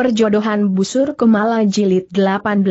Perjodohan Busur Kemala Jilid 18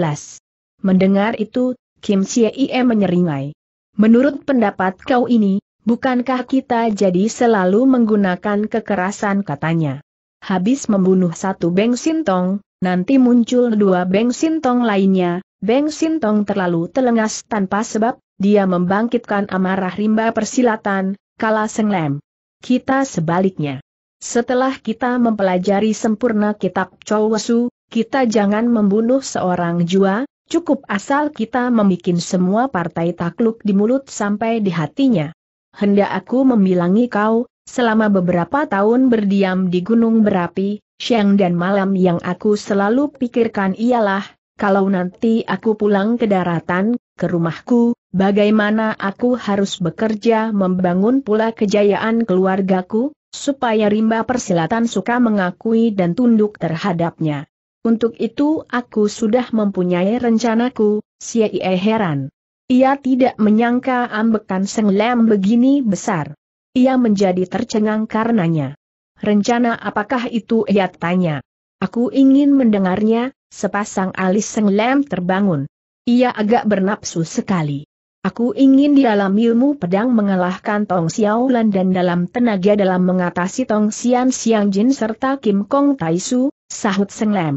Mendengar itu, Kim Chie menyeringai. Menurut pendapat kau ini, bukankah kita jadi selalu menggunakan kekerasan katanya. Habis membunuh satu Beng Sintong, nanti muncul dua Beng Sintong lainnya, Beng Sintong terlalu telengas tanpa sebab, dia membangkitkan amarah rimba persilatan, kala senglem. Kita sebaliknya. Setelah kita mempelajari sempurna kitab Chowwesu, kita jangan membunuh seorang jua, cukup asal kita membuat semua partai takluk di mulut sampai di hatinya. Hendak aku membilangi kau, selama beberapa tahun berdiam di gunung berapi, siang dan malam yang aku selalu pikirkan ialah, kalau nanti aku pulang ke daratan, ke rumahku, bagaimana aku harus bekerja membangun pula kejayaan keluargaku? supaya rimba persilatan suka mengakui dan tunduk terhadapnya. Untuk itu aku sudah mempunyai rencanaku, Ie heran. Ia tidak menyangka ambekan Seng begini besar. Ia menjadi tercengang karenanya. Rencana apakah itu ia tanya. Aku ingin mendengarnya, sepasang alis Seng terbangun. Ia agak bernapsu sekali. Aku ingin di dalam ilmu pedang mengalahkan Tong Xiaolan dan dalam tenaga dalam mengatasi Tong Xian Xiang Jin serta Kim Kong Tai sahut Seng Lem.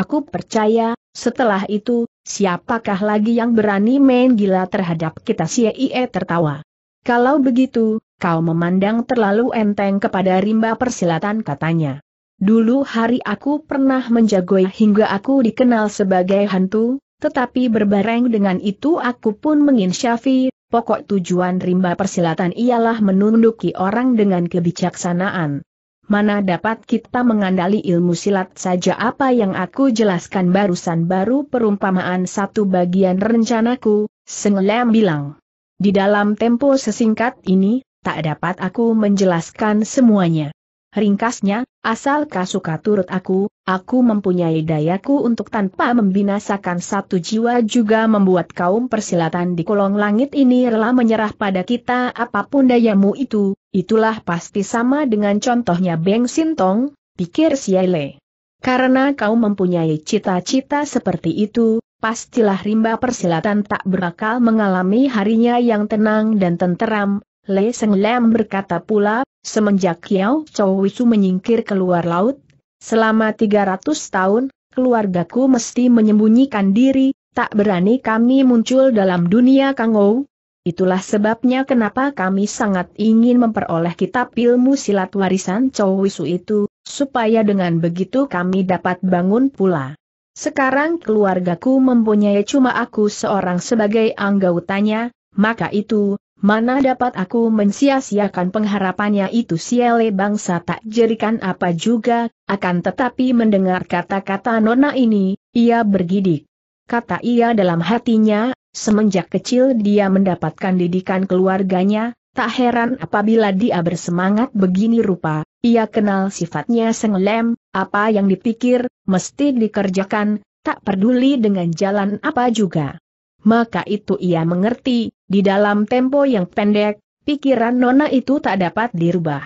Aku percaya, setelah itu, siapakah lagi yang berani main gila terhadap kita si Ie tertawa. Kalau begitu, kau memandang terlalu enteng kepada rimba persilatan katanya. Dulu hari aku pernah menjagoi hingga aku dikenal sebagai hantu, tetapi berbareng dengan itu aku pun menginsyafi, pokok tujuan rimba persilatan ialah menunduki orang dengan kebijaksanaan. Mana dapat kita mengandali ilmu silat saja apa yang aku jelaskan barusan baru perumpamaan satu bagian rencanaku, Senglem bilang. Di dalam tempo sesingkat ini, tak dapat aku menjelaskan semuanya. Ringkasnya, asal Kasuka turut aku, aku mempunyai dayaku untuk tanpa membinasakan satu jiwa juga membuat kaum persilatan di kolong langit ini rela menyerah pada kita apapun dayamu itu, itulah pasti sama dengan contohnya Beng Sintong, pikir Siaile. Karena kau mempunyai cita-cita seperti itu, pastilah rimba persilatan tak berakal mengalami harinya yang tenang dan tenteram, Le Seng Lam berkata pula, Semenjak Kiao Chow Wisu menyingkir keluar laut, selama 300 tahun, keluargaku mesti menyembunyikan diri, tak berani kami muncul dalam dunia Kangou. Itulah sebabnya kenapa kami sangat ingin memperoleh kitab ilmu silat warisan Chow Wisu itu, supaya dengan begitu kami dapat bangun pula. Sekarang keluargaku mempunyai cuma aku seorang sebagai anggotanya, maka itu, Mana dapat aku mensia-siakan pengharapannya itu siele bangsa tak jerikan apa juga, akan tetapi mendengar kata-kata nona ini, ia bergidik. Kata ia dalam hatinya, semenjak kecil dia mendapatkan didikan keluarganya, tak heran apabila dia bersemangat begini rupa, ia kenal sifatnya senglem, apa yang dipikir, mesti dikerjakan, tak peduli dengan jalan apa juga maka itu ia mengerti, di dalam tempo yang pendek, pikiran Nona itu tak dapat dirubah.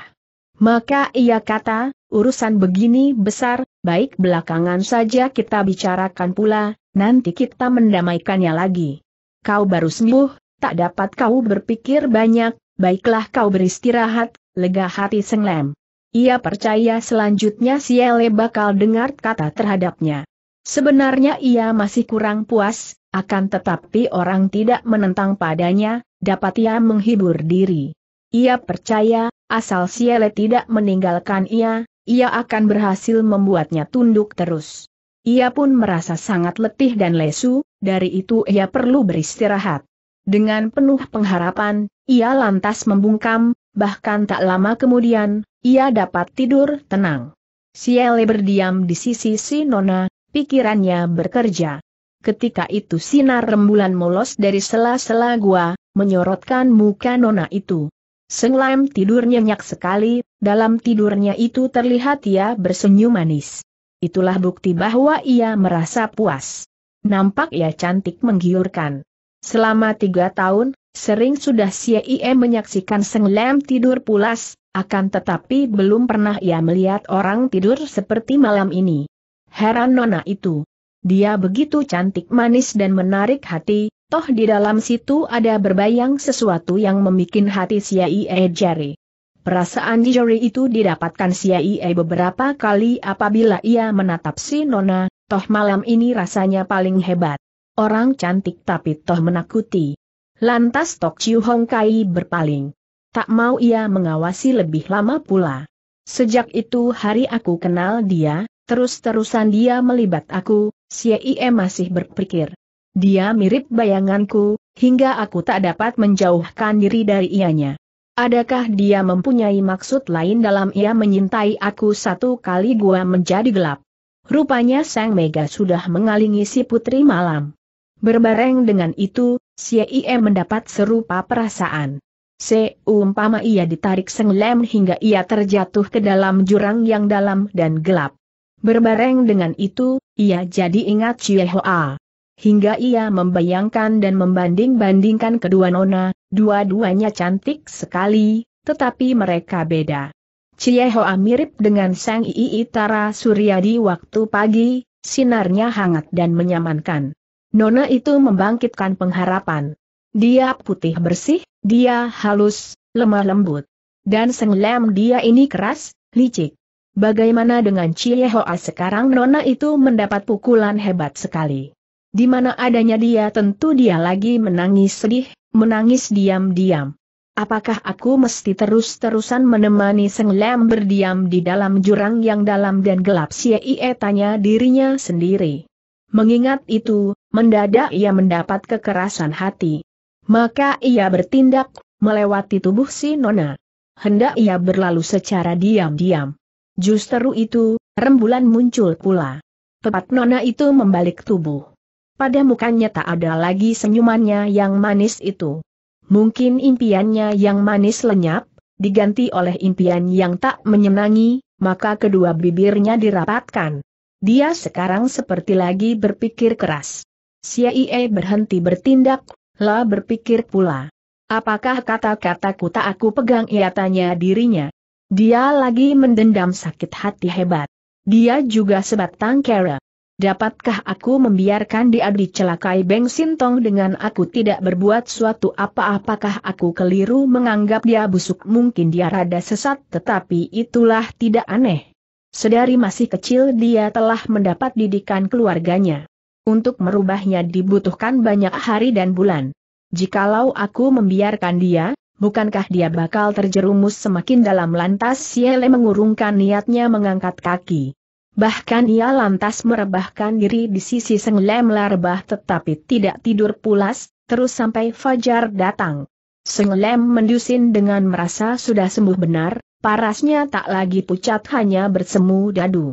Maka ia kata, urusan begini besar, baik belakangan saja kita bicarakan pula, nanti kita mendamaikannya lagi. Kau baru sembuh, tak dapat kau berpikir banyak, baiklah kau beristirahat, lega hati Senglem. Ia percaya selanjutnya Ele bakal dengar kata terhadapnya. Sebenarnya ia masih kurang puas, akan tetapi orang tidak menentang padanya, dapat ia menghibur diri. Ia percaya, asal Siele tidak meninggalkan ia, ia akan berhasil membuatnya tunduk terus. Ia pun merasa sangat letih dan lesu, dari itu ia perlu beristirahat. Dengan penuh pengharapan, ia lantas membungkam, bahkan tak lama kemudian, ia dapat tidur tenang. Siele berdiam di sisi si Nona, pikirannya bekerja. Ketika itu sinar rembulan molos dari sela-sela gua, menyorotkan muka nona itu. Senglam tidur nyenyak sekali, dalam tidurnya itu terlihat ia bersenyum manis. Itulah bukti bahwa ia merasa puas. Nampak ia cantik menggiurkan. Selama tiga tahun, sering sudah CIE menyaksikan Senglam tidur pulas, akan tetapi belum pernah ia melihat orang tidur seperti malam ini. Heran nona itu. Dia begitu cantik manis dan menarik hati, toh di dalam situ ada berbayang sesuatu yang membuat hati Siaie jari. Perasaan di jari itu didapatkan Siaie beberapa kali apabila ia menatap si Nona, toh malam ini rasanya paling hebat. Orang cantik tapi toh menakuti. Lantas Tok Chiu Hong Kai berpaling. Tak mau ia mengawasi lebih lama pula. Sejak itu hari aku kenal dia, Terus-terusan dia melibat aku, Ie masih berpikir. Dia mirip bayanganku, hingga aku tak dapat menjauhkan diri dari ianya. Adakah dia mempunyai maksud lain dalam ia menyintai aku satu kali gua menjadi gelap? Rupanya Sang Mega sudah mengalingi si putri malam. Berbareng dengan itu, Ie mendapat serupa perasaan. Seumpama ia ditarik senglem hingga ia terjatuh ke dalam jurang yang dalam dan gelap. Berbareng dengan itu, ia jadi ingat Cie Hoa. Hingga ia membayangkan dan membanding-bandingkan kedua nona, dua-duanya cantik sekali, tetapi mereka beda. Cie Hoa mirip dengan Sang Ii Tara Suryadi waktu pagi, sinarnya hangat dan menyamankan. Nona itu membangkitkan pengharapan. Dia putih bersih, dia halus, lemah lembut. Dan senglem dia ini keras, licik. Bagaimana dengan Cie Hoa sekarang Nona itu mendapat pukulan hebat sekali. Di mana adanya dia tentu dia lagi menangis sedih, menangis diam-diam. Apakah aku mesti terus-terusan menemani Seng Lem berdiam di dalam jurang yang dalam dan gelap Ie tanya dirinya sendiri. Mengingat itu, mendadak ia mendapat kekerasan hati. Maka ia bertindak, melewati tubuh si Nona. Hendak ia berlalu secara diam-diam. Justru itu, rembulan muncul pula. Tepat nona itu membalik tubuh. Pada mukanya tak ada lagi senyumannya yang manis itu. Mungkin impiannya yang manis lenyap, diganti oleh impian yang tak menyenangi, maka kedua bibirnya dirapatkan. Dia sekarang seperti lagi berpikir keras. CIA berhenti bertindak, lah berpikir pula. Apakah kata-kataku tak aku pegang ia tanya dirinya? Dia lagi mendendam sakit hati hebat. Dia juga sebatang kera. Dapatkah aku membiarkan dia dicelakai Beng Sintong dengan aku tidak berbuat suatu apa-apakah aku keliru menganggap dia busuk mungkin dia rada sesat tetapi itulah tidak aneh. Sedari masih kecil dia telah mendapat didikan keluarganya. Untuk merubahnya dibutuhkan banyak hari dan bulan. Jikalau aku membiarkan dia, bukankah dia bakal terjerumus semakin dalam lantas Siele mengurungkan niatnya mengangkat kaki. Bahkan ia lantas merebahkan diri di sisi Seng Lem Larbah tetapi tidak tidur pulas, terus sampai Fajar datang. Seng mendusin dengan merasa sudah sembuh benar, parasnya tak lagi pucat hanya bersemu dadu.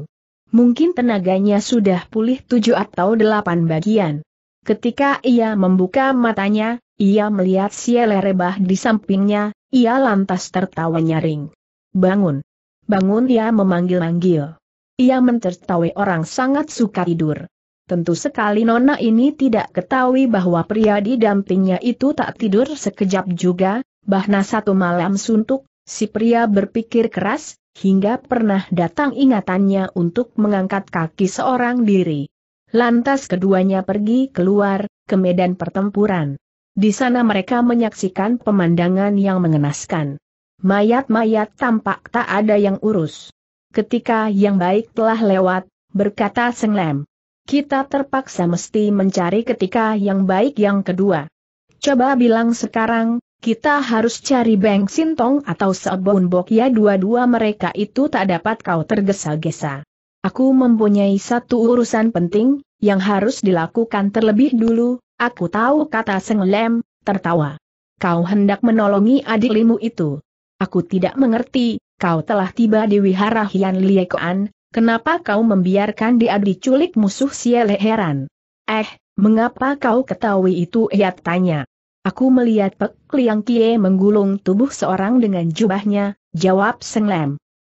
Mungkin tenaganya sudah pulih tujuh atau delapan bagian. Ketika ia membuka matanya, ia melihat si rebah di sampingnya, ia lantas tertawa nyaring. Bangun. Bangun ia memanggil-manggil. Ia mentertawai orang sangat suka tidur. Tentu sekali nona ini tidak ketahui bahwa pria di dampingnya itu tak tidur sekejap juga, bahna satu malam suntuk, si pria berpikir keras, hingga pernah datang ingatannya untuk mengangkat kaki seorang diri. Lantas keduanya pergi keluar, ke medan pertempuran. Di sana mereka menyaksikan pemandangan yang mengenaskan. Mayat-mayat tampak tak ada yang urus. Ketika yang baik telah lewat, berkata Senglem. Kita terpaksa mesti mencari ketika yang baik yang kedua. Coba bilang sekarang, kita harus cari Beng Sintong atau Sebon Bok ya dua-dua mereka itu tak dapat kau tergesa-gesa. Aku mempunyai satu urusan penting, yang harus dilakukan terlebih dulu, Aku tahu kata Seng Lem, tertawa. Kau hendak menolongi adik limu itu. Aku tidak mengerti, kau telah tiba di wihara Hian Liekoan, kenapa kau membiarkan dia diculik musuh si heran? Eh, mengapa kau ketahui itu? Ia tanya. Aku melihat Pek Liang Kie menggulung tubuh seorang dengan jubahnya, jawab Seng Lem.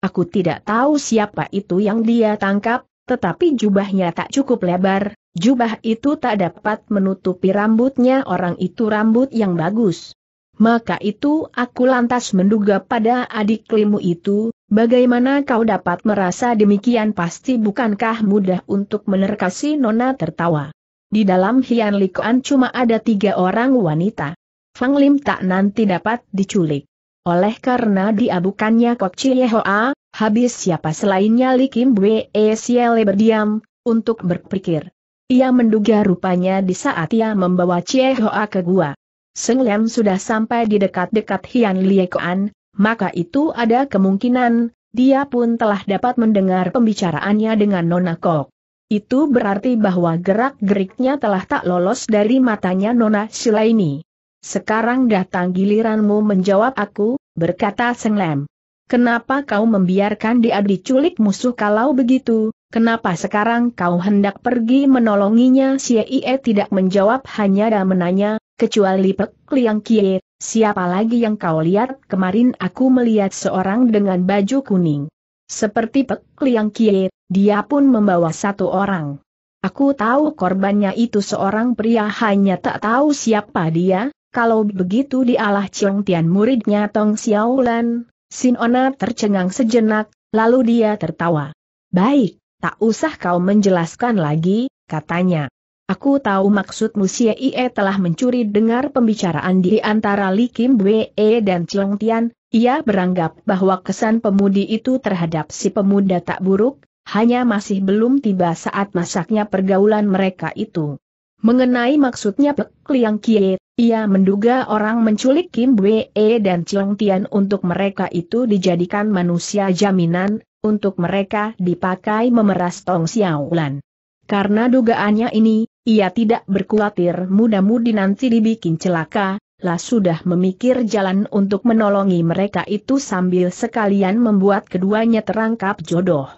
Aku tidak tahu siapa itu yang dia tangkap, tetapi jubahnya tak cukup lebar, Jubah itu tak dapat menutupi rambutnya orang itu rambut yang bagus. Maka itu aku lantas menduga pada adik klimu itu, bagaimana kau dapat merasa demikian pasti bukankah mudah untuk menerkasi Nona tertawa. Di dalam Hian Likuan cuma ada tiga orang wanita. Fang Lim tak nanti dapat diculik. Oleh karena diabukannya Kok Chie Hoa, habis siapa selainnya Li Kim Bwe Siele e berdiam, untuk berpikir. Ia menduga rupanya di saat ia membawa Chie Hoa ke gua. Seng Lem sudah sampai di dekat-dekat Hian Lie Koan, maka itu ada kemungkinan, dia pun telah dapat mendengar pembicaraannya dengan Nona Kok. Itu berarti bahwa gerak-geriknya telah tak lolos dari matanya Nona Silaini. Sekarang datang giliranmu menjawab aku, berkata Seng Lem. Kenapa kau membiarkan dia diculik musuh kalau begitu? Kenapa sekarang kau hendak pergi menolonginya? Si Ie tidak menjawab hanya dan menanya, kecuali Pek Liang Kie, siapa lagi yang kau lihat? Kemarin aku melihat seorang dengan baju kuning. Seperti Pek Liang Kie, dia pun membawa satu orang. Aku tahu korbannya itu seorang pria hanya tak tahu siapa dia, kalau begitu dialah Chiong Tian muridnya Tong Xiaolan. Sinona tercengang sejenak, lalu dia tertawa. Baik, Tak usah kau menjelaskan lagi, katanya. Aku tahu maksudmu Xie Ie telah mencuri dengar pembicaraan di antara Li Kim Wee e dan Chong Tian, ia beranggap bahwa kesan pemudi itu terhadap si pemuda tak buruk, hanya masih belum tiba saat masaknya pergaulan mereka itu. Mengenai maksudnya Pek Liang Kie, ia menduga orang menculik Kim Wee e dan Chong Tian untuk mereka itu dijadikan manusia jaminan, untuk mereka dipakai memeras Tong Xiaolan. Karena dugaannya ini, ia tidak berkhawatir muda mudi nanti dibikin celaka, lah sudah memikir jalan untuk menolongi mereka itu sambil sekalian membuat keduanya terangkap jodoh.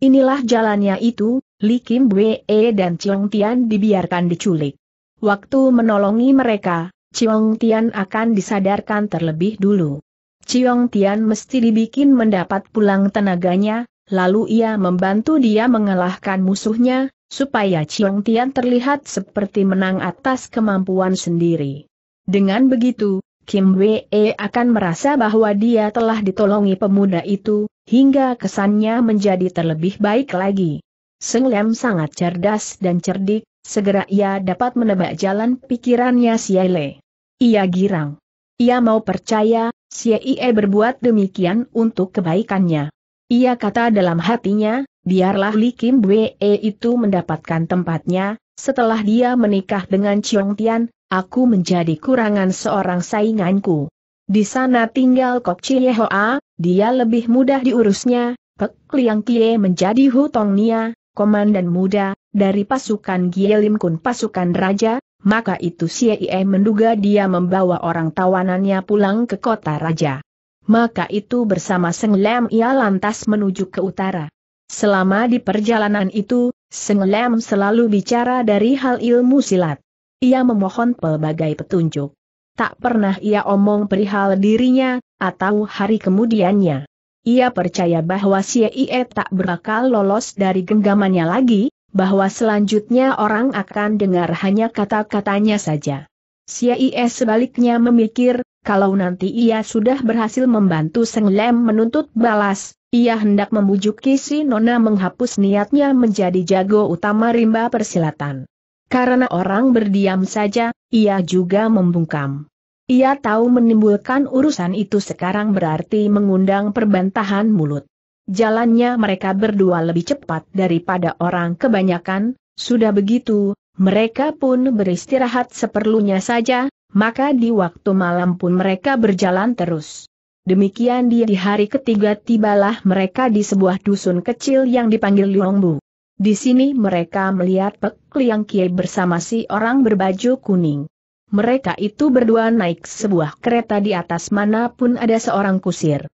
Inilah jalannya itu, Li Kim Bwe dan Chiong Tian dibiarkan diculik. Waktu menolongi mereka, Chiong Tian akan disadarkan terlebih dulu. Ciong Tian mesti dibikin mendapat pulang tenaganya, lalu ia membantu dia mengalahkan musuhnya, supaya Ciong Tian terlihat seperti menang atas kemampuan sendiri. Dengan begitu, Kim Wee akan merasa bahwa dia telah ditolongi pemuda itu, hingga kesannya menjadi terlebih baik lagi. Seng Lem sangat cerdas dan cerdik, segera ia dapat menebak jalan pikirannya si Le. Ia girang. Ia mau percaya, Xie berbuat demikian untuk kebaikannya. Ia kata dalam hatinya, biarlah Li Kim Wee e itu mendapatkan tempatnya, setelah dia menikah dengan Chiong Tian, aku menjadi kurangan seorang sainganku. Di sana tinggal Kok Chie Hoa, dia lebih mudah diurusnya, Pek Liang Kie menjadi Hutong Nia, komandan muda, dari pasukan Gielim Kun pasukan raja, maka itu Ie menduga dia membawa orang tawanannya pulang ke kota raja. Maka itu bersama Seng Lem ia lantas menuju ke utara. Selama di perjalanan itu, Seng Lem selalu bicara dari hal ilmu silat. Ia memohon pelbagai petunjuk. Tak pernah ia omong perihal dirinya, atau hari kemudiannya. Ia percaya bahwa Ie tak berakal lolos dari genggamannya lagi, bahwa selanjutnya orang akan dengar hanya kata-katanya saja. IS sebaliknya memikir, kalau nanti ia sudah berhasil membantu Seng Lem menuntut balas, ia hendak membujuk si Nona menghapus niatnya menjadi jago utama rimba persilatan. Karena orang berdiam saja, ia juga membungkam. Ia tahu menimbulkan urusan itu sekarang berarti mengundang perbantahan mulut. Jalannya mereka berdua lebih cepat daripada orang kebanyakan, sudah begitu, mereka pun beristirahat seperlunya saja, maka di waktu malam pun mereka berjalan terus. Demikian dia di hari ketiga tibalah mereka di sebuah dusun kecil yang dipanggil Liongbu. Di sini mereka melihat Pek Liang Kie bersama si orang berbaju kuning. Mereka itu berdua naik sebuah kereta di atas manapun ada seorang kusir.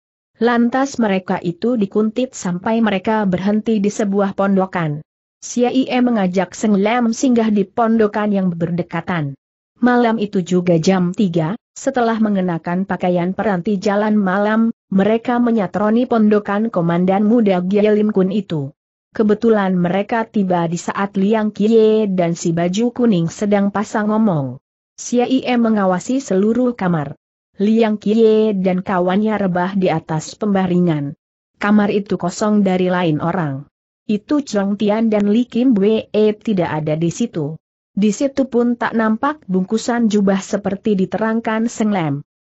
Lantas mereka itu dikuntit sampai mereka berhenti di sebuah pondokan. Siaie mengajak Seng Lam singgah di pondokan yang berdekatan. Malam itu juga jam 3, setelah mengenakan pakaian peranti jalan malam, mereka menyatroni pondokan komandan muda Lim Kun itu. Kebetulan mereka tiba di saat Liang Kie dan si baju kuning sedang pasang ngomong. Siaie mengawasi seluruh kamar. Liang Kie dan kawannya rebah di atas pembaringan. Kamar itu kosong dari lain orang. Itu Chong Tian dan Li Kim Wee tidak ada di situ. Di situ pun tak nampak bungkusan jubah seperti diterangkan Seng Lem.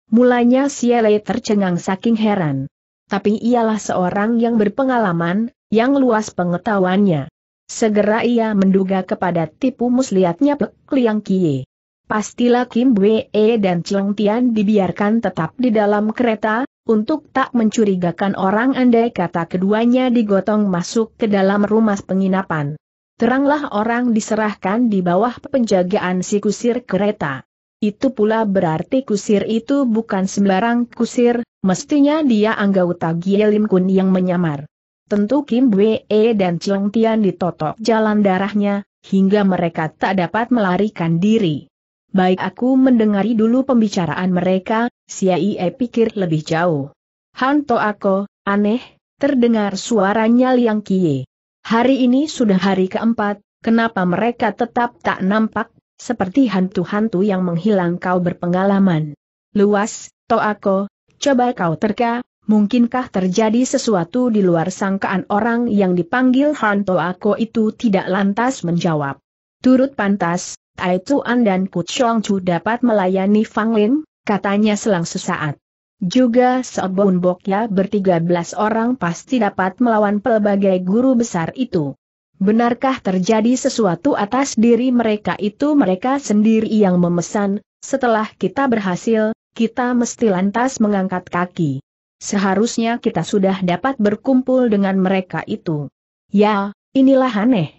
Mulanya Siele tercengang saking heran. Tapi ialah seorang yang berpengalaman, yang luas pengetahuannya. Segera ia menduga kepada tipu muslihatnya Pek Liang Kie. Pastilah Kim Wee e dan Cheng Tian dibiarkan tetap di dalam kereta, untuk tak mencurigakan orang andai kata keduanya digotong masuk ke dalam rumah penginapan. Teranglah orang diserahkan di bawah penjagaan si kusir kereta. Itu pula berarti kusir itu bukan sembarang kusir, mestinya dia anggota Gielim Kun yang menyamar. Tentu Kim Wee e dan Cheng Tian ditotok jalan darahnya, hingga mereka tak dapat melarikan diri. Baik aku mendengari dulu pembicaraan mereka, Siai eh, pikir lebih jauh. Hanto aku, aneh, terdengar suaranya Liang Kie. Hari ini sudah hari keempat, kenapa mereka tetap tak nampak, seperti hantu-hantu yang menghilang kau berpengalaman. Luas, aku, coba kau terka, mungkinkah terjadi sesuatu di luar sangkaan orang yang dipanggil Hanto Ako itu tidak lantas menjawab. Turut pantas, Tai Tuan dan Ku Chong Chu dapat melayani Fang Lin, katanya selang sesaat. Juga Bok Bokya bertiga belas orang pasti dapat melawan pelbagai guru besar itu. Benarkah terjadi sesuatu atas diri mereka itu mereka sendiri yang memesan, setelah kita berhasil, kita mesti lantas mengangkat kaki. Seharusnya kita sudah dapat berkumpul dengan mereka itu. Ya, inilah aneh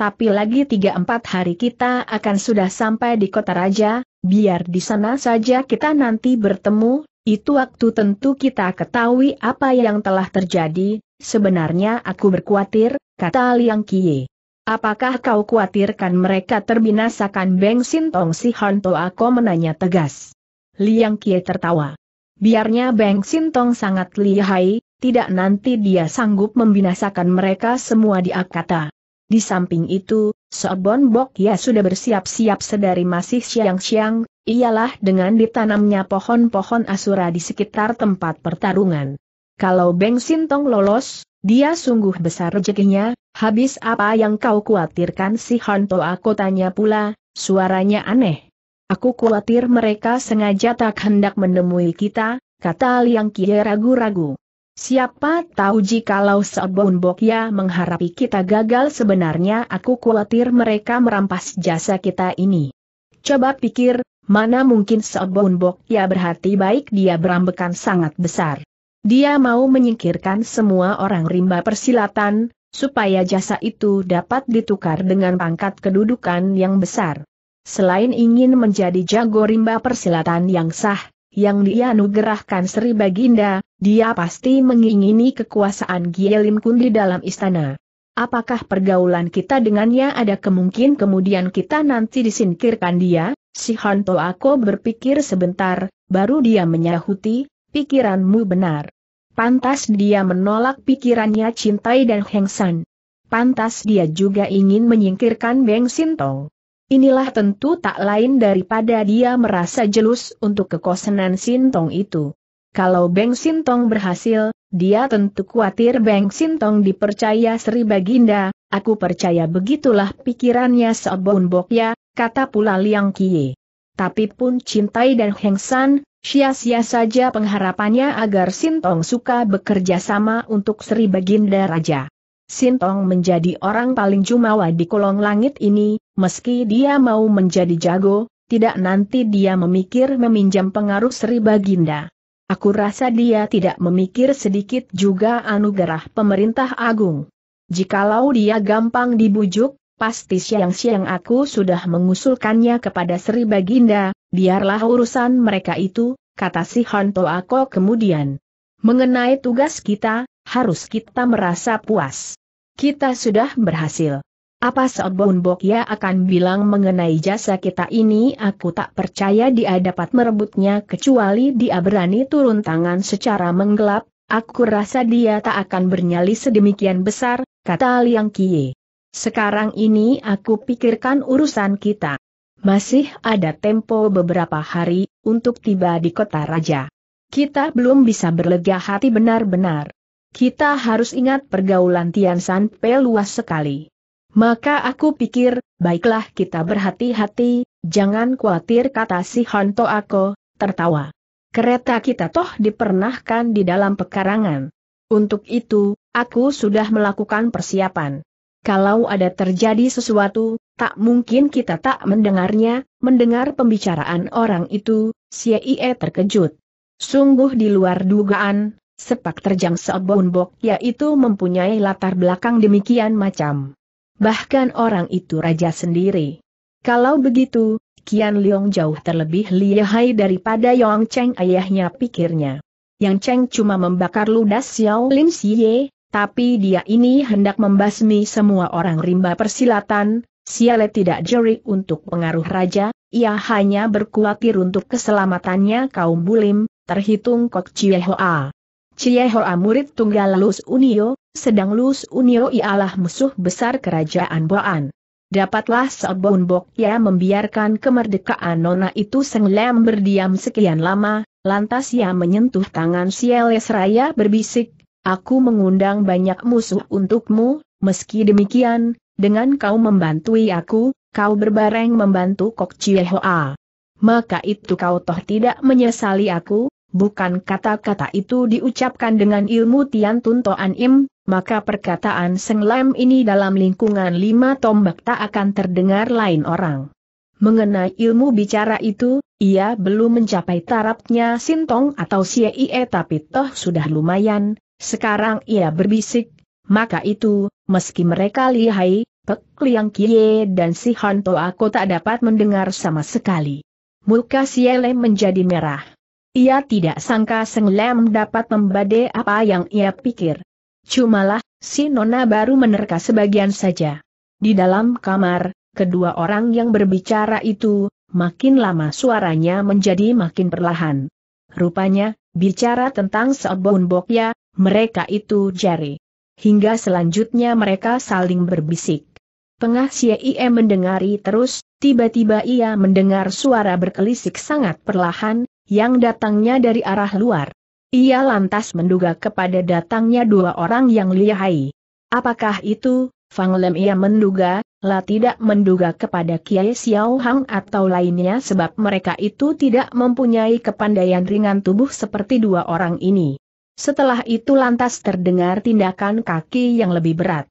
tapi lagi tiga empat hari kita akan sudah sampai di kota raja, biar di sana saja kita nanti bertemu, itu waktu tentu kita ketahui apa yang telah terjadi, sebenarnya aku berkuatir, kata Liang Kie. Apakah kau khawatirkan mereka terbinasakan Beng Sintong si Hanto aku menanya tegas. Liang Kie tertawa. Biarnya Beng Sintong sangat lihai, tidak nanti dia sanggup membinasakan mereka semua dia kata. Di samping itu, Sobon Bok ya sudah bersiap-siap sedari masih siang-siang, ialah dengan ditanamnya pohon-pohon asura di sekitar tempat pertarungan. Kalau Beng Sintong lolos, dia sungguh besar rezekinya, habis apa yang kau khawatirkan si Hanto aku tanya pula, suaranya aneh. Aku khawatir mereka sengaja tak hendak menemui kita, kata Liang Kie ragu-ragu. Siapa tahu jikalau Seobon Bokya mengharapi kita gagal sebenarnya aku khawatir mereka merampas jasa kita ini. Coba pikir, mana mungkin Seobon Bokya berhati baik dia berambekan sangat besar. Dia mau menyingkirkan semua orang rimba persilatan, supaya jasa itu dapat ditukar dengan pangkat kedudukan yang besar. Selain ingin menjadi jago rimba persilatan yang sah, yang dianugerahkan Sri Baginda, dia pasti mengingini kekuasaan Gielim Kun di dalam istana. Apakah pergaulan kita dengannya ada kemungkinan kemudian kita nanti disingkirkan dia? Si Hanto Ako berpikir sebentar, baru dia menyahuti, pikiranmu benar. Pantas dia menolak pikirannya Cintai dan Hengsan. Pantas dia juga ingin menyingkirkan Beng Sintong. Inilah tentu tak lain daripada dia merasa jelus untuk kekosenan Sintong itu. Kalau Beng Sintong berhasil, dia tentu khawatir Beng Sintong dipercaya Sri Baginda, aku percaya begitulah pikirannya Sobon Bokya, kata pula Liang Kie. Tapi pun cintai dan hengsan, sia-sia saja pengharapannya agar Sintong suka bekerja sama untuk Sri Baginda Raja. Sintong menjadi orang paling jumawa di kolong langit ini, meski dia mau menjadi jago, tidak nanti dia memikir meminjam pengaruh Sri Baginda. Aku rasa dia tidak memikir sedikit juga anugerah pemerintah agung. Jikalau dia gampang dibujuk, pasti siang-siang aku sudah mengusulkannya kepada Sri Baginda, biarlah urusan mereka itu, kata si Honto Ako kemudian. Mengenai tugas kita, harus kita merasa puas. Kita sudah berhasil. Apa Sobun Bokya akan bilang mengenai jasa kita ini aku tak percaya dia dapat merebutnya kecuali dia berani turun tangan secara menggelap, aku rasa dia tak akan bernyali sedemikian besar, kata Liang Kie. Sekarang ini aku pikirkan urusan kita. Masih ada tempo beberapa hari, untuk tiba di kota raja. Kita belum bisa berlega hati benar-benar. Kita harus ingat pergaulan Tian San Pe luas sekali. Maka aku pikir, baiklah kita berhati-hati, jangan khawatir kata si Honto Ako, tertawa. Kereta kita toh dipernahkan di dalam pekarangan. Untuk itu, aku sudah melakukan persiapan. Kalau ada terjadi sesuatu, tak mungkin kita tak mendengarnya, mendengar pembicaraan orang itu, si IE terkejut. Sungguh di luar dugaan, sepak terjang Seobonbok yaitu mempunyai latar belakang demikian macam. Bahkan orang itu raja sendiri. Kalau begitu, Kian Leong jauh terlebih lihai daripada Yong Cheng ayahnya pikirnya. Yang Cheng cuma membakar ludas Xiao Lim Xie, tapi dia ini hendak membasmi semua orang rimba persilatan, Siale tidak jeri untuk pengaruh raja, ia hanya berkuatir untuk keselamatannya kaum bulim, terhitung Kok Chie Hoa. Ciehoa murid tunggal Lus Unio, sedang Lus Unio ialah musuh besar kerajaan Boan. Dapatlah Sobon ya membiarkan kemerdekaan Nona itu senglem berdiam sekian lama, lantas ia menyentuh tangan Sieles Raya berbisik, Aku mengundang banyak musuh untukmu, meski demikian, dengan kau membantui aku, kau berbareng membantu Kok Hoa. Maka itu kau toh tidak menyesali aku, bukan kata-kata itu diucapkan dengan ilmu Tian Tun Toan Im, maka perkataan Seng Lam ini dalam lingkungan lima tombak tak akan terdengar lain orang. Mengenai ilmu bicara itu, ia belum mencapai tarafnya Sintong atau Xie tapi toh sudah lumayan, sekarang ia berbisik, maka itu, meski mereka lihai, Pek Liang Kie dan Si Hanto aku tak dapat mendengar sama sekali. Muka Xie menjadi merah. Ia tidak sangka Seng dapat membadai apa yang ia pikir. Cumalah, si Nona baru menerka sebagian saja. Di dalam kamar, kedua orang yang berbicara itu, makin lama suaranya menjadi makin perlahan. Rupanya, bicara tentang Seobon Bokya, mereka itu jari. Hingga selanjutnya mereka saling berbisik. Pengah si mendengari terus, tiba-tiba ia mendengar suara berkelisik sangat perlahan, yang datangnya dari arah luar. Ia lantas menduga kepada datangnya dua orang yang lihai. Apakah itu, Fang Lem ia menduga, lah tidak menduga kepada Kiai Xiao Hang atau lainnya sebab mereka itu tidak mempunyai kepandaian ringan tubuh seperti dua orang ini. Setelah itu lantas terdengar tindakan kaki yang lebih berat.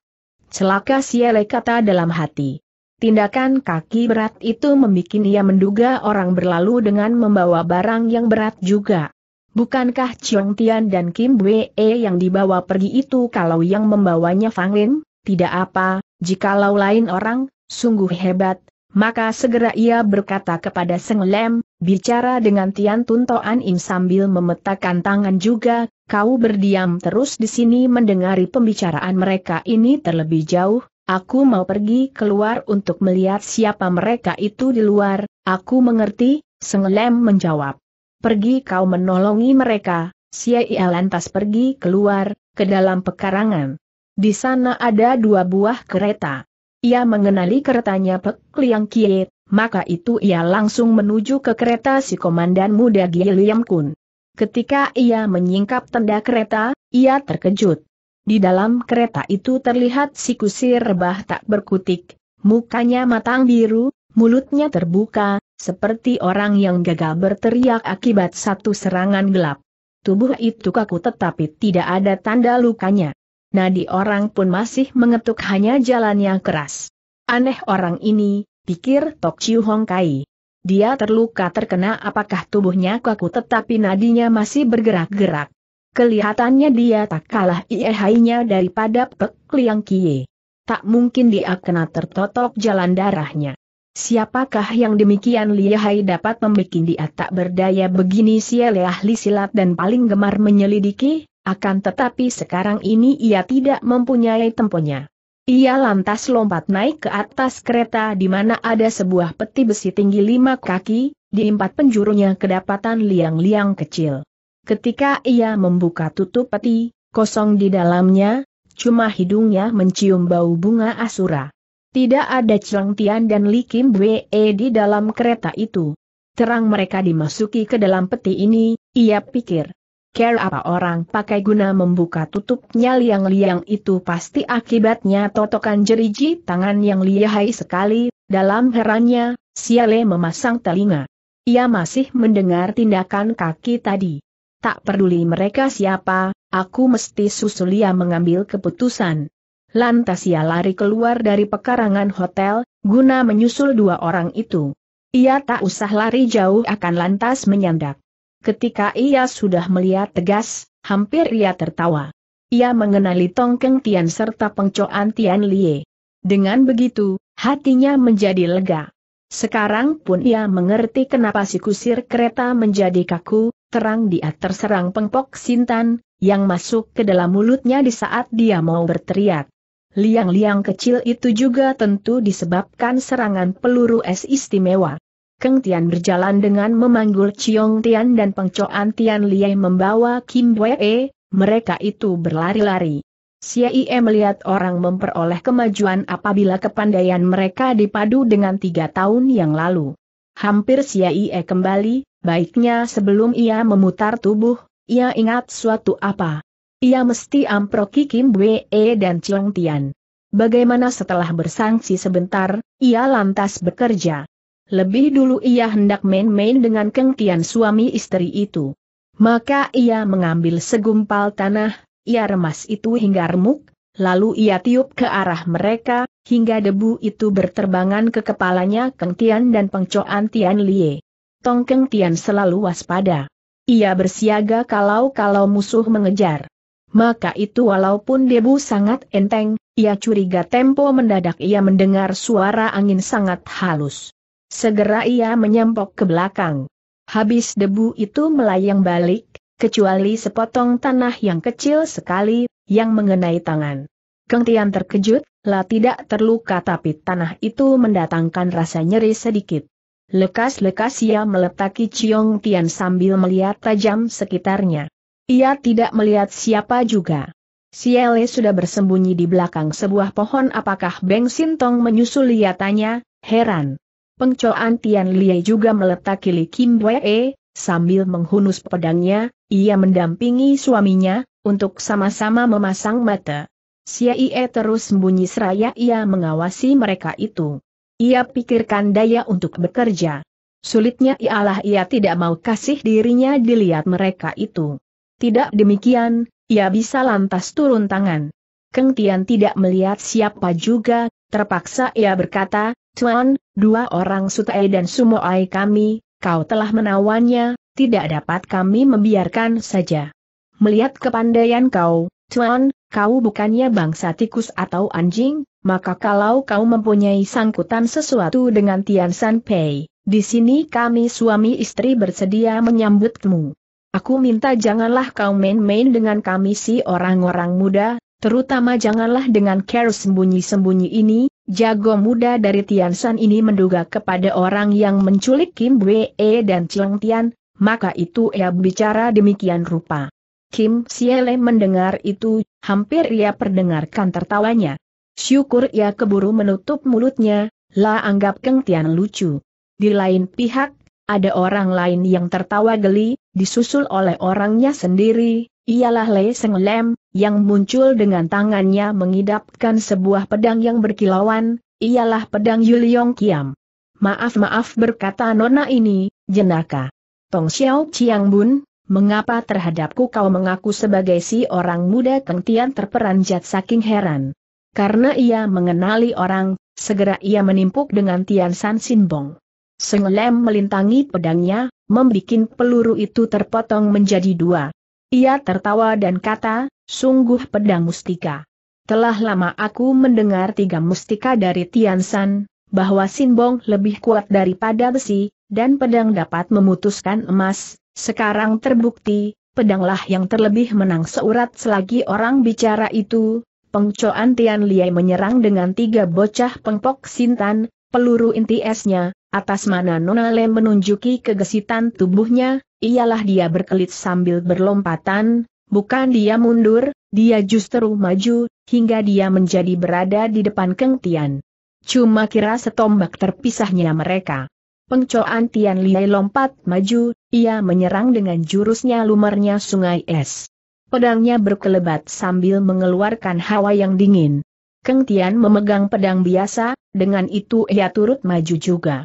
Celaka Siele kata dalam hati. Tindakan kaki berat itu membuat ia menduga orang berlalu dengan membawa barang yang berat juga. Bukankah Chong Tian dan Kim Wee yang dibawa pergi itu kalau yang membawanya Fang Lin? Tidak apa, jikalau lain orang, sungguh hebat, maka segera ia berkata kepada Seng Lem, bicara dengan Tian Tuntoan Im sambil memetakan tangan juga, kau berdiam terus di sini mendengari pembicaraan mereka ini terlebih jauh, Aku mau pergi keluar untuk melihat siapa mereka itu di luar, aku mengerti, Sengelem menjawab. Pergi kau menolongi mereka, ia lantas pergi keluar, ke dalam pekarangan. Di sana ada dua buah kereta. Ia mengenali keretanya Pek Liang Kiet, maka itu ia langsung menuju ke kereta si komandan muda Giliam Kun. Ketika ia menyingkap tenda kereta, ia terkejut. Di dalam kereta itu terlihat si kusir rebah tak berkutik, mukanya matang biru, mulutnya terbuka, seperti orang yang gagal berteriak akibat satu serangan gelap. Tubuh itu kaku tetapi tidak ada tanda lukanya. Nadi orang pun masih mengetuk hanya jalannya keras. Aneh orang ini, pikir Tok Chiu Hong Kai. Dia terluka terkena apakah tubuhnya kaku tetapi nadinya masih bergerak-gerak. Kelihatannya dia tak kalah iehainya daripada Pek Liang Kie. Tak mungkin dia kena tertotok jalan darahnya. Siapakah yang demikian lihai dapat membuat dia tak berdaya begini sial ahli silat dan paling gemar menyelidiki, akan tetapi sekarang ini ia tidak mempunyai temponya. Ia lantas lompat naik ke atas kereta di mana ada sebuah peti besi tinggi lima kaki, di empat penjurunya kedapatan liang-liang kecil. Ketika ia membuka tutup peti, kosong di dalamnya, cuma hidungnya mencium bau bunga asura. Tidak ada Cheng Tian dan Li Kim Wei di dalam kereta itu. Terang mereka dimasuki ke dalam peti ini, ia pikir. Care apa orang pakai guna membuka tutupnya liang-liang itu pasti akibatnya totokan jeriji tangan yang lihai sekali, dalam herannya, Siale memasang telinga. Ia masih mendengar tindakan kaki tadi tak peduli mereka siapa, aku mesti susul ia mengambil keputusan. Lantas ia lari keluar dari pekarangan hotel, guna menyusul dua orang itu. Ia tak usah lari jauh akan lantas menyandak. Ketika ia sudah melihat tegas, hampir ia tertawa. Ia mengenali Tongkeng Tian serta pengcoan Tian Lie. Dengan begitu, hatinya menjadi lega. Sekarang pun ia mengerti kenapa si kusir kereta menjadi kaku, terang dia terserang pengpok Sintan, yang masuk ke dalam mulutnya di saat dia mau berteriak. Liang-liang kecil itu juga tentu disebabkan serangan peluru es istimewa. Keng Tian berjalan dengan memanggul Ciong Tian dan pengcoan Tian Liai membawa Kim Wee, mereka itu berlari-lari. Siaie melihat orang memperoleh kemajuan apabila kepandaian mereka dipadu dengan tiga tahun yang lalu. Hampir Siaie kembali, Baiknya sebelum ia memutar tubuh, ia ingat suatu apa. Ia mesti amproki Kim Bwe dan Chiong Tian. Bagaimana setelah bersangsi sebentar, ia lantas bekerja. Lebih dulu ia hendak main-main dengan Keng Tian suami istri itu. Maka ia mengambil segumpal tanah, ia remas itu hingga remuk, lalu ia tiup ke arah mereka, hingga debu itu berterbangan ke kepalanya Keng Tian dan Pengcoan Tian Lie. Tong Keng Tian selalu waspada. Ia bersiaga kalau-kalau musuh mengejar. Maka itu walaupun debu sangat enteng, ia curiga tempo mendadak ia mendengar suara angin sangat halus. Segera ia menyempok ke belakang. Habis debu itu melayang balik, kecuali sepotong tanah yang kecil sekali, yang mengenai tangan. Keng Tian terkejut, lah tidak terluka tapi tanah itu mendatangkan rasa nyeri sedikit. Lekas-lekas ia meletaki ciong Tian sambil melihat tajam sekitarnya. Ia tidak melihat siapa juga. Siele sudah bersembunyi di belakang sebuah pohon apakah Beng Sintong menyusul liatannya, heran. Pengcoan Tian Lie juga meletaki Li Kim Wee, sambil menghunus pedangnya, ia mendampingi suaminya, untuk sama-sama memasang mata. ie e terus sembunyi seraya ia mengawasi mereka itu. Ia pikirkan daya untuk bekerja. Sulitnya ialah ia tidak mau kasih dirinya dilihat mereka itu. Tidak demikian, ia bisa lantas turun tangan. Keng Tian tidak melihat siapa juga, terpaksa ia berkata, Tuan, dua orang Sutai dan Sumoai kami, kau telah menawannya, tidak dapat kami membiarkan saja. Melihat kepandaian kau, Tuan, kau bukannya bangsa tikus atau anjing, maka kalau kau mempunyai sangkutan sesuatu dengan Tian San Pei, di sini kami suami istri bersedia menyambutmu. Aku minta janganlah kau main-main dengan kami si orang-orang muda, terutama janganlah dengan care sembunyi-sembunyi ini, jago muda dari Tian San ini menduga kepada orang yang menculik Kim Wei dan Cheng Tian, maka itu ia bicara demikian rupa. Kim Siele mendengar itu, hampir ia perdengarkan tertawanya. Syukur ia keburu menutup mulutnya, lah anggap Keng Tian lucu. Di lain pihak, ada orang lain yang tertawa geli, disusul oleh orangnya sendiri, ialah Lei Seng Lem, yang muncul dengan tangannya mengidapkan sebuah pedang yang berkilauan, ialah pedang Yuliong Kiam. Maaf-maaf berkata nona ini, jenaka. Tong Xiao Chiang Bun, mengapa terhadapku kau mengaku sebagai si orang muda Kentian terperanjat saking heran. Karena ia mengenali orang, segera ia menimpuk dengan Tian San Sinbong. Senglem melintangi pedangnya, membikin peluru itu terpotong menjadi dua. Ia tertawa dan kata, sungguh pedang mustika. Telah lama aku mendengar tiga mustika dari Tian San, bahwa Sinbong lebih kuat daripada besi, dan pedang dapat memutuskan emas, sekarang terbukti, pedanglah yang terlebih menang seurat selagi orang bicara itu, pengcoan Tian Liai menyerang dengan tiga bocah pengpok sintan, peluru inti esnya, atas mana Nona Le menunjuki kegesitan tubuhnya, ialah dia berkelit sambil berlompatan, bukan dia mundur, dia justru maju, hingga dia menjadi berada di depan Keng Tian. Cuma kira setombak terpisahnya mereka. Pengcoan Tian Liai lompat maju, ia menyerang dengan jurusnya lumernya sungai es. Pedangnya berkelebat sambil mengeluarkan hawa yang dingin. Keng Tian memegang pedang biasa, dengan itu ia turut maju juga.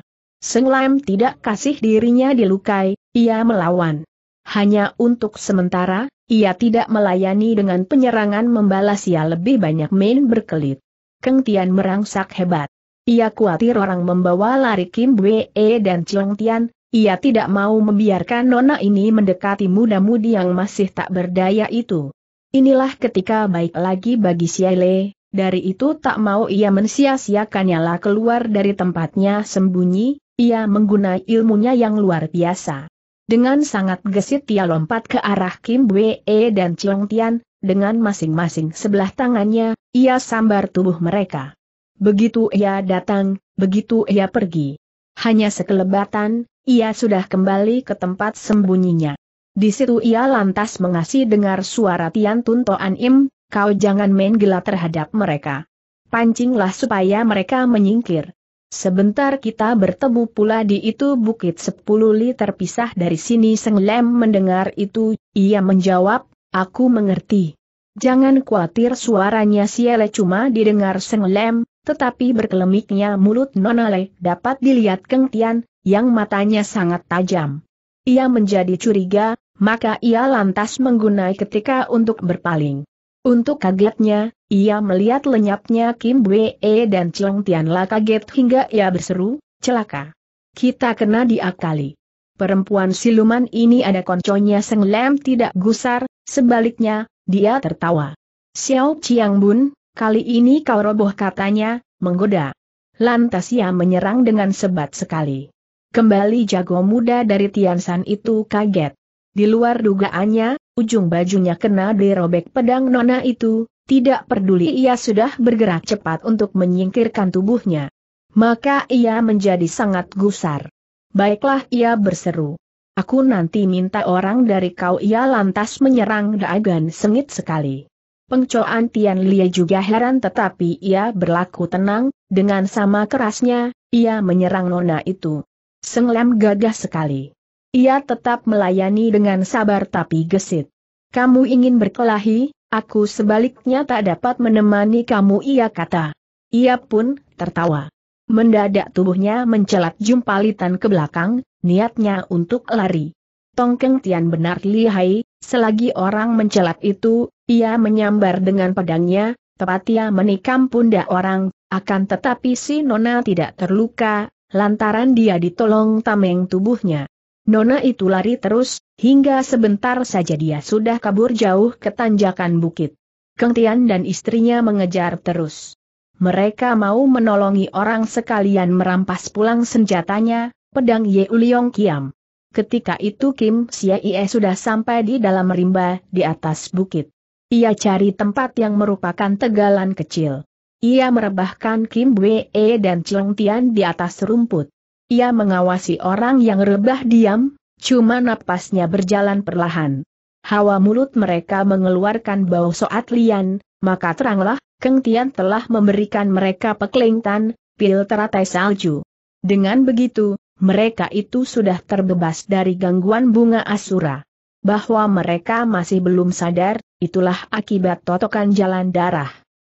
Seng Lam tidak kasih dirinya dilukai, ia melawan. Hanya untuk sementara, ia tidak melayani dengan penyerangan membalas ia lebih banyak main berkelit. Keng Tian merangsak hebat. Ia khawatir orang membawa lari Kim Wee dan Chong Tian, ia tidak mau membiarkan nona ini mendekati muda-mudi yang masih tak berdaya itu. Inilah ketika baik lagi bagi Xiaile, dari itu tak mau ia mensia-siakannya lah keluar dari tempatnya sembunyi, ia menggunakan ilmunya yang luar biasa. Dengan sangat gesit ia lompat ke arah Kim Wee dan Chong Tian, dengan masing-masing sebelah tangannya, ia sambar tubuh mereka. Begitu ia datang, begitu ia pergi. Hanya sekelebatan, ia sudah kembali ke tempat sembunyinya. Di situ ia lantas mengasih dengar suara Tian Tun Toan Im, kau jangan main gila terhadap mereka. Pancinglah supaya mereka menyingkir. Sebentar kita bertemu pula di itu bukit sepuluh li terpisah dari sini Seng Lem mendengar itu, ia menjawab, aku mengerti. Jangan khawatir suaranya si Ele cuma didengar Seng Lem, tetapi berkelemiknya mulut Nonale dapat dilihat Keng Tian, yang matanya sangat tajam. Ia menjadi curiga, maka ia lantas menggunai ketika untuk berpaling. Untuk kagetnya, ia melihat lenyapnya Kim Wee e dan Chong tianlah kaget hingga ia berseru, celaka. Kita kena diakali. Perempuan siluman ini ada konconya Seng tidak gusar, sebaliknya, dia tertawa. Xiao Chiang Bun, Kali ini kau roboh katanya, menggoda. Lantas ia menyerang dengan sebat sekali. Kembali jago muda dari Tiansan itu kaget. Di luar dugaannya, ujung bajunya kena dirobek pedang nona itu, tidak peduli ia sudah bergerak cepat untuk menyingkirkan tubuhnya. Maka ia menjadi sangat gusar. Baiklah ia berseru. Aku nanti minta orang dari kau ia lantas menyerang Dagan sengit sekali. Pengcoan Tian Lie juga heran tetapi ia berlaku tenang, dengan sama kerasnya, ia menyerang nona itu. Senglem gagah sekali. Ia tetap melayani dengan sabar tapi gesit. Kamu ingin berkelahi, aku sebaliknya tak dapat menemani kamu ia kata. Ia pun tertawa. Mendadak tubuhnya mencelat jumpalitan ke belakang, niatnya untuk lari. Tongkeng Tian benar lihai, selagi orang mencelat itu, ia menyambar dengan pedangnya, tepat ia menikam pundak orang, akan tetapi si Nona tidak terluka, lantaran dia ditolong tameng tubuhnya. Nona itu lari terus, hingga sebentar saja dia sudah kabur jauh ke tanjakan bukit. Keng Tian dan istrinya mengejar terus. Mereka mau menolongi orang sekalian merampas pulang senjatanya, pedang Ye Uliong Kiam. Ketika itu Kim Ie sudah sampai di dalam rimba di atas bukit. Ia cari tempat yang merupakan tegalan kecil. Ia merebahkan Kim Wee dan Cheng Tian di atas rumput. Ia mengawasi orang yang rebah diam, cuma napasnya berjalan perlahan. Hawa mulut mereka mengeluarkan bau soat lian, maka teranglah, Keng Tian telah memberikan mereka pekelingtan, pil teratai salju. Dengan begitu, mereka itu sudah terbebas dari gangguan bunga asura bahwa mereka masih belum sadar, itulah akibat totokan jalan darah.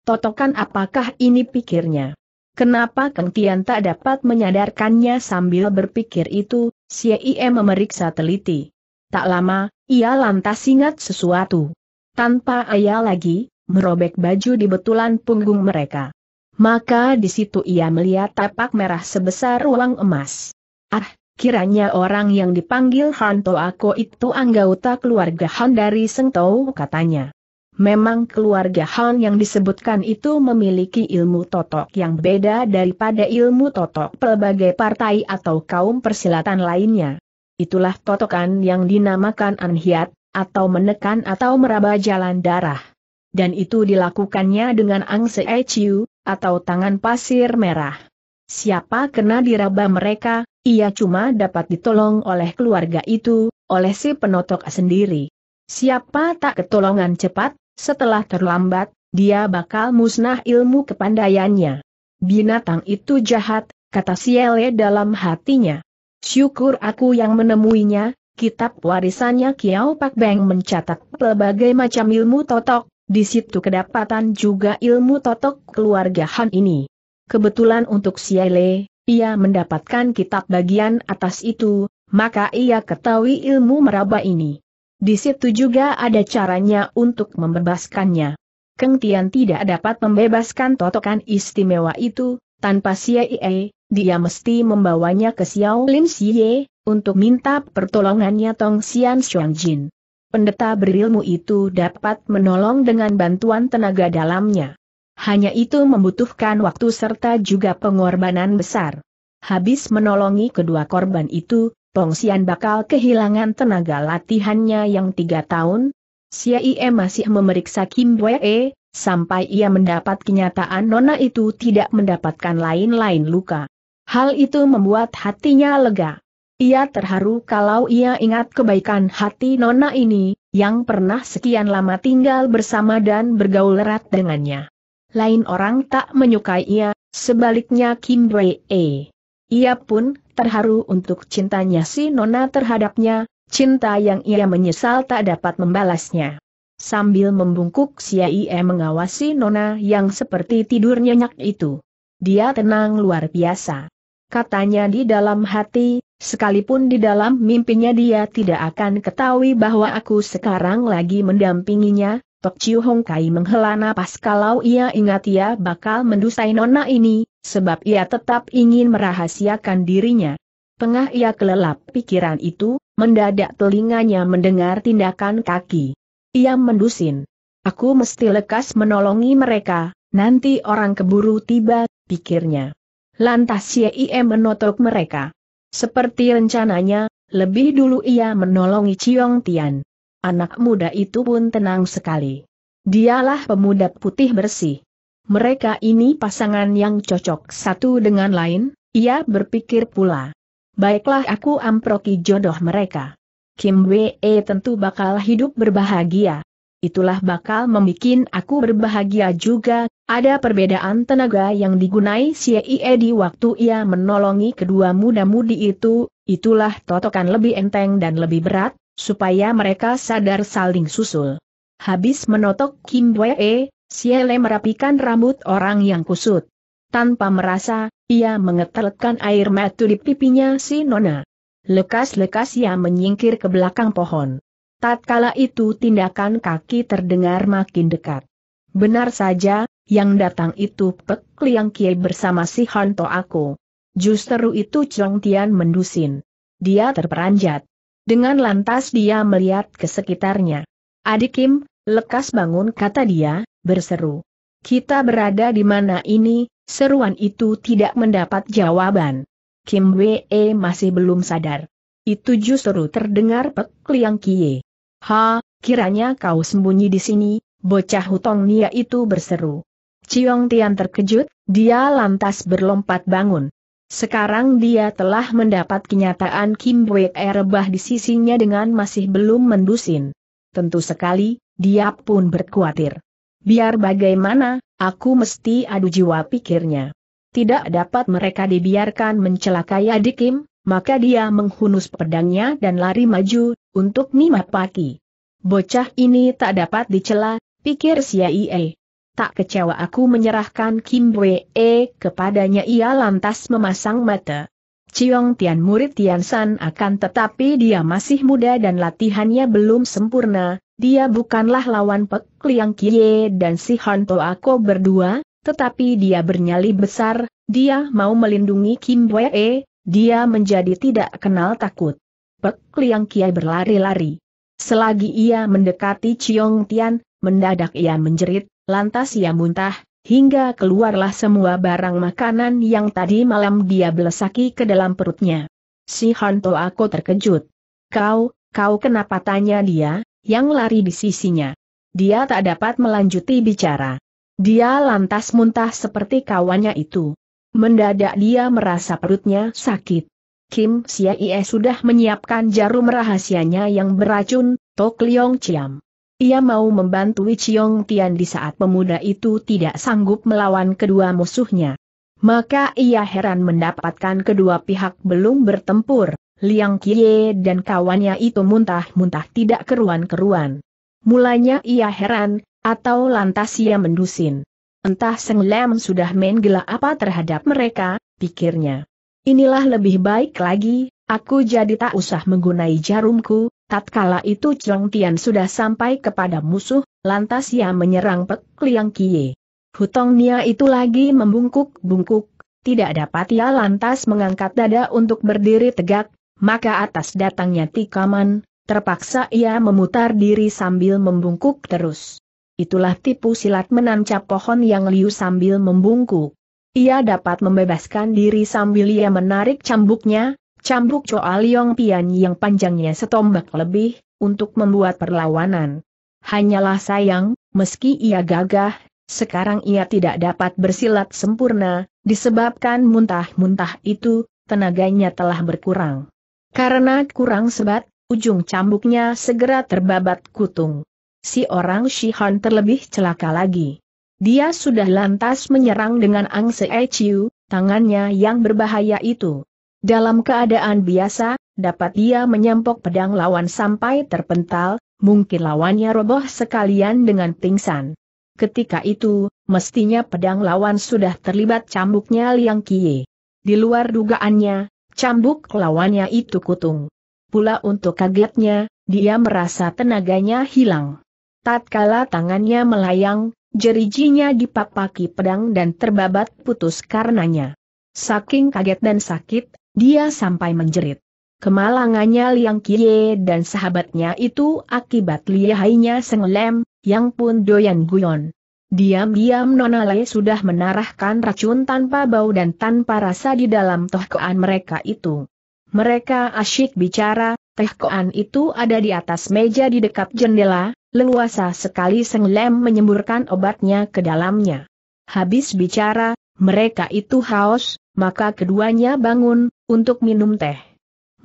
Totokan apakah ini pikirnya? Kenapa kentian Tian tak dapat menyadarkannya sambil berpikir itu, IE memeriksa teliti. Tak lama, ia lantas ingat sesuatu. Tanpa ayah lagi, merobek baju di betulan punggung mereka. Maka di situ ia melihat tapak merah sebesar uang emas. Ah, Kiranya orang yang dipanggil Han Toako itu anggota keluarga Han dari Sengtou katanya. Memang keluarga Han yang disebutkan itu memiliki ilmu totok yang beda daripada ilmu totok pelbagai partai atau kaum persilatan lainnya. Itulah totokan yang dinamakan anhiat, atau menekan atau meraba jalan darah. Dan itu dilakukannya dengan angse e atau tangan pasir merah. Siapa kena diraba mereka, ia cuma dapat ditolong oleh keluarga itu, oleh si penotok sendiri. Siapa tak ketolongan cepat, setelah terlambat, dia bakal musnah ilmu kepandaiannya. Binatang itu jahat, kata Siele dalam hatinya. Syukur aku yang menemuinya, kitab warisannya Kiau Pak Beng mencatat pelbagai macam ilmu totok, di situ kedapatan juga ilmu totok keluarga Han ini. Kebetulan untuk Siele, ia mendapatkan kitab bagian atas itu, maka ia ketahui ilmu meraba ini. Di situ juga ada caranya untuk membebaskannya. Keng Tian tidak dapat membebaskan totokan istimewa itu, tanpa Siele, dia mesti membawanya ke Xiao Lin Siye, untuk minta pertolongannya Tong Xian Xuan Jin, Pendeta berilmu itu dapat menolong dengan bantuan tenaga dalamnya. Hanya itu membutuhkan waktu serta juga pengorbanan besar. Habis menolongi kedua korban itu, Pongsian bakal kehilangan tenaga latihannya yang tiga tahun. Siaie masih memeriksa Kim Wee, e, sampai ia mendapat kenyataan Nona itu tidak mendapatkan lain-lain luka. Hal itu membuat hatinya lega. Ia terharu kalau ia ingat kebaikan hati Nona ini, yang pernah sekian lama tinggal bersama dan bergaul erat dengannya lain orang tak menyukai ia, sebaliknya Kim E. Ia pun terharu untuk cintanya si Nona terhadapnya, cinta yang ia menyesal tak dapat membalasnya. Sambil membungkuk si Siaie mengawasi Nona yang seperti tidur nyenyak itu. Dia tenang luar biasa. Katanya di dalam hati, sekalipun di dalam mimpinya dia tidak akan ketahui bahwa aku sekarang lagi mendampinginya, Tok Chiu Hong Kai menghela napas kalau ia ingat ia bakal mendusai nona ini, sebab ia tetap ingin merahasiakan dirinya. Tengah ia kelelap pikiran itu, mendadak telinganya mendengar tindakan kaki. Ia mendusin. Aku mesti lekas menolongi mereka, nanti orang keburu tiba, pikirnya. Lantas ia menotok mereka. Seperti rencananya, lebih dulu ia menolongi Chiong Tian anak muda itu pun tenang sekali. Dialah pemuda putih bersih. Mereka ini pasangan yang cocok satu dengan lain, ia berpikir pula. Baiklah aku amproki jodoh mereka. Kim Wee tentu bakal hidup berbahagia. Itulah bakal membuat aku berbahagia juga, ada perbedaan tenaga yang digunai si Ie di waktu ia menolongi kedua muda-mudi itu, itulah totokan lebih enteng dan lebih berat, supaya mereka sadar saling susul. Habis menotok Kim Wee, Siele merapikan rambut orang yang kusut. Tanpa merasa, ia mengetelkan air mata di pipinya si Nona. Lekas-lekas ia menyingkir ke belakang pohon. Tatkala itu tindakan kaki terdengar makin dekat. Benar saja, yang datang itu Pek Liang Kie bersama si Hanto aku. Justru itu Chong Tian mendusin. Dia terperanjat. Dengan lantas dia melihat ke sekitarnya. Adik Kim, lekas bangun kata dia, berseru. Kita berada di mana ini, seruan itu tidak mendapat jawaban. Kim Wee masih belum sadar. Itu justru terdengar Pek Liang Kie. Ha, kiranya kau sembunyi di sini, bocah hutong Nia itu berseru. Ciong Tian terkejut, dia lantas berlompat bangun. Sekarang dia telah mendapat kenyataan Kim Wei rebah er di sisinya dengan masih belum mendusin. Tentu sekali, dia pun berkhawatir. Biar bagaimana, aku mesti adu jiwa pikirnya. Tidak dapat mereka dibiarkan mencelakai adik Kim, maka dia menghunus pedangnya dan lari maju, untuk Nima Paki. Bocah ini tak dapat dicela, pikir Siaie tak kecewa aku menyerahkan Kim Wee e kepadanya ia lantas memasang mata. Ciong Tian murid Tian San akan tetapi dia masih muda dan latihannya belum sempurna, dia bukanlah lawan Pek Liang Kie dan si Hanto Ako berdua, tetapi dia bernyali besar, dia mau melindungi Kim Wee, e. dia menjadi tidak kenal takut. Pek Liang Kie berlari-lari. Selagi ia mendekati Ciong Tian, mendadak ia menjerit, Lantas ia muntah, hingga keluarlah semua barang makanan yang tadi malam dia belesaki ke dalam perutnya. Si Hanto aku terkejut. Kau, kau kenapa tanya dia, yang lari di sisinya. Dia tak dapat melanjuti bicara. Dia lantas muntah seperti kawannya itu. Mendadak dia merasa perutnya sakit. Kim Sia Ie sudah menyiapkan jarum rahasianya yang beracun, Tok Leong Chiam. Ia mau membantu Chiong Tian di saat pemuda itu tidak sanggup melawan kedua musuhnya. Maka ia heran mendapatkan kedua pihak belum bertempur, Liang Kie dan kawannya itu muntah-muntah tidak keruan-keruan. Mulanya ia heran, atau lantas ia mendusin. Entah Seng Lam sudah main gila apa terhadap mereka, pikirnya. Inilah lebih baik lagi, aku jadi tak usah menggunai jarumku, Tatkala itu Chong Tian sudah sampai kepada musuh, lantas ia menyerang Pek Liang Kie. Hutong Nia itu lagi membungkuk-bungkuk, tidak dapat ia lantas mengangkat dada untuk berdiri tegak, maka atas datangnya tikaman, terpaksa ia memutar diri sambil membungkuk terus. Itulah tipu silat menancap pohon yang liu sambil membungkuk. Ia dapat membebaskan diri sambil ia menarik cambuknya, Cambuk Choa Liong Pian yang panjangnya setombak lebih, untuk membuat perlawanan. Hanyalah sayang, meski ia gagah, sekarang ia tidak dapat bersilat sempurna, disebabkan muntah-muntah itu, tenaganya telah berkurang. Karena kurang sebat, ujung cambuknya segera terbabat kutung. Si orang Shihan terlebih celaka lagi. Dia sudah lantas menyerang dengan Ang Se tangannya yang berbahaya itu. Dalam keadaan biasa, dapat dia menyampok pedang lawan sampai terpental, mungkin lawannya roboh sekalian dengan pingsan. Ketika itu, mestinya pedang lawan sudah terlibat cambuknya Liang Kie. Di luar dugaannya, cambuk lawannya itu kutung. Pula untuk kagetnya, dia merasa tenaganya hilang. Tatkala tangannya melayang, jerijinya dipapaki pedang dan terbabat putus karenanya. Saking kaget dan sakit, dia sampai menjerit. Kemalangannya Liang Kie dan sahabatnya itu akibat lihainya Senglem, yang pun doyan guyon. Diam-diam Nona Le sudah menarahkan racun tanpa bau dan tanpa rasa di dalam tohkoan mereka itu. Mereka asyik bicara, tohkoan itu ada di atas meja di dekat jendela, leluasa sekali Senglem menyemburkan obatnya ke dalamnya. Habis bicara, mereka itu haus, maka keduanya bangun, untuk minum teh.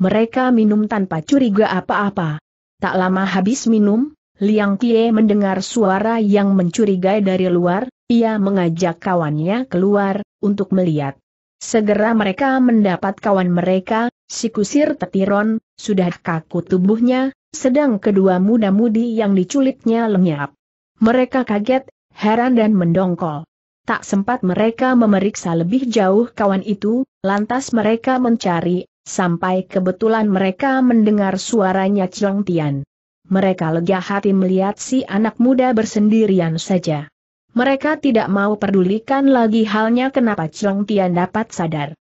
Mereka minum tanpa curiga apa-apa. Tak lama habis minum, Liang Kie mendengar suara yang mencurigai dari luar, ia mengajak kawannya keluar, untuk melihat. Segera mereka mendapat kawan mereka, si kusir tetiron, sudah kaku tubuhnya, sedang kedua muda-mudi yang diculiknya lenyap. Mereka kaget, heran dan mendongkol. Tak sempat mereka memeriksa lebih jauh kawan itu, lantas mereka mencari, sampai kebetulan mereka mendengar suaranya Chong Tian. Mereka lega hati melihat si anak muda bersendirian saja. Mereka tidak mau pedulikan lagi halnya kenapa Chong Tian dapat sadar.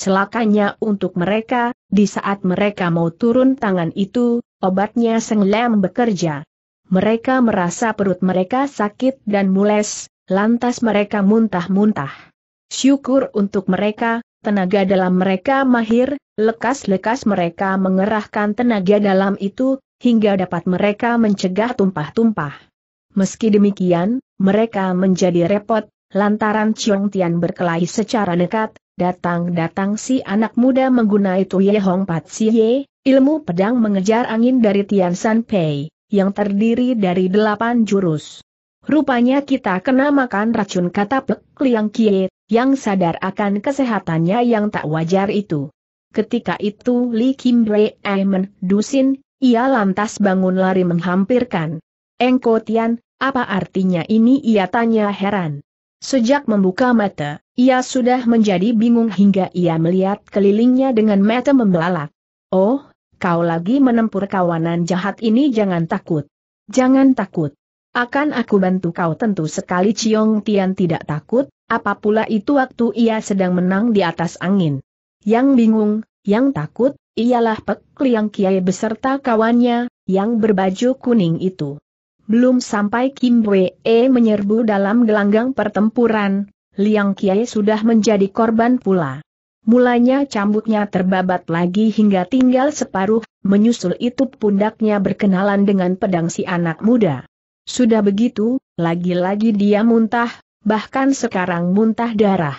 Celakanya untuk mereka, di saat mereka mau turun tangan itu, obatnya Seng bekerja. Mereka merasa perut mereka sakit dan mules, lantas mereka muntah-muntah. Syukur untuk mereka, tenaga dalam mereka mahir, lekas-lekas mereka mengerahkan tenaga dalam itu, hingga dapat mereka mencegah tumpah-tumpah. Meski demikian, mereka menjadi repot, lantaran Chiong Tian berkelahi secara dekat, datang-datang si anak muda menggunai Tuye Hong Pat Siye, ilmu pedang mengejar angin dari Tian San Pei, yang terdiri dari delapan jurus. Rupanya kita kena makan racun kata Pek Liang Kie, yang sadar akan kesehatannya yang tak wajar itu. Ketika itu Li Kim Bre Aiman dusin, ia lantas bangun lari menghampirkan. Engko Tian, apa artinya ini ia tanya heran. Sejak membuka mata, ia sudah menjadi bingung hingga ia melihat kelilingnya dengan mata membelalak. Oh, kau lagi menempur kawanan jahat ini jangan takut. Jangan takut. Akan aku bantu kau tentu sekali Ciong Tian tidak takut, apa pula itu waktu ia sedang menang di atas angin. Yang bingung, yang takut, ialah Pek Liang Kiai beserta kawannya, yang berbaju kuning itu. Belum sampai Kim E menyerbu dalam gelanggang pertempuran, Liang Kiai sudah menjadi korban pula. Mulanya cambuknya terbabat lagi hingga tinggal separuh, menyusul itu pundaknya berkenalan dengan pedang si anak muda. Sudah begitu, lagi-lagi dia muntah, bahkan sekarang muntah darah.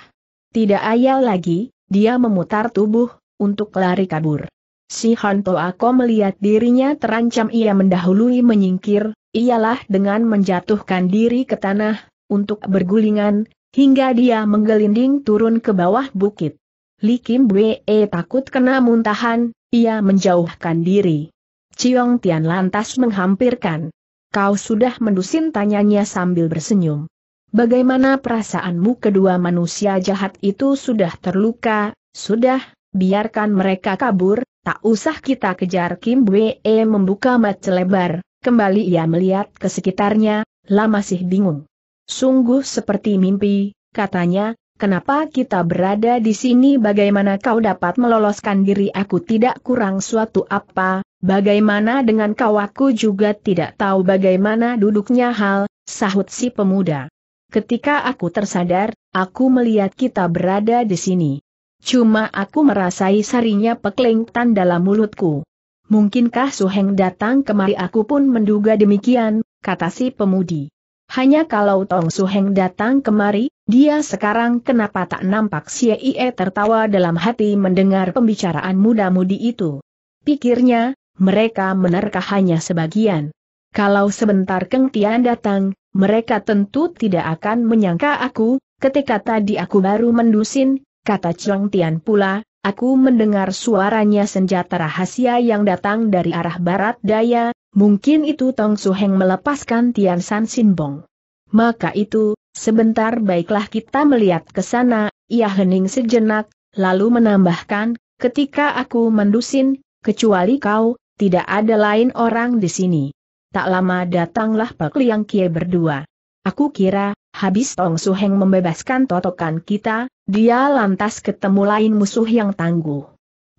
Tidak ayal lagi, dia memutar tubuh, untuk lari kabur. Si Hanto Ako melihat dirinya terancam ia mendahului menyingkir, ialah dengan menjatuhkan diri ke tanah, untuk bergulingan, hingga dia menggelinding turun ke bawah bukit. Li Kim Bwe e takut kena muntahan, ia menjauhkan diri. Ciong Tian lantas menghampirkan. Kau sudah mendusin tanyanya sambil bersenyum. Bagaimana perasaanmu kedua manusia jahat itu sudah terluka, sudah, biarkan mereka kabur, tak usah kita kejar Kim Wee membuka mata lebar, kembali ia melihat ke sekitarnya, lah masih bingung. Sungguh seperti mimpi, katanya, Kenapa kita berada di sini bagaimana kau dapat meloloskan diri aku tidak kurang suatu apa, bagaimana dengan kau aku juga tidak tahu bagaimana duduknya hal, sahut si pemuda. Ketika aku tersadar, aku melihat kita berada di sini. Cuma aku merasai sarinya peklengtan dalam mulutku. Mungkinkah Suheng datang kemari aku pun menduga demikian, kata si pemudi. Hanya kalau Tong Su Heng datang kemari, dia sekarang kenapa tak nampak Si Ie tertawa dalam hati mendengar pembicaraan muda-mudi itu. Pikirnya, mereka menerka hanya sebagian. Kalau sebentar Keng Tian datang, mereka tentu tidak akan menyangka aku, ketika tadi aku baru mendusin, kata Chong Tian pula, aku mendengar suaranya senjata rahasia yang datang dari arah barat daya, Mungkin itu Tong Suheng melepaskan Tian San Sinbong. Maka itu, sebentar baiklah kita melihat ke sana, ia hening sejenak, lalu menambahkan, ketika aku mendusin, kecuali kau, tidak ada lain orang di sini. Tak lama datanglah Pak Liang Kie berdua. Aku kira, habis Tong Suheng membebaskan totokan kita, dia lantas ketemu lain musuh yang tangguh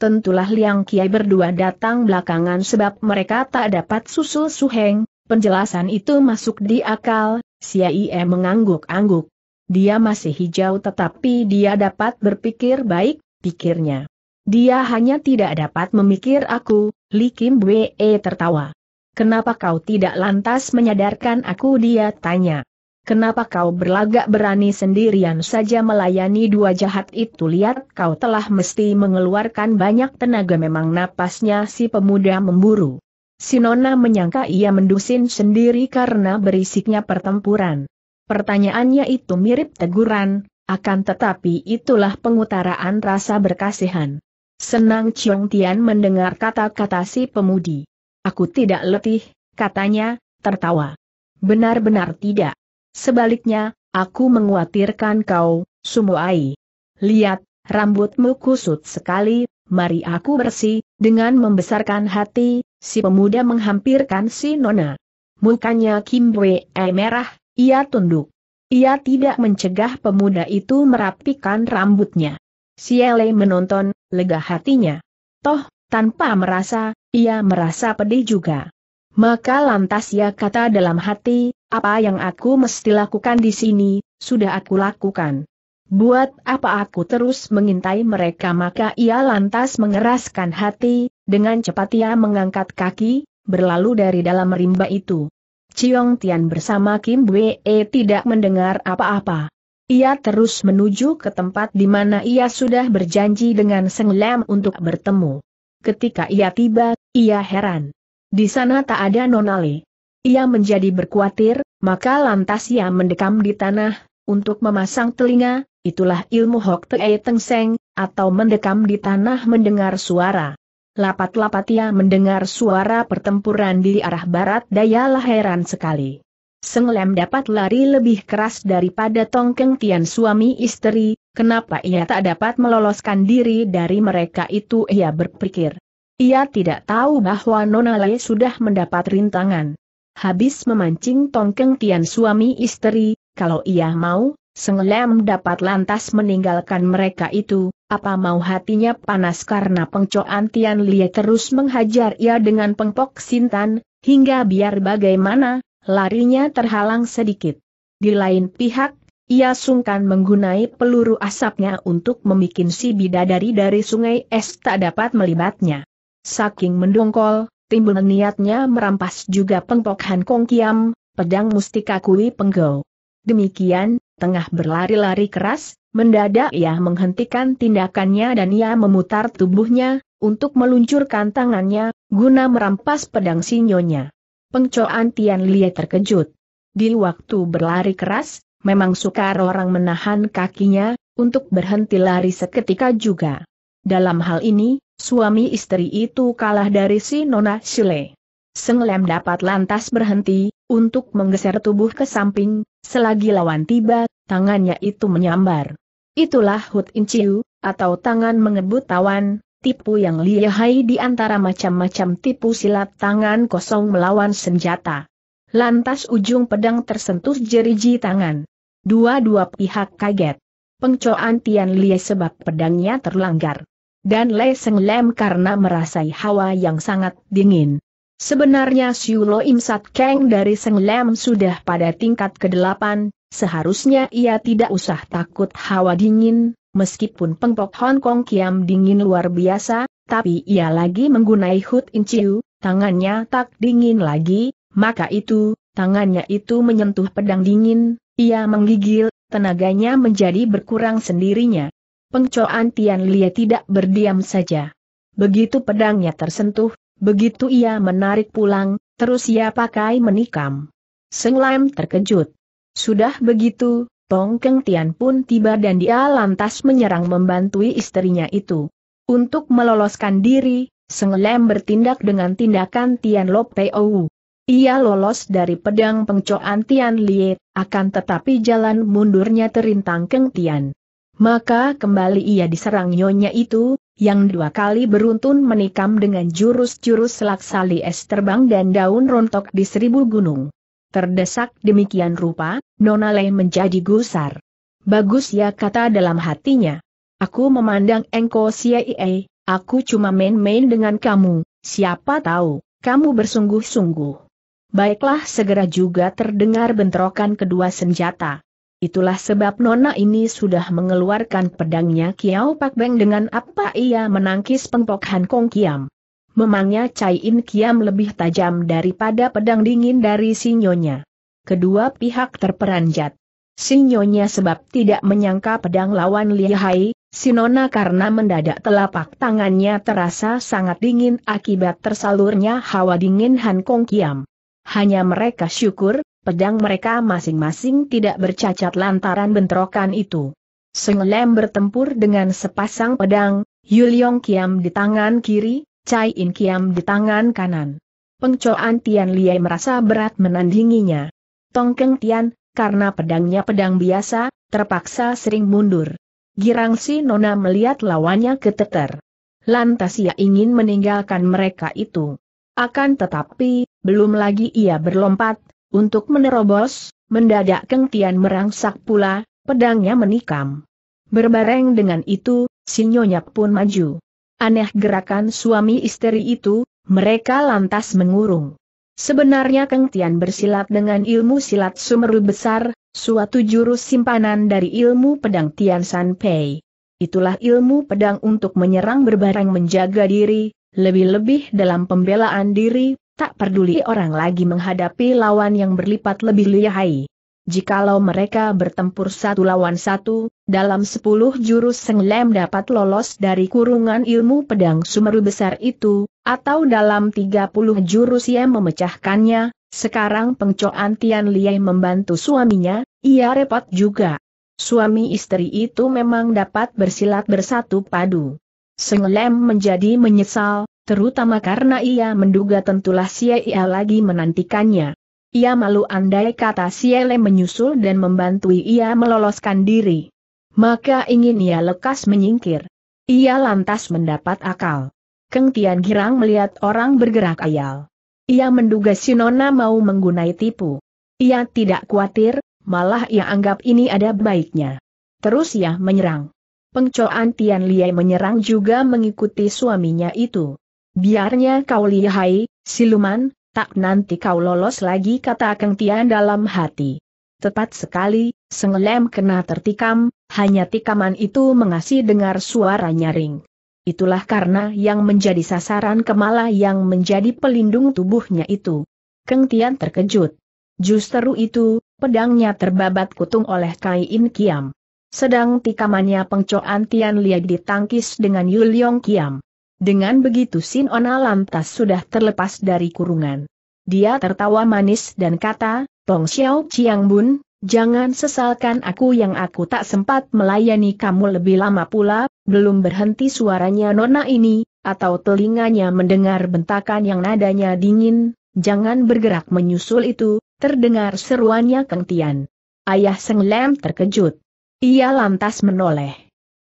tentulah Liang Kiai berdua datang belakangan sebab mereka tak dapat susul suheng, penjelasan itu masuk di akal, Siai mengangguk-angguk. Dia masih hijau tetapi dia dapat berpikir baik, pikirnya. Dia hanya tidak dapat memikir aku, Li Kim Wee tertawa. Kenapa kau tidak lantas menyadarkan aku dia tanya. Kenapa kau berlagak berani sendirian saja melayani dua jahat itu lihat kau telah mesti mengeluarkan banyak tenaga memang napasnya si pemuda memburu. Sinona menyangka ia mendusin sendiri karena berisiknya pertempuran. Pertanyaannya itu mirip teguran, akan tetapi itulah pengutaraan rasa berkasihan. Senang Chiong Tian mendengar kata-kata si pemudi. Aku tidak letih, katanya, tertawa. Benar-benar tidak. Sebaliknya, aku menguatirkan kau, Sumuai. Lihat, rambutmu kusut sekali, mari aku bersih, dengan membesarkan hati, si pemuda menghampirkan si Nona. Mukanya Kim Wei eh, merah, ia tunduk. Ia tidak mencegah pemuda itu merapikan rambutnya. Ele menonton, lega hatinya. Toh, tanpa merasa, ia merasa pedih juga. Maka lantas ia kata dalam hati, apa yang aku mesti lakukan di sini, sudah aku lakukan. Buat apa aku terus mengintai mereka maka ia lantas mengeraskan hati, dengan cepat ia mengangkat kaki, berlalu dari dalam rimba itu. Ciong Tian bersama Kim E tidak mendengar apa-apa. Ia terus menuju ke tempat di mana ia sudah berjanji dengan Seng Lam untuk bertemu. Ketika ia tiba, ia heran. Di sana tak ada Nonale. Ia menjadi berkuatir, maka lantas ia mendekam di tanah, untuk memasang telinga, itulah ilmu Hok Tei Teng Seng, atau mendekam di tanah mendengar suara. Lapat-lapat ia mendengar suara pertempuran di arah barat lah heran sekali. Senglem dapat lari lebih keras daripada Tongkeng Tian suami istri, kenapa ia tak dapat meloloskan diri dari mereka itu ia berpikir. Ia tidak tahu bahwa Nona Le sudah mendapat rintangan. Habis memancing Tongkeng Tian suami istri, kalau ia mau, Senglem dapat lantas meninggalkan mereka itu, apa mau hatinya panas karena pengcoan Tian Lie terus menghajar ia dengan pengpok Sintan, hingga biar bagaimana, larinya terhalang sedikit. Di lain pihak, ia sungkan menggunai peluru asapnya untuk memikin si bidadari dari sungai es tak dapat melibatnya. Saking mendongkol, timbul niatnya merampas juga pengpok Kong Kiam, pedang mustika kui penggau. Demikian, tengah berlari-lari keras, mendadak ia menghentikan tindakannya dan ia memutar tubuhnya, untuk meluncurkan tangannya, guna merampas pedang sinyonya. Pengcoan Tian Lie terkejut. Di waktu berlari keras, memang sukar orang menahan kakinya, untuk berhenti lari seketika juga. Dalam hal ini, suami istri itu kalah dari si Nona Shule. Senglem dapat lantas berhenti, untuk menggeser tubuh ke samping, selagi lawan tiba, tangannya itu menyambar. Itulah Hut Inciu, atau tangan mengebut tawan, tipu yang lihai di antara macam-macam tipu silat tangan kosong melawan senjata. Lantas ujung pedang tersentuh jeriji tangan. Dua-dua pihak kaget. Pengcoan Tian Lie sebab pedangnya terlanggar dan Lei Seng Lem karena merasai hawa yang sangat dingin. Sebenarnya Siulo Im Sat Keng dari Seng Lem sudah pada tingkat ke-8, seharusnya ia tidak usah takut hawa dingin, meskipun pengpok Hong Kong Kiam dingin luar biasa, tapi ia lagi menggunai Hut In Chiu, tangannya tak dingin lagi, maka itu, tangannya itu menyentuh pedang dingin, ia menggigil, tenaganya menjadi berkurang sendirinya. Pengcoan Tian Lie tidak berdiam saja. Begitu pedangnya tersentuh, begitu ia menarik pulang, terus ia pakai menikam. Seng Lam terkejut. Sudah begitu, Tong Keng Tian pun tiba dan dia lantas menyerang membantui istrinya itu. Untuk meloloskan diri, Seng Lam bertindak dengan tindakan Tian Lo Ou. Ia lolos dari pedang pengcoan Tian Lie, akan tetapi jalan mundurnya terintang Keng Tian. Maka kembali ia diserang nyonya itu, yang dua kali beruntun menikam dengan jurus-jurus laksali es terbang dan daun rontok di seribu gunung. Terdesak demikian rupa, Nona menjadi gusar. Bagus ya kata dalam hatinya. Aku memandang engkau siaie, aku cuma main-main dengan kamu, siapa tahu, kamu bersungguh-sungguh. Baiklah segera juga terdengar bentrokan kedua senjata. Itulah sebab nona ini sudah mengeluarkan pedangnya Kiao Pak Beng dengan apa ia menangkis pengpok Han Kong Kiam. Memangnya Cai In Kiam lebih tajam daripada pedang dingin dari sinyonya. Kedua pihak terperanjat. Sinyonya sebab tidak menyangka pedang lawan lihai, Sinona karena mendadak telapak tangannya terasa sangat dingin akibat tersalurnya hawa dingin Han Kong Kiam. Hanya mereka syukur, pedang mereka masing-masing tidak bercacat lantaran bentrokan itu. Seng Lem bertempur dengan sepasang pedang, Yuliong Kiam di tangan kiri, Cai In Kiam di tangan kanan. Pengcoan Tian Liai merasa berat menandinginya. Tong Keng Tian, karena pedangnya pedang biasa, terpaksa sering mundur. Girang si Nona melihat lawannya keteter. Lantas ia ingin meninggalkan mereka itu. Akan tetapi, belum lagi ia berlompat, untuk menerobos, mendadak Keng Tian merangsak pula, pedangnya menikam. Berbareng dengan itu, Sinyonyak pun maju. Aneh gerakan suami istri itu, mereka lantas mengurung. Sebenarnya Keng Tian bersilat dengan ilmu silat sumeru besar, suatu jurus simpanan dari ilmu pedang Tian San Pei. Itulah ilmu pedang untuk menyerang berbareng menjaga diri, lebih-lebih dalam pembelaan diri, tak peduli orang lagi menghadapi lawan yang berlipat lebih lihai. Jikalau mereka bertempur satu lawan satu, dalam sepuluh jurus senglem dapat lolos dari kurungan ilmu pedang sumeru besar itu, atau dalam tiga puluh jurus ia memecahkannya, sekarang pengcoan Tian Liai membantu suaminya, ia repot juga. Suami istri itu memang dapat bersilat bersatu padu. Senglem menjadi menyesal, terutama karena ia menduga tentulah Xie lagi menantikannya. Ia malu andai kata Xie menyusul dan membantu ia meloloskan diri. Maka ingin ia lekas menyingkir. Ia lantas mendapat akal. Keng Tian Girang melihat orang bergerak ayal. Ia menduga si Nona mau menggunai tipu. Ia tidak khawatir, malah ia anggap ini ada baiknya. Terus ia menyerang. Pengcoan Tian Liai menyerang juga mengikuti suaminya itu. Biarnya kau lihai, siluman, tak nanti kau lolos lagi kata Kang Tian dalam hati. Tepat sekali, Sengelem kena tertikam, hanya tikaman itu mengasih dengar suara nyaring. Itulah karena yang menjadi sasaran kemala yang menjadi pelindung tubuhnya itu. Kang Tian terkejut. Justru itu, pedangnya terbabat kutung oleh Kain Kiam. Sedang tikamannya pengcoan Tian Liag ditangkis dengan Yuliong Kiam. Dengan begitu Sin Ona lantas sudah terlepas dari kurungan. Dia tertawa manis dan kata, Tong Xiao Chiang Bun, jangan sesalkan aku yang aku tak sempat melayani kamu lebih lama pula, belum berhenti suaranya nona ini, atau telinganya mendengar bentakan yang nadanya dingin, jangan bergerak menyusul itu, terdengar seruannya Kang Tian. Ayah Seng Lem terkejut. Ia lantas menoleh.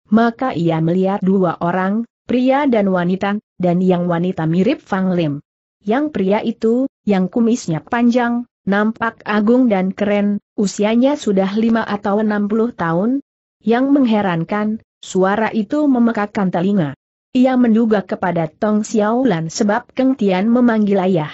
Maka ia melihat dua orang, pria dan wanita, dan yang wanita mirip Fang Lim. Yang pria itu, yang kumisnya panjang, nampak agung dan keren, usianya sudah lima atau enam puluh tahun. Yang mengherankan, suara itu memekakkan telinga. Ia menduga kepada Tong Xiaolan sebab Keng Tian memanggil ayah.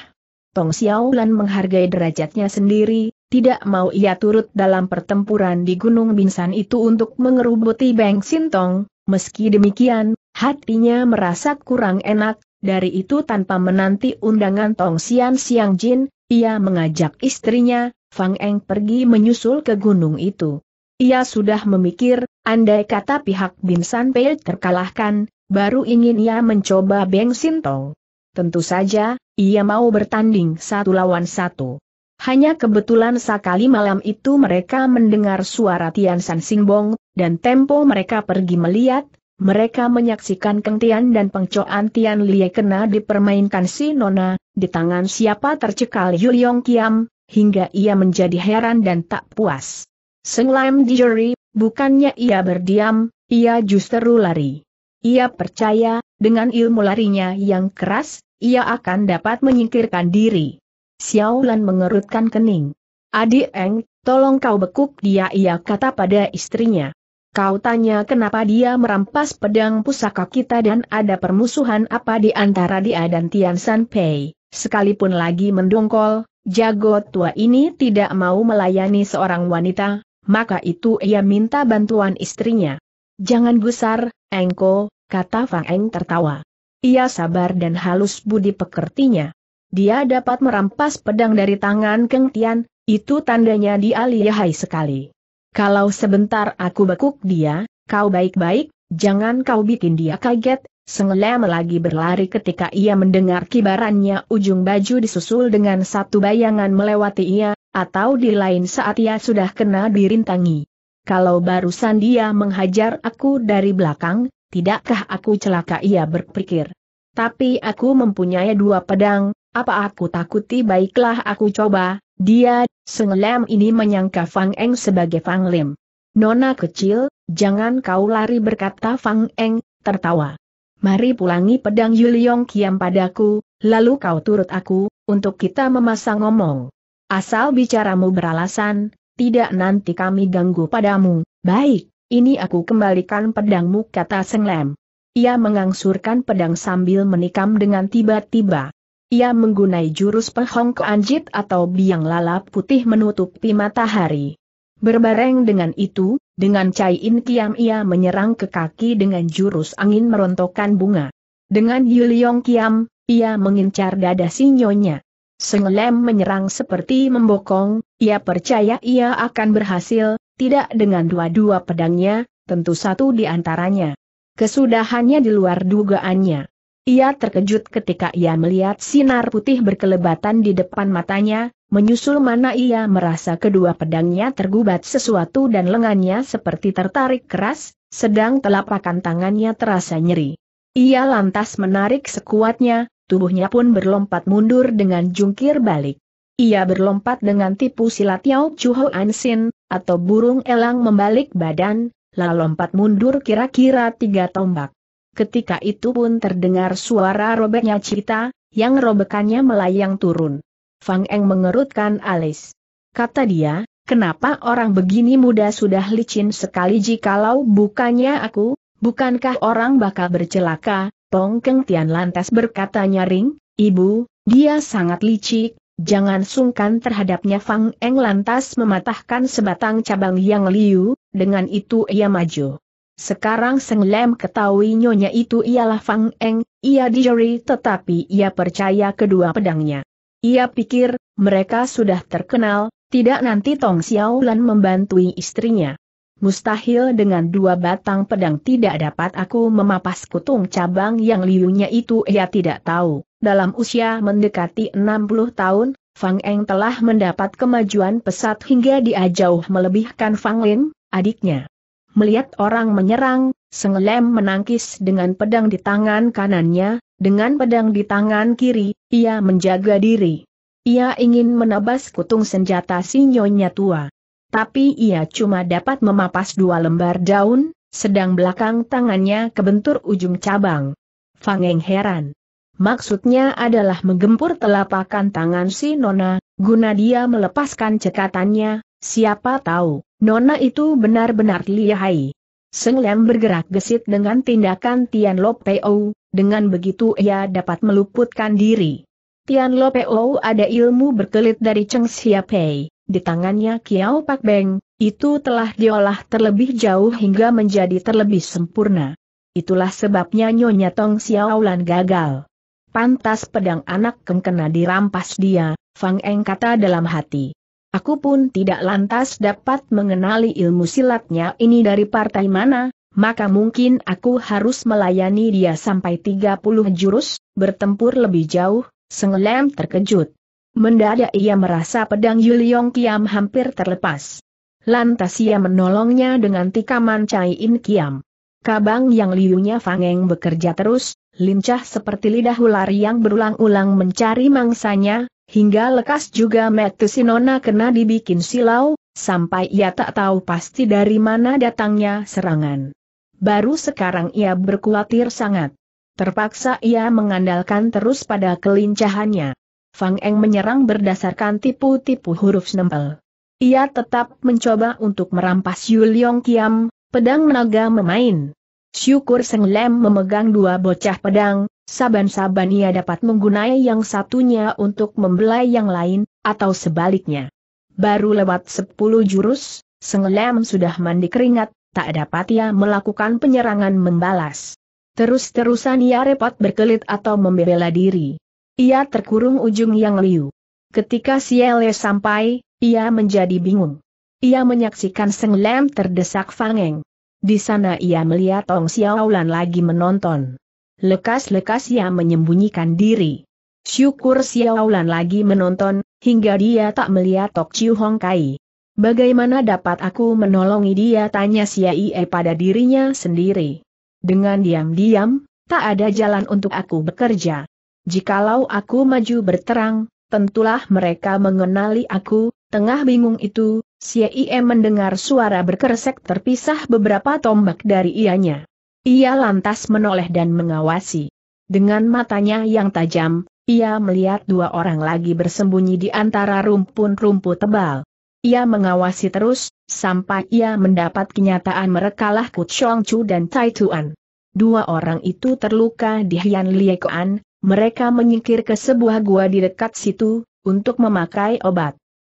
Tong Xiaolan menghargai derajatnya sendiri, tidak mau ia turut dalam pertempuran di Gunung Binsan itu untuk mengerubuti Beng Sintong, meski demikian, Hatinya merasa kurang enak, dari itu tanpa menanti undangan Tong Sian Siang Jin, ia mengajak istrinya, Fang Eng pergi menyusul ke gunung itu. Ia sudah memikir, andai kata pihak Bin San Pei terkalahkan, baru ingin ia mencoba Beng Tong. Tentu saja, ia mau bertanding satu lawan satu. Hanya kebetulan sekali malam itu mereka mendengar suara Tian San Bong dan tempo mereka pergi melihat, mereka menyaksikan Keng Tian dan Coan Tian Lie kena dipermainkan si Nona, di tangan siapa tercekal Yuliong Kiam, hingga ia menjadi heran dan tak puas. Seng Lam dijeri, bukannya ia berdiam, ia justru lari. Ia percaya, dengan ilmu larinya yang keras, ia akan dapat menyingkirkan diri. Xiao Lan mengerutkan kening. Adik Eng, tolong kau bekuk dia ia kata pada istrinya. Kau tanya kenapa dia merampas pedang pusaka kita dan ada permusuhan apa di antara dia dan Tian San Pei. Sekalipun lagi mendongkol, jago tua ini tidak mau melayani seorang wanita, maka itu ia minta bantuan istrinya. Jangan gusar, Engko, kata Fang Eng tertawa. Ia sabar dan halus budi pekertinya. Dia dapat merampas pedang dari tangan Keng Tian, itu tandanya dia lihai sekali. Kalau sebentar aku bekuk dia, kau baik-baik, jangan kau bikin dia kaget, sengelam lagi berlari ketika ia mendengar kibarannya ujung baju disusul dengan satu bayangan melewati ia, atau di lain saat ia sudah kena dirintangi. Kalau barusan dia menghajar aku dari belakang, tidakkah aku celaka ia berpikir. Tapi aku mempunyai dua pedang, apa aku takuti baiklah aku coba, dia, Seng Lam ini menyangka Fang Eng sebagai Fang Lim. Nona kecil, jangan kau lari berkata Fang Eng, tertawa. Mari pulangi pedang Yuliong Kiam padaku, lalu kau turut aku, untuk kita memasang ngomong. Asal bicaramu beralasan, tidak nanti kami ganggu padamu, baik, ini aku kembalikan pedangmu kata Seng Lam. Ia mengangsurkan pedang sambil menikam dengan tiba-tiba. Ia menggunai jurus penghong keanjit atau biang lalap putih menutupi matahari. Berbareng dengan itu, dengan Cai In Kiam ia menyerang ke kaki dengan jurus angin merontokkan bunga. Dengan Yuliong Kiam, ia mengincar dada sinyonya. Senglem menyerang seperti membokong, ia percaya ia akan berhasil, tidak dengan dua-dua pedangnya, tentu satu di antaranya. Kesudahannya di luar dugaannya. Ia terkejut ketika ia melihat sinar putih berkelebatan di depan matanya, menyusul mana ia merasa kedua pedangnya tergubat sesuatu dan lengannya seperti tertarik keras, sedang telapakan tangannya terasa nyeri. Ia lantas menarik sekuatnya, tubuhnya pun berlompat mundur dengan jungkir balik. Ia berlompat dengan tipu silat Yao Chuho Ansin, atau burung elang membalik badan, lalu lompat mundur kira-kira tiga tombak ketika itu pun terdengar suara robeknya cita, yang robekannya melayang turun. Fang Eng mengerutkan alis. Kata dia, kenapa orang begini muda sudah licin sekali jikalau bukannya aku, bukankah orang bakal bercelaka, Tong Keng Tian lantas berkata nyaring, ibu, dia sangat licik, Jangan sungkan terhadapnya Fang Eng lantas mematahkan sebatang cabang yang liu, dengan itu ia maju. Sekarang Seng Lem ketahui nyonya itu ialah Fang Eng, ia dijeri tetapi ia percaya kedua pedangnya. Ia pikir, mereka sudah terkenal, tidak nanti Tong Xiao Lan membantui istrinya. Mustahil dengan dua batang pedang tidak dapat aku memapas kutung cabang yang liunya itu ia tidak tahu. Dalam usia mendekati 60 tahun, Fang Eng telah mendapat kemajuan pesat hingga dia jauh melebihkan Fang Lin, adiknya. Melihat orang menyerang, Senglem menangkis dengan pedang di tangan kanannya, dengan pedang di tangan kiri, ia menjaga diri. Ia ingin menebas kutung senjata sinyonya tua. Tapi ia cuma dapat memapas dua lembar daun, sedang belakang tangannya kebentur ujung cabang. Fangeng heran. Maksudnya adalah menggempur telapakan tangan si Nona, guna dia melepaskan cekatannya, siapa tahu. Nona itu benar-benar lihai. Seng Lem bergerak gesit dengan tindakan Tian Lo Peo, dengan begitu ia dapat meluputkan diri. Tian Lo Peo ada ilmu berkelit dari Cheng Xiapei. di tangannya Kiao Pak Beng, itu telah diolah terlebih jauh hingga menjadi terlebih sempurna. Itulah sebabnya Nyonya Tong Xiaolan gagal. Pantas pedang anak kena dirampas dia, Fang Eng kata dalam hati. Aku pun tidak lantas dapat mengenali ilmu silatnya ini dari partai mana, maka mungkin aku harus melayani dia sampai 30 jurus, bertempur lebih jauh, Senglem terkejut. Mendadak ia merasa pedang Yuliong Kiam hampir terlepas. Lantas ia menolongnya dengan tikaman Cai In Kiam. Kabang yang liunya Fangeng bekerja terus, lincah seperti lidah ular yang berulang-ulang mencari mangsanya, hingga lekas juga Metusinona kena dibikin silau, sampai ia tak tahu pasti dari mana datangnya serangan. Baru sekarang ia berkuatir sangat. Terpaksa ia mengandalkan terus pada kelincahannya. Fang Eng menyerang berdasarkan tipu-tipu huruf nempel. Ia tetap mencoba untuk merampas Yuliong Kiam, Pedang naga memain. Syukur Seng Lem memegang dua bocah pedang, saban-saban ia dapat menggunai yang satunya untuk membelai yang lain, atau sebaliknya. Baru lewat sepuluh jurus, Seng Lem sudah mandi keringat, tak dapat ia melakukan penyerangan membalas. Terus-terusan ia repot berkelit atau membela diri. Ia terkurung ujung yang liu. Ketika Siele sampai, ia menjadi bingung. Ia menyaksikan Seng Lem terdesak Fangeng. Di sana ia melihat Ong Xiaolan lagi menonton. Lekas-lekas ia menyembunyikan diri. Syukur Xiaolan lagi menonton, hingga dia tak melihat Tok Chiu Hong Kai. Bagaimana dapat aku menolongi dia tanya Ie pada dirinya sendiri. Dengan diam-diam, tak ada jalan untuk aku bekerja. Jikalau aku maju berterang, tentulah mereka mengenali aku, Tengah bingung itu, Ie mendengar suara berkeresek terpisah beberapa tombak dari ianya. Ia lantas menoleh dan mengawasi. Dengan matanya yang tajam, ia melihat dua orang lagi bersembunyi di antara rumpun-rumput tebal. Ia mengawasi terus, sampai ia mendapat kenyataan merekalah Ku Chong Chu dan Tai Tuan. Dua orang itu terluka di Hian Liekoan, mereka menyingkir ke sebuah gua di dekat situ, untuk memakai obat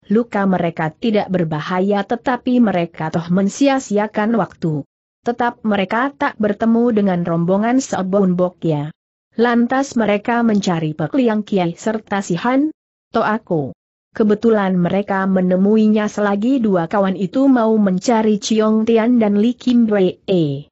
luka mereka tidak berbahaya tetapi mereka toh mensia-siakan waktu. Tetap mereka tak bertemu dengan rombongan seobong ya. Lantas mereka mencari Pekliang Kiai serta Sihan, aku, Kebetulan mereka menemuinya selagi dua kawan itu mau mencari Chiong Tian dan Li Kim Wei. E.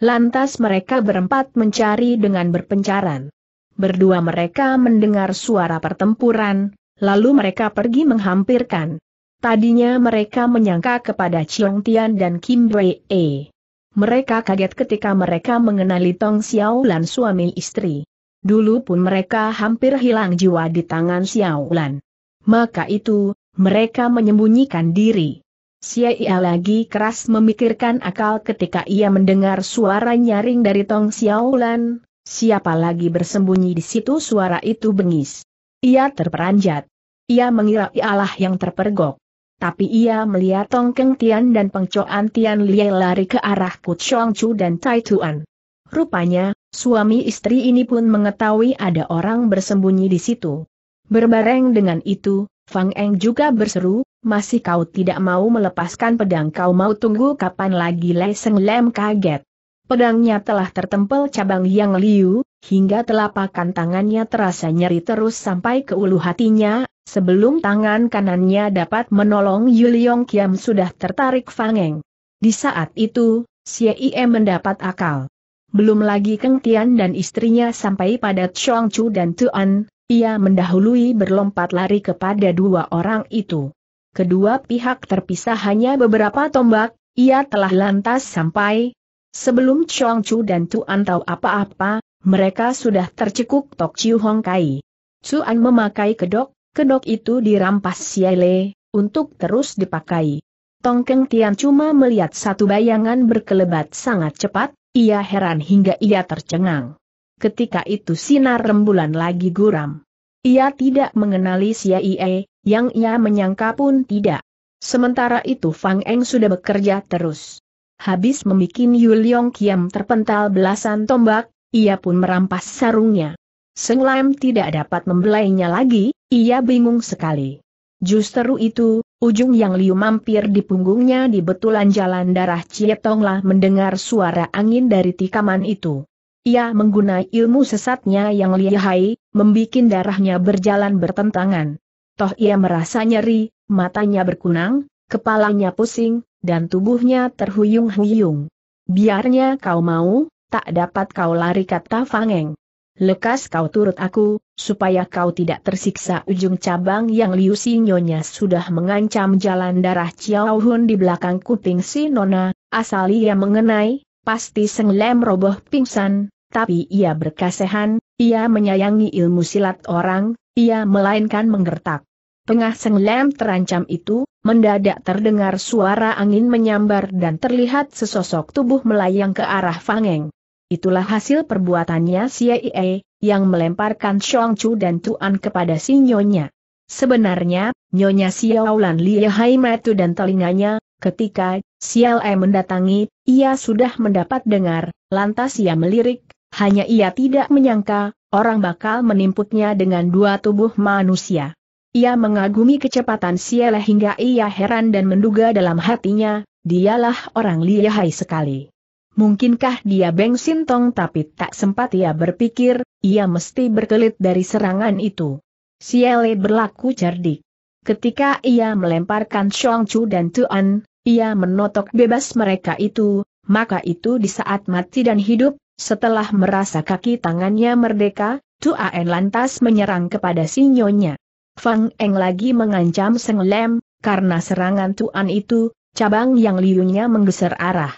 Lantas mereka berempat mencari dengan berpencaran. Berdua mereka mendengar suara pertempuran, Lalu mereka pergi menghampirkan. Tadinya mereka menyangka kepada Chiong Tian dan Kim Wei E. Mereka kaget ketika mereka mengenali Tong Xiaolan suami istri. Dulu pun mereka hampir hilang jiwa di tangan Xiaolan. Maka itu, mereka menyembunyikan diri. Xia lagi keras memikirkan akal ketika ia mendengar suara nyaring dari Tong Xiaolan, siapa lagi bersembunyi di situ suara itu bengis. Ia terperanjat. Ia mengira ialah yang terpergok. Tapi ia melihat Tong Keng Tian dan pengcoan Tian Lie lari ke arah Put Shuang Chu dan Tai Tuan. Rupanya, suami istri ini pun mengetahui ada orang bersembunyi di situ. Berbareng dengan itu, Fang Eng juga berseru, masih kau tidak mau melepaskan pedang kau mau tunggu kapan lagi Lei Seng Lem kaget. Pedangnya telah tertempel cabang Yang Liu, hingga telapakan tangannya terasa nyeri terus sampai ke ulu hatinya, sebelum tangan kanannya dapat menolong Yuliong Kiam sudah tertarik Fangeng. Di saat itu, Xie mendapat akal. Belum lagi Keng Tian dan istrinya sampai pada Chuang Chu dan Tuan, ia mendahului berlompat lari kepada dua orang itu. Kedua pihak terpisah hanya beberapa tombak, ia telah lantas sampai. Sebelum Chuang Chu dan Tuan tahu apa-apa, mereka sudah tercekuk Tok Chiu Hong Kai. Cuan memakai kedok, kedok itu dirampas Siale, untuk terus dipakai. Tongkeng Tian cuma melihat satu bayangan berkelebat sangat cepat, ia heran hingga ia tercengang. Ketika itu sinar rembulan lagi guram. Ia tidak mengenali Siaie, yang ia menyangka pun tidak. Sementara itu Fang Eng sudah bekerja terus. Habis membuat Yuliong Kiam terpental belasan tombak, ia pun merampas sarungnya. Seng Lam tidak dapat membelainya lagi, ia bingung sekali. Justru itu, ujung yang liu mampir di punggungnya di betulan jalan darah Cietonglah mendengar suara angin dari tikaman itu. Ia menggunakan ilmu sesatnya yang lihai, membikin darahnya berjalan bertentangan. Toh ia merasa nyeri, matanya berkunang, kepalanya pusing, dan tubuhnya terhuyung-huyung. Biarnya kau mau, tak dapat kau lari kata Fangeng. Lekas kau turut aku, supaya kau tidak tersiksa ujung cabang yang Liu Si Nyonya sudah mengancam jalan darah Chiao Hun di belakang kuping si Nona, asal ia mengenai, pasti Seng Lem roboh pingsan, tapi ia berkasehan, ia menyayangi ilmu silat orang, ia melainkan menggertak. Tengah Seng Lam terancam itu, mendadak terdengar suara angin menyambar dan terlihat sesosok tubuh melayang ke arah Fangeng. Itulah hasil perbuatannya CIA, yang melemparkan Shuang Chu dan Tuan kepada si Nyonya. Sebenarnya, Nyonya Xiaolan Hai metu dan telinganya, ketika Xiao E mendatangi, ia sudah mendapat dengar, lantas ia melirik, hanya ia tidak menyangka, orang bakal menimputnya dengan dua tubuh manusia. Ia mengagumi kecepatan Siele hingga ia heran dan menduga dalam hatinya, dialah orang lihai sekali. Mungkinkah dia Beng Sintong tapi tak sempat ia berpikir, ia mesti berkelit dari serangan itu. Siele berlaku cerdik. Ketika ia melemparkan Shuang Chu dan Tuan, ia menotok bebas mereka itu, maka itu di saat mati dan hidup, setelah merasa kaki tangannya merdeka, Tuan lantas menyerang kepada sinyonya. Fang Eng lagi mengancam Seng Lem, karena serangan Tuan itu, cabang yang liunya menggeser arah.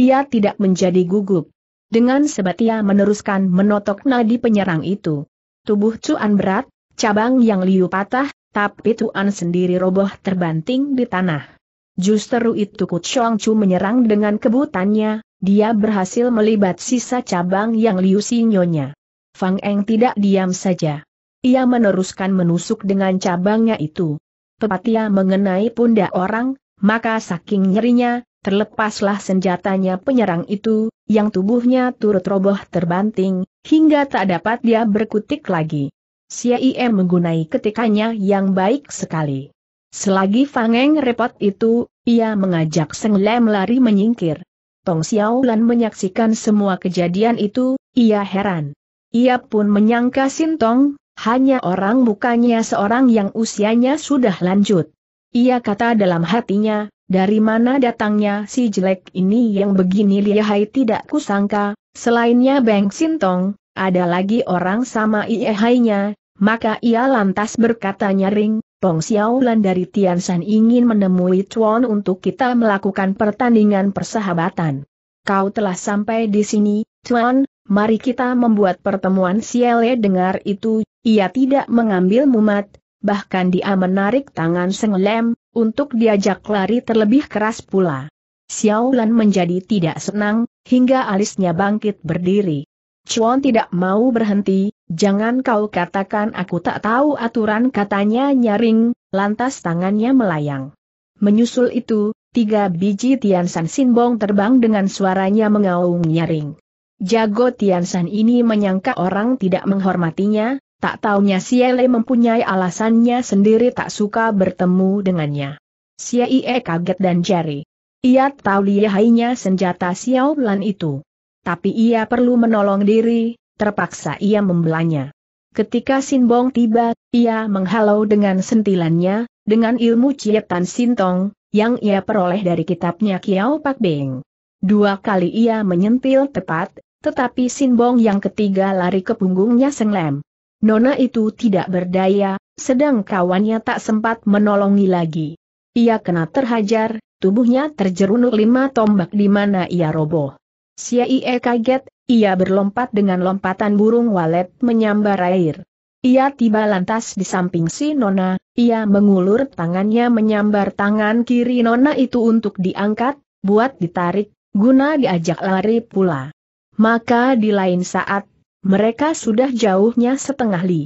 Ia tidak menjadi gugup. Dengan sebat ia meneruskan menotok nadi penyerang itu. Tubuh Cuan berat, cabang yang liu patah, tapi Tuan sendiri roboh terbanting di tanah. Justru itu Kut Chong Chu menyerang dengan kebutannya, dia berhasil melibat sisa cabang yang liu sinyonya. Fang Eng tidak diam saja. Ia meneruskan menusuk dengan cabangnya itu. Pepatia mengenai pundak orang, maka saking nyerinya, terlepaslah senjatanya penyerang itu, yang tubuhnya turut roboh terbanting, hingga tak dapat dia berkutik lagi. Siaim menggunai ketikannya yang baik sekali. Selagi Fangeng repot itu, ia mengajak Seng Lem lari menyingkir. Tong Xiao Lan menyaksikan semua kejadian itu, ia heran. Ia pun menyangka Sintong, hanya orang mukanya seorang yang usianya sudah lanjut. Ia kata dalam hatinya, dari mana datangnya si jelek ini yang begini lihai tidak kusangka, selainnya Beng Sintong, ada lagi orang sama iehainya, maka ia lantas berkata nyaring, Pong Xiaolan dari Tiansan ingin menemui Chuan untuk kita melakukan pertandingan persahabatan. Kau telah sampai di sini, Chuan, mari kita membuat pertemuan Siele dengar itu, ia tidak mengambil mumat, bahkan dia menarik tangan senglem untuk diajak lari terlebih keras pula. Xiao Lan menjadi tidak senang, hingga alisnya bangkit berdiri. Chuan tidak mau berhenti, jangan kau katakan aku tak tahu aturan katanya nyaring, lantas tangannya melayang. Menyusul itu, tiga biji Tian San Sinbong terbang dengan suaranya mengaung nyaring. Jago Tiansan ini menyangka orang tidak menghormatinya, tak taunya Siele mempunyai alasannya sendiri tak suka bertemu dengannya. Siele kaget dan jari. Ia tahu lihainya senjata Xiao Lan itu. Tapi ia perlu menolong diri, terpaksa ia membelanya. Ketika Sinbong tiba, ia menghalau dengan sentilannya, dengan ilmu Cietan Sintong, yang ia peroleh dari kitabnya Kiao Pak Beng. Dua kali ia menyentil tepat, tetapi Sinbong yang ketiga lari ke punggungnya senglem. Nona itu tidak berdaya, sedang kawannya tak sempat menolongi lagi. Ia kena terhajar, tubuhnya terjerunuk lima tombak di mana ia roboh. Siaie kaget, ia berlompat dengan lompatan burung walet menyambar air. Ia tiba lantas di samping si Nona, ia mengulur tangannya menyambar tangan kiri Nona itu untuk diangkat, buat ditarik, guna diajak lari pula maka di lain saat, mereka sudah jauhnya setengah li.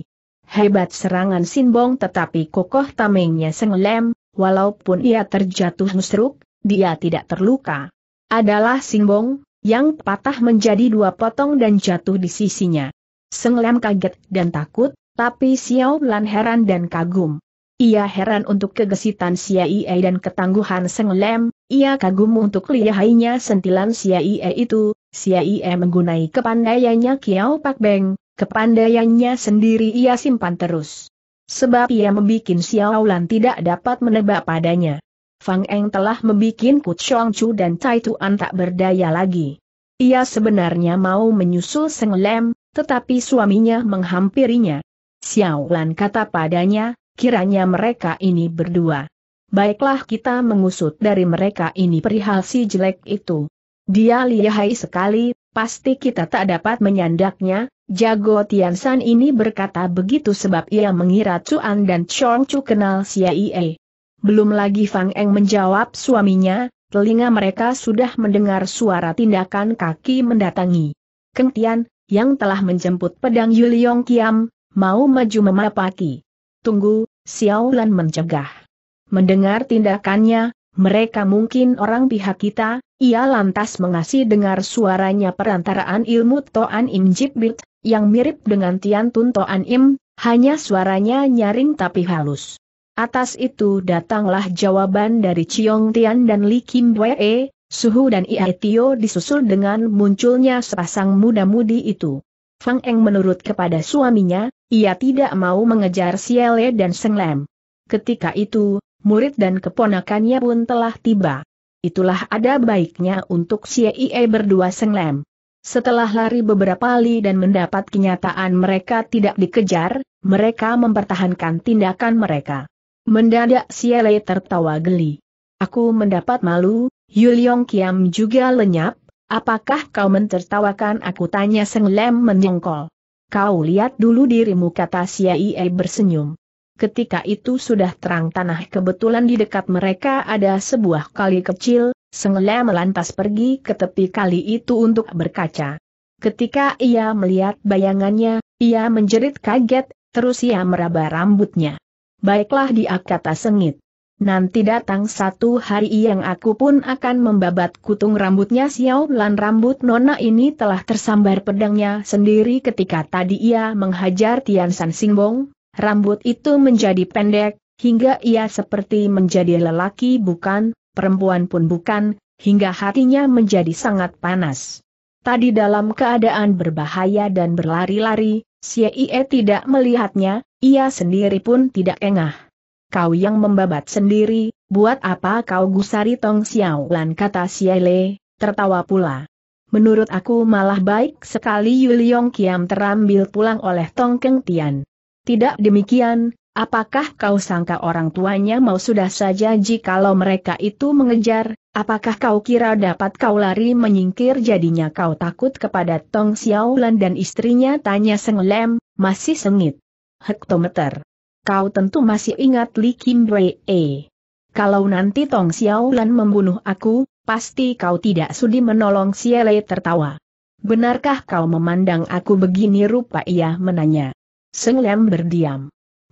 Hebat serangan Sinbong tetapi kokoh tamengnya Senglem, walaupun ia terjatuh musruk, dia tidak terluka. Adalah Sinbong, yang patah menjadi dua potong dan jatuh di sisinya. Senglem kaget dan takut, tapi Xiao Lan heran dan kagum. Ia heran untuk kegesitan Siaie dan ketangguhan Senglem, ia kagum untuk lihainya sentilan Siaie itu, Sia menggunai kepandaiannya Kiao Pak Beng, kepandaiannya sendiri ia simpan terus. Sebab ia membuat Xiao Lan tidak dapat menebak padanya. Fang Eng telah membuat Kut Chong Chu dan Cai Tuan tak berdaya lagi. Ia sebenarnya mau menyusul Seng Lem, tetapi suaminya menghampirinya. Xiao Lan kata padanya, kiranya mereka ini berdua. Baiklah kita mengusut dari mereka ini perihal si jelek itu. Dia lihai sekali, pasti kita tak dapat menyandaknya, Jago Tiansan ini berkata begitu sebab ia mengira Cuan dan Chong Chu kenal CIA. Belum lagi Fang Eng menjawab suaminya, telinga mereka sudah mendengar suara tindakan kaki mendatangi. Keng Tian, yang telah menjemput pedang Yuliong Kiam, mau maju memapaki. Tunggu, Xiao Lan mencegah. Mendengar tindakannya, mereka mungkin orang pihak kita, ia lantas mengasih dengar suaranya perantaraan ilmu Toan Im Jibbit, yang mirip dengan Tian Tun Toan Im, hanya suaranya nyaring tapi halus. Atas itu datanglah jawaban dari Chiong Tian dan Li Kim Wee, Suhu dan Ia Tio disusul dengan munculnya sepasang muda-mudi itu. Fang Eng menurut kepada suaminya, ia tidak mau mengejar Siele dan Seng Lem. Ketika itu, murid dan keponakannya pun telah tiba. Itulah ada baiknya untuk CIE berdua senglem. Setelah lari beberapa kali dan mendapat kenyataan mereka tidak dikejar, mereka mempertahankan tindakan mereka. Mendadak Siele tertawa geli. Aku mendapat malu, Yuliong Kiam juga lenyap, apakah kau mentertawakan aku tanya senglem Lem Kau lihat dulu dirimu kata Siele bersenyum ketika itu sudah terang tanah kebetulan di dekat mereka ada sebuah kali kecil, Sengle melantas pergi ke tepi kali itu untuk berkaca. Ketika ia melihat bayangannya, ia menjerit kaget, terus ia meraba rambutnya. Baiklah dia kata sengit. Nanti datang satu hari yang aku pun akan membabat kutung rambutnya Xiao Lan rambut nona ini telah tersambar pedangnya sendiri ketika tadi ia menghajar Tian San Singbong, Rambut itu menjadi pendek, hingga ia seperti menjadi lelaki bukan, perempuan pun bukan, hingga hatinya menjadi sangat panas. Tadi dalam keadaan berbahaya dan berlari-lari, Xie tidak melihatnya, ia sendiri pun tidak engah. Kau yang membabat sendiri, buat apa kau gusari Tong Xiao Lan kata Xie tertawa pula. Menurut aku malah baik sekali Yuliong Kiam terambil pulang oleh Tong Keng Tian. Tidak demikian, apakah kau sangka orang tuanya mau sudah saja jikalau mereka itu mengejar, apakah kau kira dapat kau lari menyingkir jadinya kau takut kepada Tong Xiaolan dan istrinya tanya senglem, masih sengit. Hektometer. Kau tentu masih ingat Li Kim Wei. -e. Kalau nanti Tong Xiaolan membunuh aku, pasti kau tidak sudi menolong Lei tertawa. Benarkah kau memandang aku begini rupa ia menanya. Seng Lem berdiam.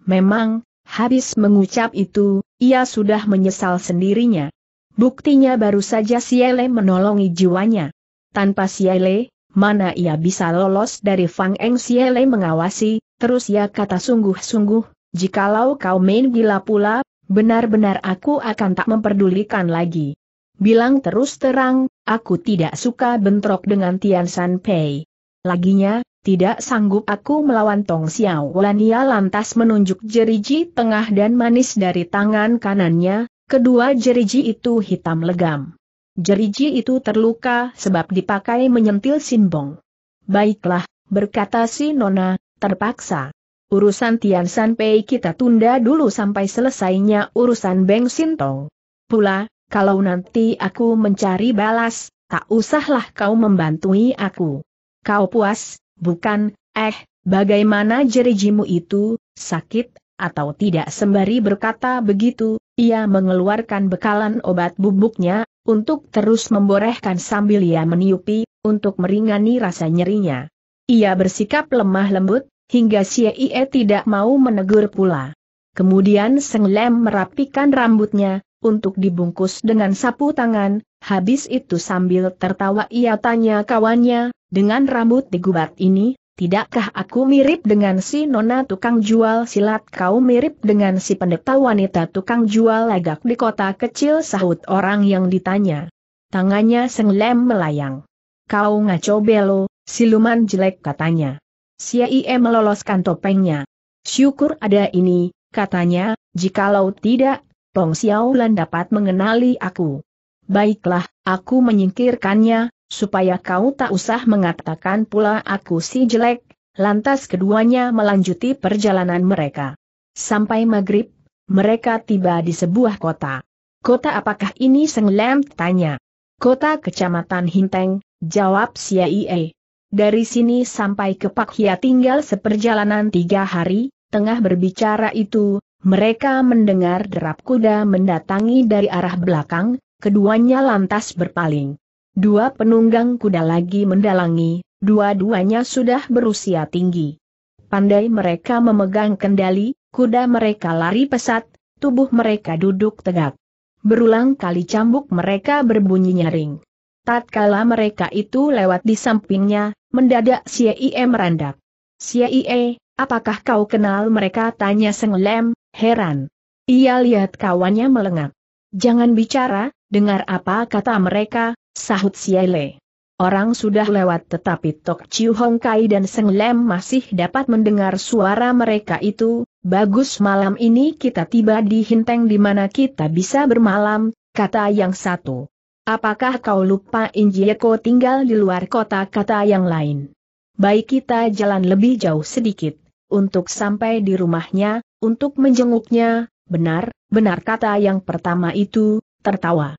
Memang, habis mengucap itu, ia sudah menyesal sendirinya. Buktinya baru saja Siele menolongi jiwanya. Tanpa Siele, mana ia bisa lolos dari Fang Eng Siele mengawasi, terus ia kata sungguh-sungguh, jikalau kau main gila pula, benar-benar aku akan tak memperdulikan lagi. Bilang terus terang, aku tidak suka bentrok dengan Tian San Pei. Laginya, tidak sanggup aku melawan Tong Xiao ia lantas menunjuk jeriji tengah dan manis dari tangan kanannya, kedua jeriji itu hitam legam. Jeriji itu terluka sebab dipakai menyentil simbong. Baiklah, berkata si Nona, terpaksa. Urusan Tian San Pei kita tunda dulu sampai selesainya urusan Beng Sintong. Pula, kalau nanti aku mencari balas, tak usahlah kau membantui aku. Kau puas, Bukan, eh, bagaimana jerijimu itu, sakit, atau tidak sembari berkata begitu, ia mengeluarkan bekalan obat bubuknya, untuk terus memborehkan sambil ia meniupi, untuk meringani rasa nyerinya. Ia bersikap lemah lembut, hingga si Ie tidak mau menegur pula. Kemudian Seng Lem merapikan rambutnya, untuk dibungkus dengan sapu tangan, habis itu sambil tertawa ia tanya kawannya, dengan rambut digubat ini, tidakkah aku mirip dengan si nona tukang jual silat kau mirip dengan si pendeta wanita tukang jual legak di kota kecil sahut orang yang ditanya. Tangannya senglem melayang. Kau ngaco belo, siluman jelek katanya. Ie meloloskan topengnya. Syukur ada ini, katanya, jikalau tidak, Tong Xiaolan dapat mengenali aku. Baiklah, aku menyingkirkannya, supaya kau tak usah mengatakan pula aku si jelek, lantas keduanya melanjuti perjalanan mereka. Sampai maghrib, mereka tiba di sebuah kota. Kota apakah ini Seng tanya. Kota kecamatan Hinteng, jawab Siaie. Dari sini sampai ke Pakhia tinggal seperjalanan tiga hari, tengah berbicara itu, mereka mendengar derap kuda mendatangi dari arah belakang, keduanya lantas berpaling. Dua penunggang kuda lagi mendalangi, dua-duanya sudah berusia tinggi. Pandai mereka memegang kendali, kuda mereka lari pesat, tubuh mereka duduk tegak. Berulang kali cambuk mereka berbunyi nyaring. Tatkala mereka itu lewat di sampingnya, mendadak Sieie merandak. Sieie, apakah kau kenal mereka? Tanya Senglem, heran. Ia lihat kawannya melengak. Jangan bicara, dengar apa kata mereka, Sahut Siele. Orang sudah lewat tetapi Tok Chiu Hong Kai dan Seng Lem masih dapat mendengar suara mereka itu, bagus malam ini kita tiba di Hinteng di mana kita bisa bermalam, kata yang satu. Apakah kau lupa Injieko tinggal di luar kota kata yang lain? Baik kita jalan lebih jauh sedikit, untuk sampai di rumahnya, untuk menjenguknya, benar, benar kata yang pertama itu, tertawa.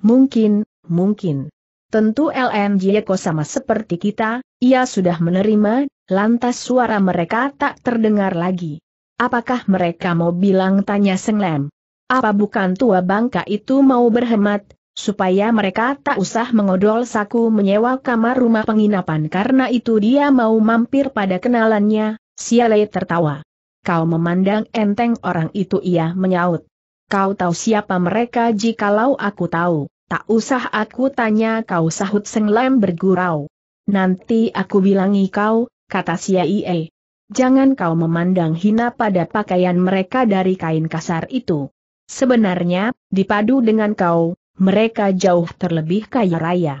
Mungkin, mungkin. Tentu LM Jieko sama seperti kita, ia sudah menerima, lantas suara mereka tak terdengar lagi. Apakah mereka mau bilang tanya senglem? Apa bukan tua bangka itu mau berhemat, supaya mereka tak usah mengodol saku menyewa kamar rumah penginapan karena itu dia mau mampir pada kenalannya, Siale tertawa. Kau memandang enteng orang itu ia menyaut. Kau tahu siapa mereka jikalau aku tahu. Tak usah aku tanya kau sahut Seng bergurau. Nanti aku bilangi kau, kata Aie. Jangan kau memandang hina pada pakaian mereka dari kain kasar itu. Sebenarnya, dipadu dengan kau, mereka jauh terlebih kaya raya.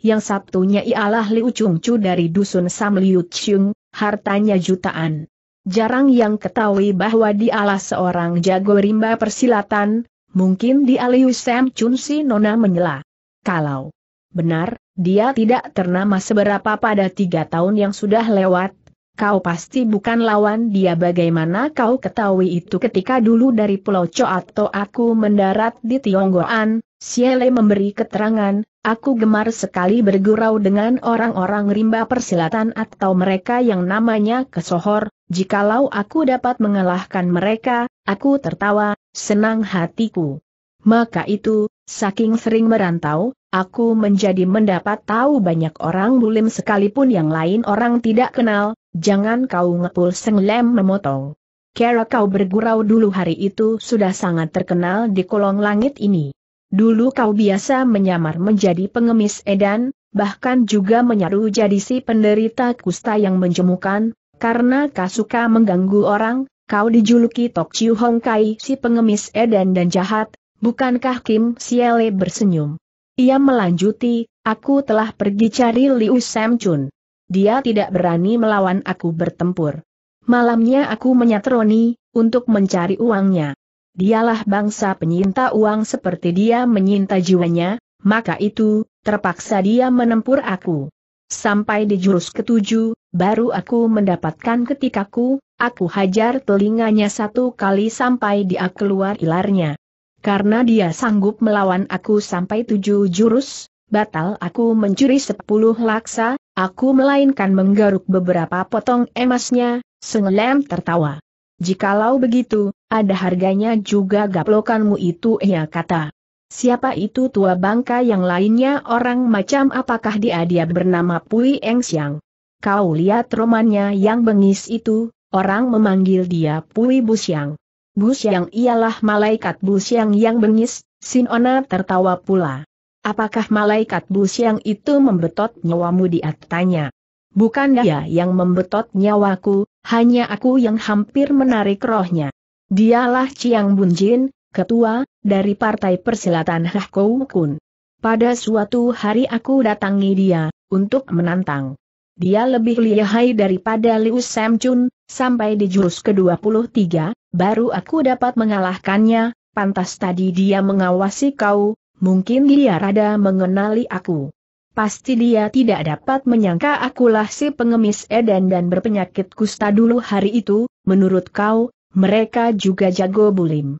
Yang satunya ialah Liu Chungcu dari dusun Sam Liu Chung, hartanya jutaan. Jarang yang ketahui bahwa dialah seorang jago rimba persilatan, mungkin di Aliu Sam Chun si Nona menyela. Kalau benar, dia tidak ternama seberapa pada tiga tahun yang sudah lewat, kau pasti bukan lawan dia bagaimana kau ketahui itu ketika dulu dari Pulau atau aku mendarat di Tionggoan, Siele memberi keterangan, aku gemar sekali bergurau dengan orang-orang rimba persilatan atau mereka yang namanya kesohor, Jikalau aku dapat mengalahkan mereka, aku tertawa, senang hatiku. Maka itu, saking sering merantau, aku menjadi mendapat tahu banyak orang bulim sekalipun yang lain orang tidak kenal, jangan kau ngepul senglem memotong. Kera kau bergurau dulu hari itu sudah sangat terkenal di kolong langit ini. Dulu kau biasa menyamar menjadi pengemis edan, bahkan juga menyaru jadi si penderita kusta yang menjemukan, karena kau suka mengganggu orang, kau dijuluki Tok Chiu Hong Kai si pengemis edan dan jahat, bukankah Kim Siele bersenyum? Ia melanjuti, aku telah pergi cari Liu Sam Chun. Dia tidak berani melawan aku bertempur. Malamnya aku menyatroni, untuk mencari uangnya. Dialah bangsa penyinta uang seperti dia menyinta jiwanya, maka itu, terpaksa dia menempur aku. Sampai di jurus ketujuh, baru aku mendapatkan ketikaku, aku hajar telinganya satu kali sampai dia keluar ilarnya. Karena dia sanggup melawan aku sampai tujuh jurus, batal aku mencuri sepuluh laksa, aku melainkan menggaruk beberapa potong emasnya, sengelem tertawa. Jikalau begitu, ada harganya juga gaplokanmu itu ia kata. Siapa itu tua bangka yang lainnya orang macam apakah dia dia bernama Pui Eng Siang? Kau lihat romannya yang bengis itu, orang memanggil dia Pui Busiang. Busiang ialah malaikat Busiang yang bengis, Sinona tertawa pula. Apakah malaikat Busiang itu membetot nyawamu dia tanya. Bukan dia yang membetot nyawaku, hanya aku yang hampir menarik rohnya. Dialah Ciang Bunjin, ketua, dari Partai Persilatan Hakou Kun. Pada suatu hari aku datangi dia, untuk menantang. Dia lebih lihai daripada Liu Samchun, sampai di jurus ke-23, baru aku dapat mengalahkannya, pantas tadi dia mengawasi kau, mungkin dia rada mengenali aku. Pasti dia tidak dapat menyangka akulah si pengemis Eden dan berpenyakit kusta dulu hari itu, menurut kau, mereka juga jago bulim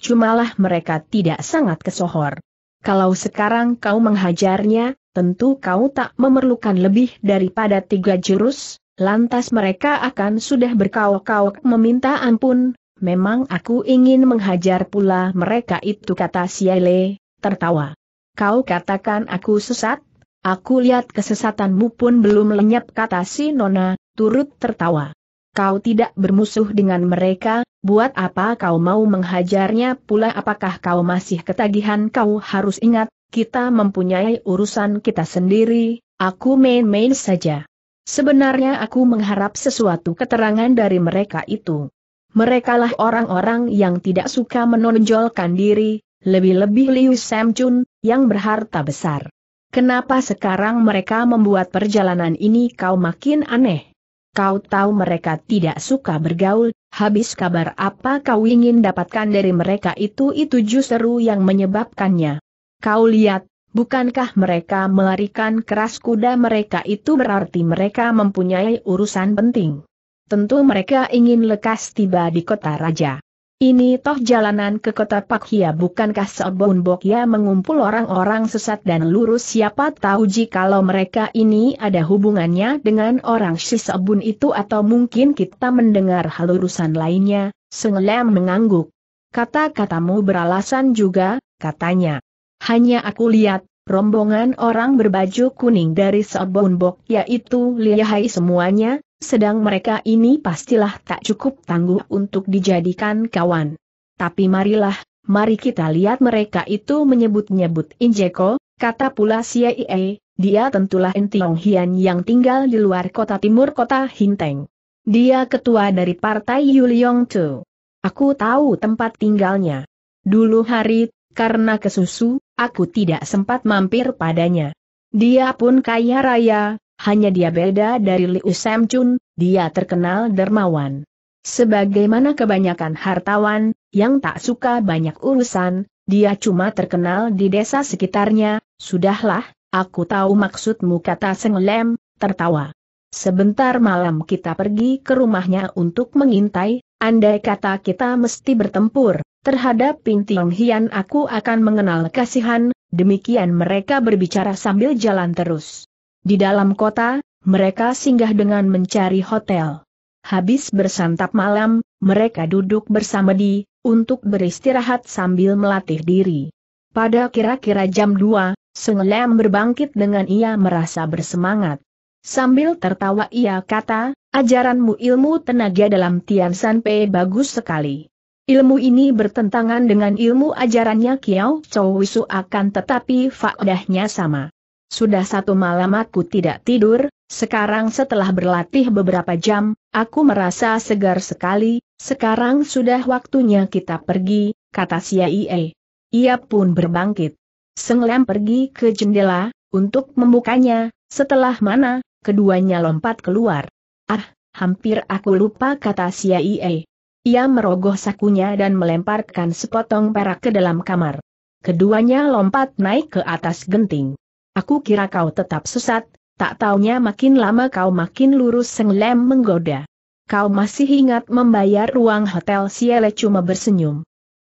cumalah mereka tidak sangat kesohor. Kalau sekarang kau menghajarnya, tentu kau tak memerlukan lebih daripada tiga jurus, lantas mereka akan sudah berkaok-kaok meminta ampun, memang aku ingin menghajar pula mereka itu kata Siale, tertawa. Kau katakan aku sesat, aku lihat kesesatanmu pun belum lenyap kata si Nona, turut tertawa. Kau tidak bermusuh dengan mereka, Buat apa kau mau menghajarnya pula apakah kau masih ketagihan kau harus ingat, kita mempunyai urusan kita sendiri, aku main-main saja. Sebenarnya aku mengharap sesuatu keterangan dari mereka itu. Merekalah orang-orang yang tidak suka menonjolkan diri, lebih-lebih Liu Samchun, yang berharta besar. Kenapa sekarang mereka membuat perjalanan ini kau makin aneh? Kau tahu mereka tidak suka bergaul, Habis kabar apa kau ingin dapatkan dari mereka itu itu justru yang menyebabkannya. Kau lihat, bukankah mereka melarikan keras kuda mereka itu berarti mereka mempunyai urusan penting. Tentu mereka ingin lekas tiba di kota raja. Ini toh jalanan ke kota Hia bukankah Sobon ya mengumpul orang-orang sesat dan lurus siapa tahu jikalau mereka ini ada hubungannya dengan orang si Sobun itu atau mungkin kita mendengar hal lainnya, Sengelem mengangguk. Kata-katamu beralasan juga, katanya. Hanya aku lihat, rombongan orang berbaju kuning dari Sobon Bokya itu lihai semuanya, sedang mereka ini pastilah tak cukup tangguh untuk dijadikan kawan. Tapi marilah, mari kita lihat mereka itu menyebut-nyebut Injeko, kata pula CIA, dia tentulah Intiong Hian yang tinggal di luar kota timur kota Hinteng. Dia ketua dari partai Yuliong Tu. Aku tahu tempat tinggalnya. Dulu hari, karena kesusu, aku tidak sempat mampir padanya. Dia pun kaya raya, hanya dia beda dari Liu Samchun, dia terkenal dermawan. Sebagaimana kebanyakan hartawan, yang tak suka banyak urusan, dia cuma terkenal di desa sekitarnya, sudahlah, aku tahu maksudmu kata Seng Lem, tertawa. Sebentar malam kita pergi ke rumahnya untuk mengintai, andai kata kita mesti bertempur, terhadap Pintiong Hian aku akan mengenal kasihan, demikian mereka berbicara sambil jalan terus. Di dalam kota, mereka singgah dengan mencari hotel. Habis bersantap malam, mereka duduk bersama di, untuk beristirahat sambil melatih diri. Pada kira-kira jam 2, Seng Lam berbangkit dengan ia merasa bersemangat. Sambil tertawa ia kata, ajaranmu ilmu tenaga dalam Tian San Pei bagus sekali. Ilmu ini bertentangan dengan ilmu ajarannya Kiao Chou Wisu akan tetapi faedahnya sama. Sudah satu malam aku tidak tidur, sekarang setelah berlatih beberapa jam, aku merasa segar sekali, sekarang sudah waktunya kita pergi, kata Siaie. Ia pun berbangkit. Seng pergi ke jendela, untuk membukanya, setelah mana, keduanya lompat keluar. Ah, hampir aku lupa kata Siaie. Ia merogoh sakunya dan melemparkan sepotong perak ke dalam kamar. Keduanya lompat naik ke atas genting. Aku kira kau tetap sesat, tak taunya makin lama kau makin lurus senglem menggoda. Kau masih ingat membayar ruang hotel Siele cuma bersenyum.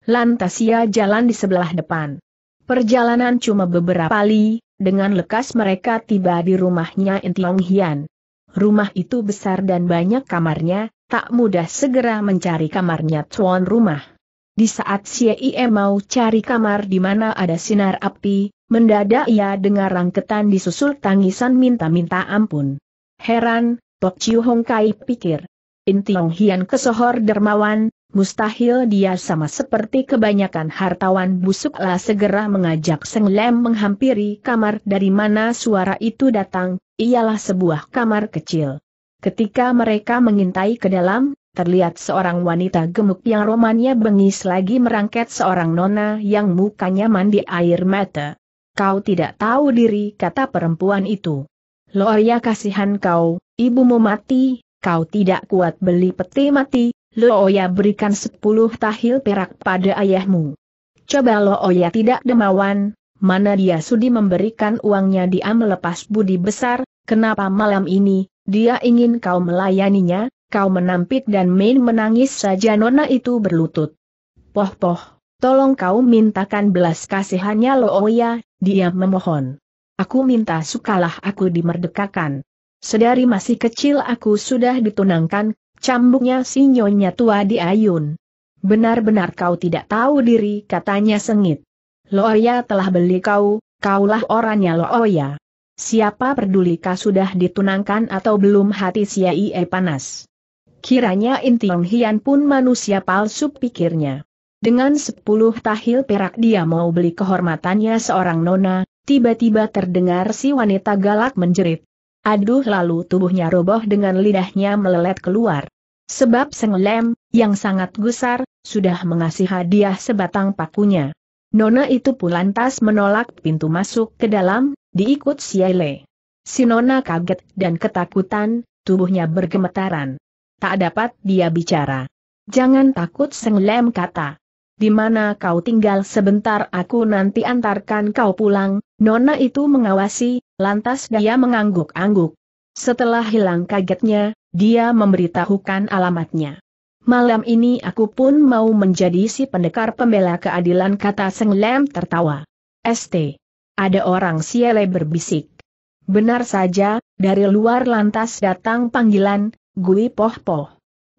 Lantas ia jalan di sebelah depan. Perjalanan cuma beberapa li, dengan lekas mereka tiba di rumahnya Intiong Hian. Rumah itu besar dan banyak kamarnya, tak mudah segera mencari kamarnya tuan rumah. Di saat Xie mau cari kamar di mana ada sinar api, mendadak ia dengar rangketan disusul tangisan minta-minta ampun. Heran, Tok Chiu Hong Kai pikir. Intiong Hian kesohor dermawan, mustahil dia sama seperti kebanyakan hartawan busuklah segera mengajak Seng Lem menghampiri kamar dari mana suara itu datang, ialah sebuah kamar kecil. Ketika mereka mengintai ke dalam, terlihat seorang wanita gemuk yang romannya bengis lagi merangket seorang nona yang mukanya mandi air mata. Kau tidak tahu diri kata perempuan itu. Loh ya kasihan kau, ibumu mati, kau tidak kuat beli peti mati, loh ya berikan sepuluh tahil perak pada ayahmu. Coba oh, ya tidak demawan, mana dia sudi memberikan uangnya dia melepas budi besar, kenapa malam ini, dia ingin kau melayaninya, kau menampik dan main menangis saja nona itu berlutut. Poh-poh, tolong kau mintakan belas kasihannya Looya, oh dia memohon. Aku minta sukalah aku dimerdekakan. Sedari masih kecil aku sudah ditunangkan, cambuknya si nyonya tua ayun. Benar-benar kau tidak tahu diri katanya sengit. Looya oh telah beli kau, kaulah orangnya Looya. Oh Siapa peduli kau sudah ditunangkan atau belum hati si panas. Kiranya Intiong Hian pun manusia palsu pikirnya. Dengan sepuluh tahil perak dia mau beli kehormatannya seorang nona, tiba-tiba terdengar si wanita galak menjerit. Aduh lalu tubuhnya roboh dengan lidahnya melelet keluar. Sebab Senglem, yang sangat gusar, sudah mengasih hadiah sebatang pakunya. Nona itu pun lantas menolak pintu masuk ke dalam, diikut si Yale. Si Nona kaget dan ketakutan, tubuhnya bergemetaran tak dapat dia bicara. Jangan takut Senglem kata. Di mana kau tinggal sebentar aku nanti antarkan kau pulang, Nona itu mengawasi, lantas dia mengangguk-angguk. Setelah hilang kagetnya, dia memberitahukan alamatnya. Malam ini aku pun mau menjadi si pendekar pembela keadilan kata Senglem tertawa. ST. Ada orang siele berbisik. Benar saja, dari luar lantas datang panggilan, Gui poh poh.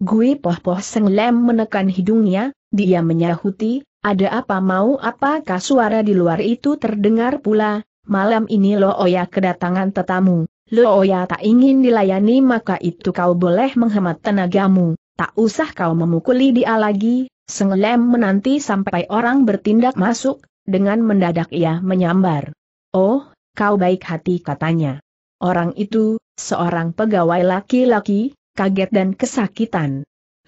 Gui poh poh Senglem menekan hidungnya, dia menyahuti, ada apa mau apakah suara di luar itu terdengar pula, malam ini Lo Oya kedatangan tetamu, Lo Oya tak ingin dilayani maka itu kau boleh menghemat tenagamu, tak usah kau memukuli dia lagi, Senglem menanti sampai orang bertindak masuk, dengan mendadak ia menyambar. Oh, kau baik hati katanya. Orang itu, seorang pegawai laki-laki, kaget dan kesakitan.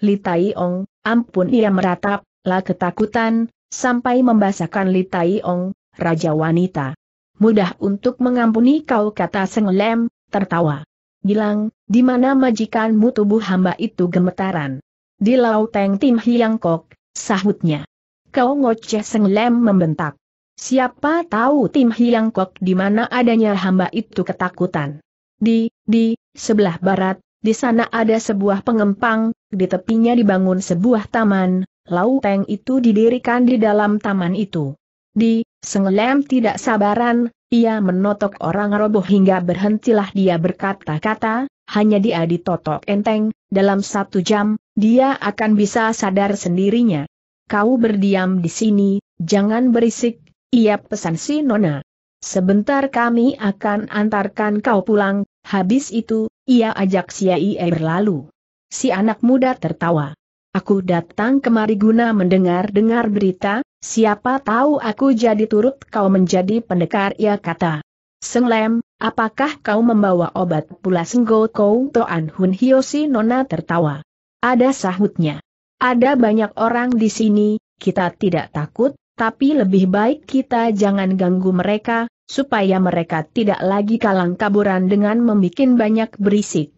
Li Tai Ong, ampun ia meratap, lah ketakutan, sampai membasahkan Li Tai Ong, Raja Wanita. Mudah untuk mengampuni kau kata Senglem, tertawa. Gilang, di mana majikanmu tubuh hamba itu gemetaran? Di Lauteng Tim Hiang Kok, sahutnya. Kau ngoceh Senglem membentak. Siapa tahu Tim Hiang Kok di mana adanya hamba itu ketakutan. Di, di, sebelah barat, di sana ada sebuah pengempang, di tepinya dibangun sebuah taman, Lau lauteng itu didirikan di dalam taman itu. Di, Sengelem tidak sabaran, ia menotok orang roboh hingga berhentilah dia berkata-kata, hanya dia ditotok enteng, dalam satu jam, dia akan bisa sadar sendirinya. Kau berdiam di sini, jangan berisik, ia pesan si Nona. Sebentar kami akan antarkan kau pulang, habis itu, ia ajak si AIE berlalu. Si anak muda tertawa. Aku datang kemari guna mendengar-dengar berita, siapa tahu aku jadi turut kau menjadi pendekar ia kata. Senglem, apakah kau membawa obat pula Senggo Kou Toan Hun Hiosi Nona tertawa. Ada sahutnya. Ada banyak orang di sini, kita tidak takut, tapi lebih baik kita jangan ganggu mereka, supaya mereka tidak lagi kalang kaburan dengan membuat banyak berisik.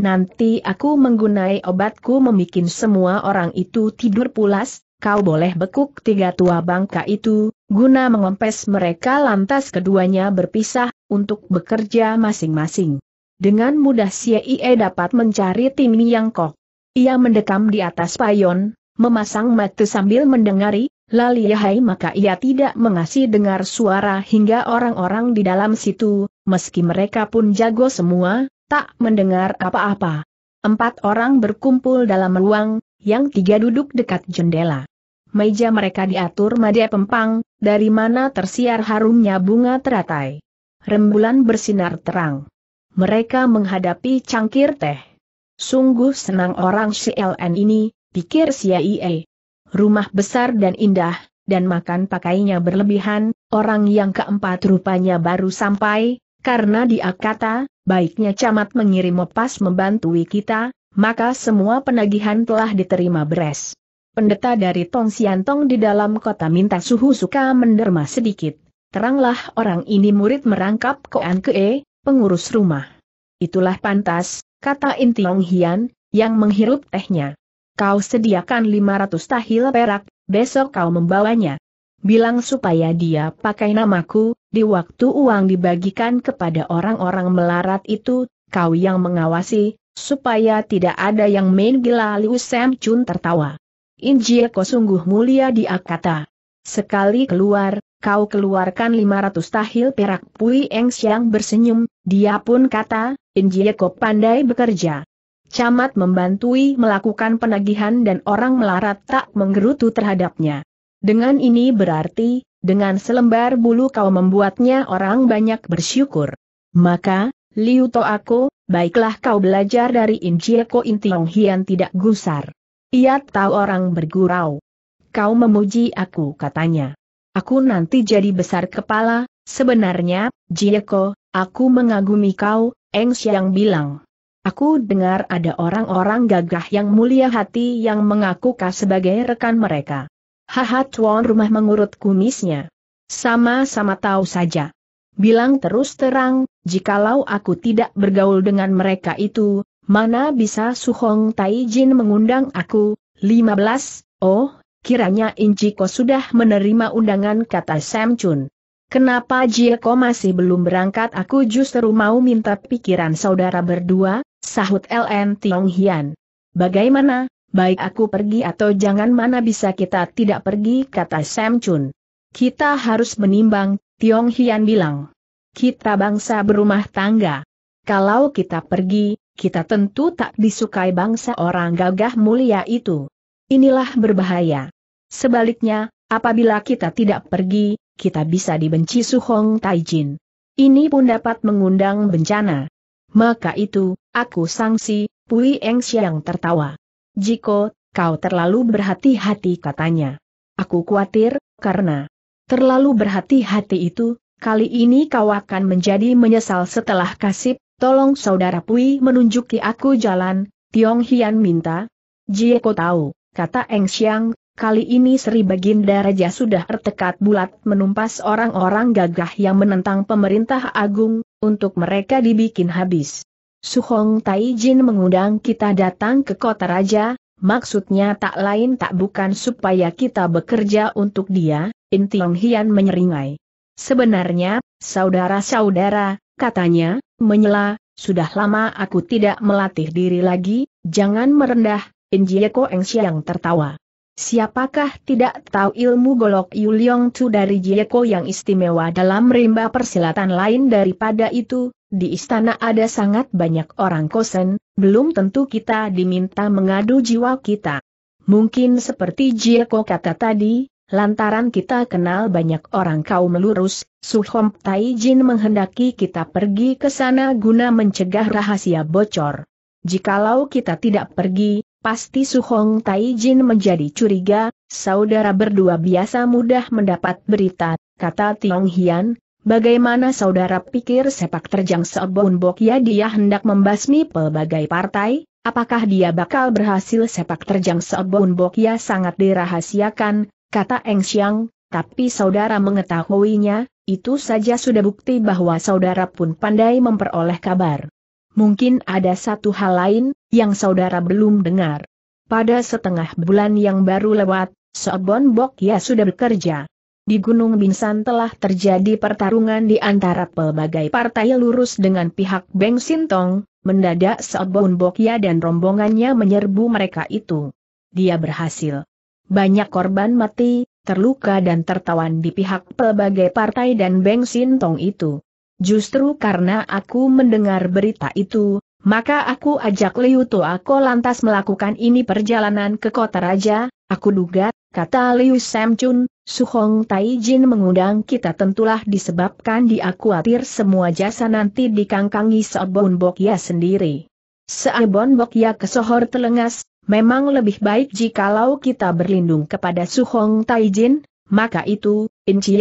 Nanti aku menggunai obatku membuat semua orang itu tidur pulas, kau boleh bekuk tiga tua bangka itu, guna mengempes mereka lantas keduanya berpisah, untuk bekerja masing-masing. Dengan mudah CIE dapat mencari tim yang kok. Ia mendekam di atas payon, memasang mata sambil mendengari, Lalihai maka ia tidak mengasih dengar suara hingga orang-orang di dalam situ, meski mereka pun jago semua, tak mendengar apa-apa. Empat orang berkumpul dalam ruang, yang tiga duduk dekat jendela. Meja mereka diatur made pempang, dari mana tersiar harumnya bunga teratai. Rembulan bersinar terang. Mereka menghadapi cangkir teh. Sungguh senang orang CLN ini, pikir CIA. E rumah besar dan indah, dan makan pakainya berlebihan, orang yang keempat rupanya baru sampai, karena dia kata, baiknya camat mengirim opas membantu kita, maka semua penagihan telah diterima beres. Pendeta dari Tong Siantong di dalam kota minta suhu suka menderma sedikit. Teranglah orang ini murid merangkap Koan Kee, pengurus rumah. Itulah pantas, kata Intiong Hian, yang menghirup tehnya. Kau sediakan 500 tahil perak, besok kau membawanya. Bilang supaya dia pakai namaku, di waktu uang dibagikan kepada orang-orang melarat itu, kau yang mengawasi, supaya tidak ada yang main gila Liu Sam Chun tertawa. Injil kau sungguh mulia dia kata. Sekali keluar, kau keluarkan 500 tahil perak Pui Eng Siang bersenyum, dia pun kata, injil kau pandai bekerja camat membantui melakukan penagihan dan orang melarat tak menggerutu terhadapnya. Dengan ini berarti, dengan selembar bulu kau membuatnya orang banyak bersyukur. Maka, Liu To aku, baiklah kau belajar dari Injieko Intiong Hian tidak gusar. Ia tahu orang bergurau. Kau memuji aku katanya. Aku nanti jadi besar kepala, sebenarnya, Jieko, aku mengagumi kau, Eng Xiang bilang. Aku dengar ada orang-orang gagah yang mulia hati yang mengaku kah sebagai rekan mereka. Haha tuan rumah mengurut kumisnya. Sama-sama tahu saja. Bilang terus terang, jikalau aku tidak bergaul dengan mereka itu, mana bisa Suhong Taijin mengundang aku, 15, oh, kiranya Injiko sudah menerima undangan kata Sam Chun. Kenapa Jieko masih belum berangkat aku justru mau minta pikiran saudara berdua, sahut LN Tiong Hian. Bagaimana, baik aku pergi atau jangan mana bisa kita tidak pergi kata Sam Chun. Kita harus menimbang, Tiong Hian bilang. Kita bangsa berumah tangga. Kalau kita pergi, kita tentu tak disukai bangsa orang gagah mulia itu. Inilah berbahaya. Sebaliknya, apabila kita tidak pergi, kita bisa dibenci Su Hong Taijin. Ini pun dapat mengundang bencana. Maka itu, aku sangsi, Pui Eng Xiang tertawa. Jiko, kau terlalu berhati-hati katanya. Aku khawatir, karena terlalu berhati-hati itu, kali ini kau akan menjadi menyesal setelah kasip. Tolong saudara Pui menunjuki aku jalan, Tiong Hian minta. Jiko tahu, kata Eng Xiang, Kali ini Sri Baginda Raja sudah bertekad bulat menumpas orang-orang gagah yang menentang pemerintah agung, untuk mereka dibikin habis. Suhong Taijin mengundang kita datang ke kota raja, maksudnya tak lain tak bukan supaya kita bekerja untuk dia, Intiong Hian menyeringai. Sebenarnya, saudara-saudara, katanya, menyela, sudah lama aku tidak melatih diri lagi, jangan merendah, Injie Jieko Eng Siang tertawa. Siapakah tidak tahu ilmu golok Yuliong Chu dari Jieko yang istimewa dalam rimba persilatan lain daripada itu, di istana ada sangat banyak orang kosen, belum tentu kita diminta mengadu jiwa kita. Mungkin seperti Jieko kata tadi, lantaran kita kenal banyak orang kau melurus, Suhom Taijin menghendaki kita pergi ke sana guna mencegah rahasia bocor. Jikalau kita tidak pergi, Pasti Su Tai Taijin menjadi curiga, saudara berdua biasa mudah mendapat berita, kata Tiong Hian, bagaimana saudara pikir sepak terjang bok ya dia hendak membasmi pelbagai partai, apakah dia bakal berhasil sepak terjang bok ya sangat dirahasiakan, kata Eng Xiang, tapi saudara mengetahuinya, itu saja sudah bukti bahwa saudara pun pandai memperoleh kabar. Mungkin ada satu hal lain, yang saudara belum dengar. Pada setengah bulan yang baru lewat, Sobon Bok ya sudah bekerja. Di Gunung Binsan telah terjadi pertarungan di antara pelbagai partai lurus dengan pihak Beng Sintong, mendadak Sobon ya dan rombongannya menyerbu mereka itu. Dia berhasil. Banyak korban mati, terluka dan tertawan di pihak pelbagai partai dan Beng Sintong itu. Justru karena aku mendengar berita itu, maka aku ajak Liu Ko lantas melakukan ini perjalanan ke kota raja, aku duga, kata Liu Sam Samchun, Suhong Taijin mengundang kita tentulah disebabkan dia khawatir semua jasa nanti dikangkangi Seobon Bokya sendiri. Seobon Bokya kesohor telengas, memang lebih baik jikalau kita berlindung kepada Su Suhong Taijin, maka itu,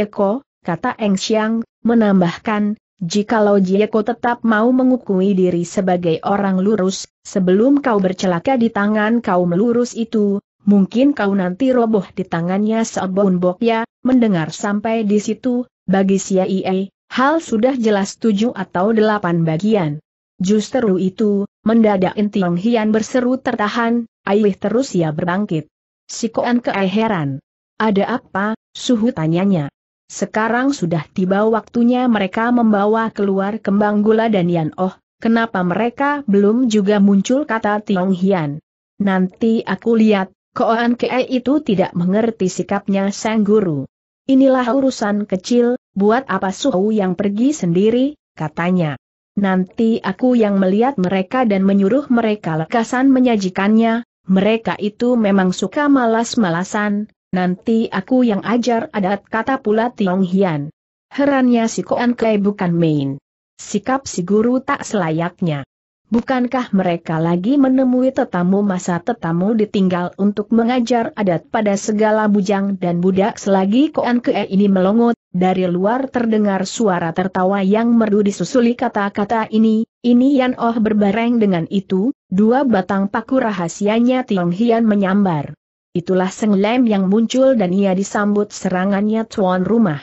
ko, kata Eng Xiang, menambahkan, Jikalau Jieko tetap mau mengukui diri sebagai orang lurus, sebelum kau bercelaka di tangan kau lurus itu, mungkin kau nanti roboh di tangannya Seobon ya. mendengar sampai di situ, bagi si CIA, hal sudah jelas tujuh atau delapan bagian. Justru itu, mendadak Intiong Hian berseru tertahan, Aih terus ia berbangkit. Sikoan Koan heran. Ada apa, suhu tanyanya. Sekarang sudah tiba waktunya mereka membawa keluar kembang gula dan Yan Oh, kenapa mereka belum juga muncul kata Tiong Hian. Nanti aku lihat, Koan Kei itu tidak mengerti sikapnya sang guru. Inilah urusan kecil, buat apa Suhu yang pergi sendiri, katanya. Nanti aku yang melihat mereka dan menyuruh mereka lekasan menyajikannya, mereka itu memang suka malas-malasan, Nanti aku yang ajar adat kata pula Tiong Hian. Herannya si Koan Kei bukan main. Sikap si guru tak selayaknya. Bukankah mereka lagi menemui tetamu masa tetamu ditinggal untuk mengajar adat pada segala bujang dan budak selagi Koan Kei ini melongot, dari luar terdengar suara tertawa yang merdu disusuli kata-kata ini, ini Yan Oh berbareng dengan itu, dua batang paku rahasianya Tiong Hian menyambar. Itulah Seng Lem yang muncul dan ia disambut serangannya tuan rumah.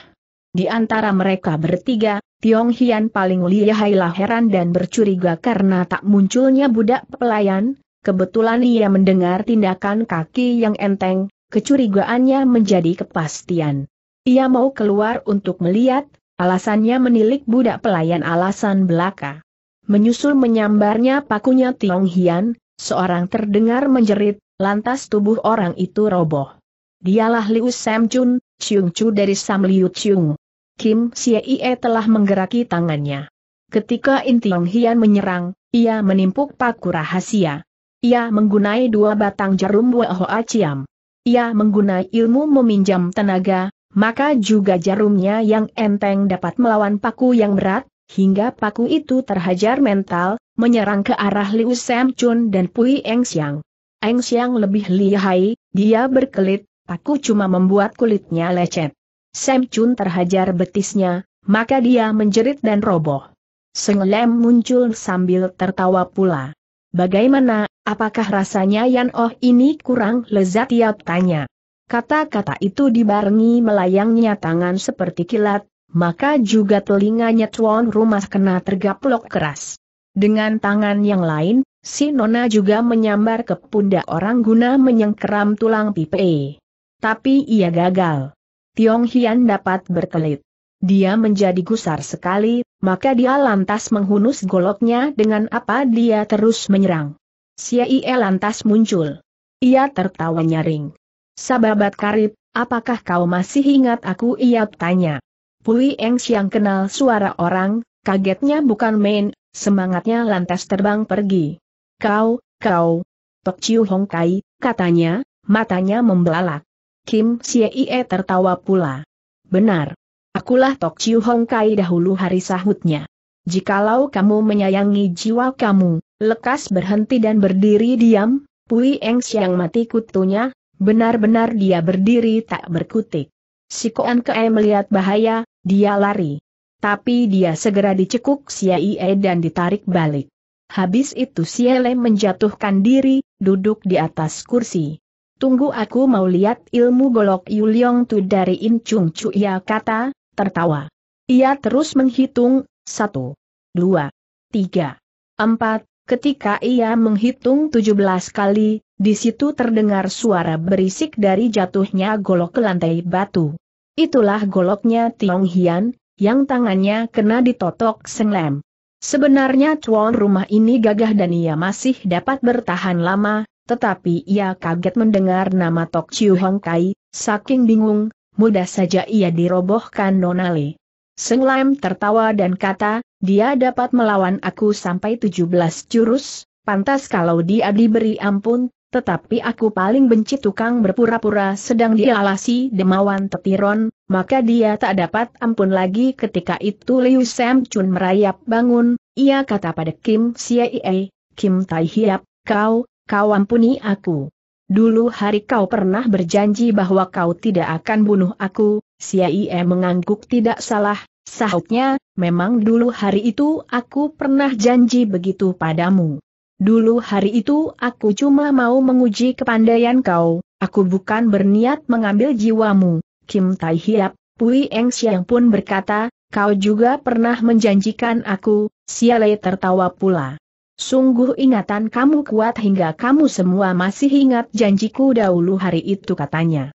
Di antara mereka bertiga, Tiong Hian paling lihailah heran dan bercuriga karena tak munculnya budak pelayan, kebetulan ia mendengar tindakan kaki yang enteng, kecurigaannya menjadi kepastian. Ia mau keluar untuk melihat, alasannya menilik budak pelayan alasan belaka. Menyusul menyambarnya pakunya Tiong Hian, seorang terdengar menjerit, lantas tubuh orang itu roboh. Dialah Liu Sam Chun, Chiung Chu dari Sam Liu Chiung. Kim Xie telah menggeraki tangannya. Ketika Intiong Hian menyerang, ia menimpuk paku rahasia. Ia menggunai dua batang jarum Hoa Ciam. Ia menggunai ilmu meminjam tenaga, maka juga jarumnya yang enteng dapat melawan paku yang berat, hingga paku itu terhajar mental, menyerang ke arah Liu Sam Chun dan Pui Eng Siang. Eng siang lebih lihai, dia berkelit, aku cuma membuat kulitnya lecet. Sam Chun terhajar betisnya, maka dia menjerit dan roboh. Seng Lem muncul sambil tertawa pula. Bagaimana, apakah rasanya Yan Oh ini kurang lezat tiap tanya. Kata-kata itu dibarengi melayangnya tangan seperti kilat, maka juga telinganya Tuan Rumah kena tergaplok keras. Dengan tangan yang lain, Si Nona juga menyambar ke pundak orang guna menyengkeram tulang pipe. Tapi ia gagal. Tiong Hian dapat berkelit. Dia menjadi gusar sekali, maka dia lantas menghunus goloknya dengan apa dia terus menyerang. Ie lantas muncul. Ia tertawa nyaring. Sababat karib, apakah kau masih ingat aku? Ia tanya. Pui Eng Siang kenal suara orang, kagetnya bukan main, semangatnya lantas terbang pergi. Kau, kau. Tok Chiu Hong Kai, katanya, matanya membelalak. Kim Xie tertawa pula. Benar. Akulah Tok Chiu Hong Kai dahulu hari sahutnya. Jikalau kamu menyayangi jiwa kamu, lekas berhenti dan berdiri diam, Pui Eng Siang mati kutunya, benar-benar dia berdiri tak berkutik. Si Koan Kee melihat bahaya, dia lari. Tapi dia segera dicekuk Xie dan ditarik balik. Habis itu Siele menjatuhkan diri, duduk di atas kursi. Tunggu aku mau lihat ilmu golok Yuliong Tu dari In Chung Chu ia kata, tertawa. Ia terus menghitung, satu, dua, tiga, empat, ketika ia menghitung tujuh belas kali, di situ terdengar suara berisik dari jatuhnya golok ke lantai batu. Itulah goloknya Tiong Hian, yang tangannya kena ditotok senglem. Sebenarnya tuan rumah ini gagah dan ia masih dapat bertahan lama, tetapi ia kaget mendengar nama Tok Chiu Hong Kai, saking bingung, mudah saja ia dirobohkan Nonale. Seng Lam tertawa dan kata, dia dapat melawan aku sampai 17 jurus, pantas kalau dia diberi ampun, tetapi aku paling benci tukang berpura-pura sedang dialasi demawan tetiron, maka dia tak dapat ampun lagi ketika itu Liu Sam Chun merayap bangun, ia kata pada Kim Siei, Kim Tai Hiap, kau, kau ampuni aku. Dulu hari kau pernah berjanji bahwa kau tidak akan bunuh aku, Siei mengangguk tidak salah, sahutnya, memang dulu hari itu aku pernah janji begitu padamu. Dulu hari itu aku cuma mau menguji kepandaian kau, aku bukan berniat mengambil jiwamu. Kim Tai Hiap, Pui Eng Xiang pun berkata, kau juga pernah menjanjikan aku, Siale tertawa pula. Sungguh ingatan kamu kuat hingga kamu semua masih ingat janjiku dahulu hari itu katanya.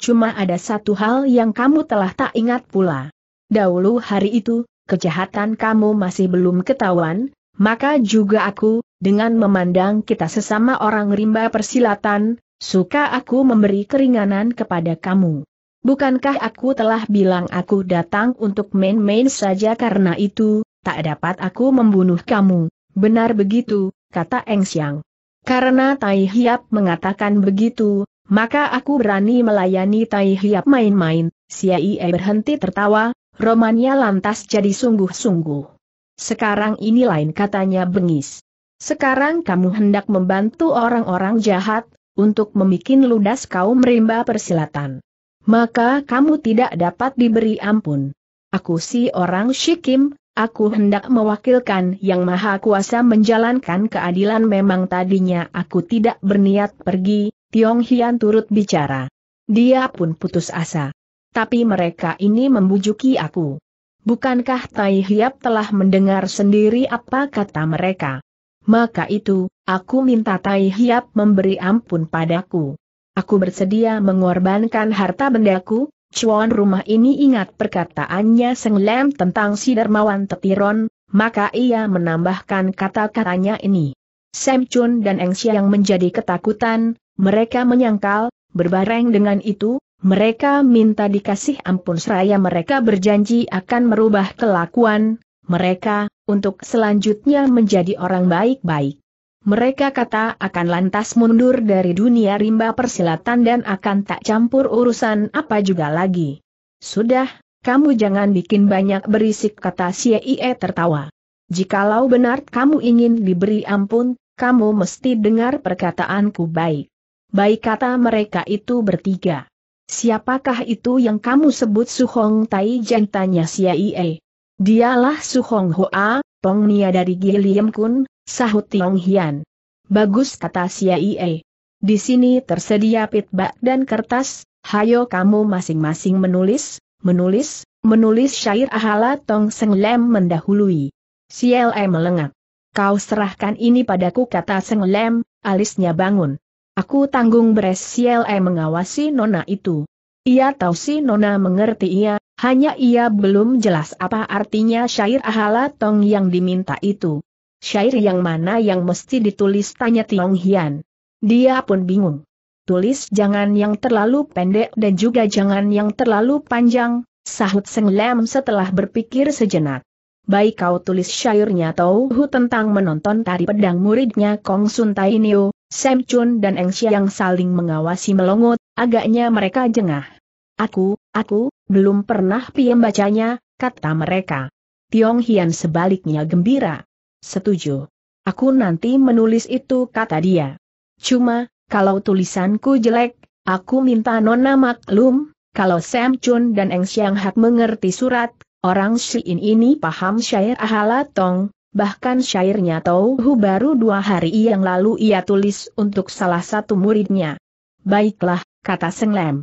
Cuma ada satu hal yang kamu telah tak ingat pula. Dahulu hari itu, kejahatan kamu masih belum ketahuan, maka juga aku, dengan memandang kita sesama orang rimba persilatan, suka aku memberi keringanan kepada kamu. Bukankah aku telah bilang aku datang untuk main-main saja karena itu, tak dapat aku membunuh kamu. Benar begitu, kata Eng Xiang. Karena Tai Hiap mengatakan begitu, maka aku berani melayani Tai Hiap main-main, Siai berhenti tertawa, romannya lantas jadi sungguh-sungguh. Sekarang ini lain katanya bengis. Sekarang kamu hendak membantu orang-orang jahat, untuk membuat ludas kaum rimba persilatan. Maka kamu tidak dapat diberi ampun. Aku si orang Shikim, aku hendak mewakilkan Yang Maha Kuasa menjalankan keadilan memang tadinya aku tidak berniat pergi, Tiong Hian turut bicara. Dia pun putus asa. Tapi mereka ini membujuki aku. Bukankah Tai Hiap telah mendengar sendiri apa kata mereka? maka itu, aku minta Tai Hiap memberi ampun padaku. Aku bersedia mengorbankan harta bendaku, cuan rumah ini ingat perkataannya senglem tentang si dermawan tetiron, maka ia menambahkan kata-katanya ini. Sam Chun dan Eng yang menjadi ketakutan, mereka menyangkal, berbareng dengan itu, mereka minta dikasih ampun seraya mereka berjanji akan merubah kelakuan, mereka, untuk selanjutnya menjadi orang baik-baik. Mereka kata akan lantas mundur dari dunia rimba persilatan dan akan tak campur urusan apa juga lagi. Sudah, kamu jangan bikin banyak berisik kata Xie tertawa. Jikalau benar kamu ingin diberi ampun, kamu mesti dengar perkataanku baik. Baik kata mereka itu bertiga. Siapakah itu yang kamu sebut Suhong Tai Jantanya tanya Dialah Su Hong Hoa, pengnia dari Giliem Kun, sahut Tiong Hian. Bagus kata CIA. Di sini tersedia pitbak dan kertas, hayo kamu masing-masing menulis, menulis, menulis syair ahala Tong Seng Lem mendahului. CLM melengak. Kau serahkan ini padaku kata Seng Lem, alisnya bangun. Aku tanggung beres CLM mengawasi nona itu. Ia tahu si nona mengerti ia, hanya ia belum jelas apa artinya syair Ahala Tong yang diminta itu. Syair yang mana yang mesti ditulis tanya Tiong Hian. Dia pun bingung. Tulis jangan yang terlalu pendek dan juga jangan yang terlalu panjang, sahut Seng Lam setelah berpikir sejenak. Baik kau tulis syairnya Hu tentang menonton tari pedang muridnya Kong Sun Tai Neo, Sam Chun dan Eng Xiang saling mengawasi melongot, agaknya mereka jengah. Aku, aku, belum pernah Piem bacanya, kata mereka. Tiong Hian sebaliknya gembira. Setuju. Aku nanti menulis itu kata dia. Cuma, kalau tulisanku jelek, aku minta Nona maklum, kalau Sam Chun dan Eng Siang Hak mengerti surat, orang Shiin ini paham syair Ahala Tong, bahkan syairnya tahu. baru dua hari yang lalu ia tulis untuk salah satu muridnya. Baiklah, kata Seng Lem.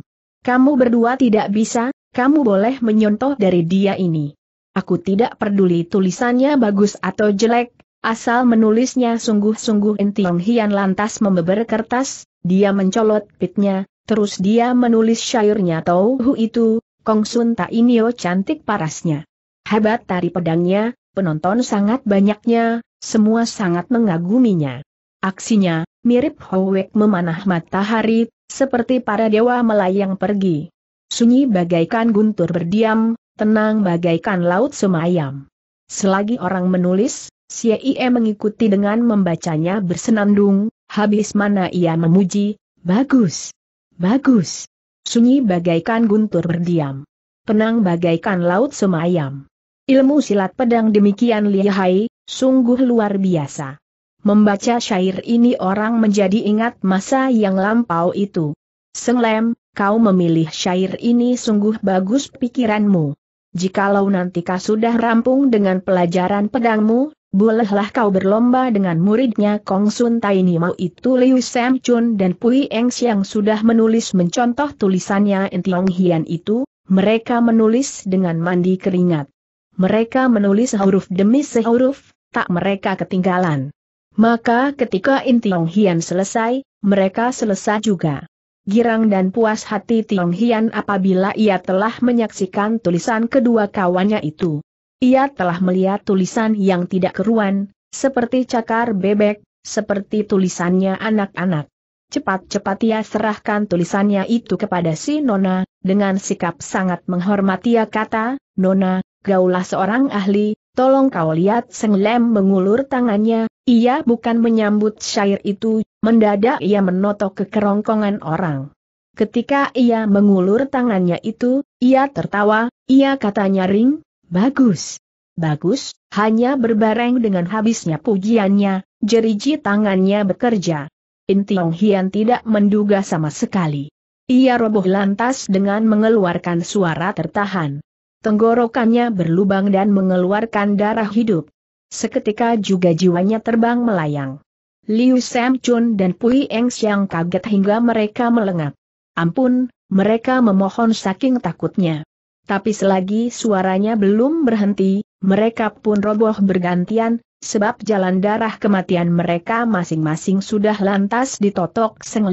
Kamu berdua tidak bisa, kamu boleh menyontoh dari dia ini. Aku tidak peduli tulisannya bagus atau jelek, asal menulisnya sungguh-sungguh Entiong Hian lantas membeber kertas, dia mencolot pitnya, terus dia menulis syairnya Hu itu, Kong Sun Ta Inio cantik parasnya. Hebat tari pedangnya, penonton sangat banyaknya, semua sangat mengaguminya. Aksinya, mirip Howek memanah matahari, seperti para dewa melayang pergi. Sunyi bagaikan guntur berdiam, tenang bagaikan laut semayam. Selagi orang menulis, Xie mengikuti dengan membacanya bersenandung, habis mana ia memuji, bagus, bagus. Sunyi bagaikan guntur berdiam. Tenang bagaikan laut semayam. Ilmu silat pedang demikian lihai, sungguh luar biasa. Membaca syair ini orang menjadi ingat masa yang lampau itu. Senglem, kau memilih syair ini sungguh bagus pikiranmu. Jikalau nanti kau sudah rampung dengan pelajaran pedangmu, bolehlah kau berlomba dengan muridnya Kong Sun Tai Ni Mau itu Liu Sam Chun dan Pui Eng yang sudah menulis mencontoh tulisannya Intiong Hian itu, mereka menulis dengan mandi keringat. Mereka menulis huruf demi huruf, tak mereka ketinggalan. Maka ketika Intiong Hian selesai, mereka selesai juga girang dan puas hati Tiong Hian apabila ia telah menyaksikan tulisan kedua kawannya itu. Ia telah melihat tulisan yang tidak keruan, seperti cakar bebek, seperti tulisannya anak-anak. Cepat-cepat ia serahkan tulisannya itu kepada si Nona, dengan sikap sangat menghormati ia kata, Nona, gaulah seorang ahli, Tolong kau lihat Seng Lem mengulur tangannya, ia bukan menyambut syair itu, mendadak ia menotok ke kerongkongan orang. Ketika ia mengulur tangannya itu, ia tertawa, ia katanya ring, bagus. Bagus, hanya berbareng dengan habisnya pujiannya, jeriji tangannya bekerja. Intiong Hian tidak menduga sama sekali. Ia roboh lantas dengan mengeluarkan suara tertahan. Tenggorokannya berlubang dan mengeluarkan darah hidup. Seketika juga jiwanya terbang melayang. Liu Sam Chun dan Pui Eng Xiang kaget hingga mereka melengat. Ampun, mereka memohon saking takutnya. Tapi selagi suaranya belum berhenti, mereka pun roboh bergantian, sebab jalan darah kematian mereka masing-masing sudah lantas ditotok Seng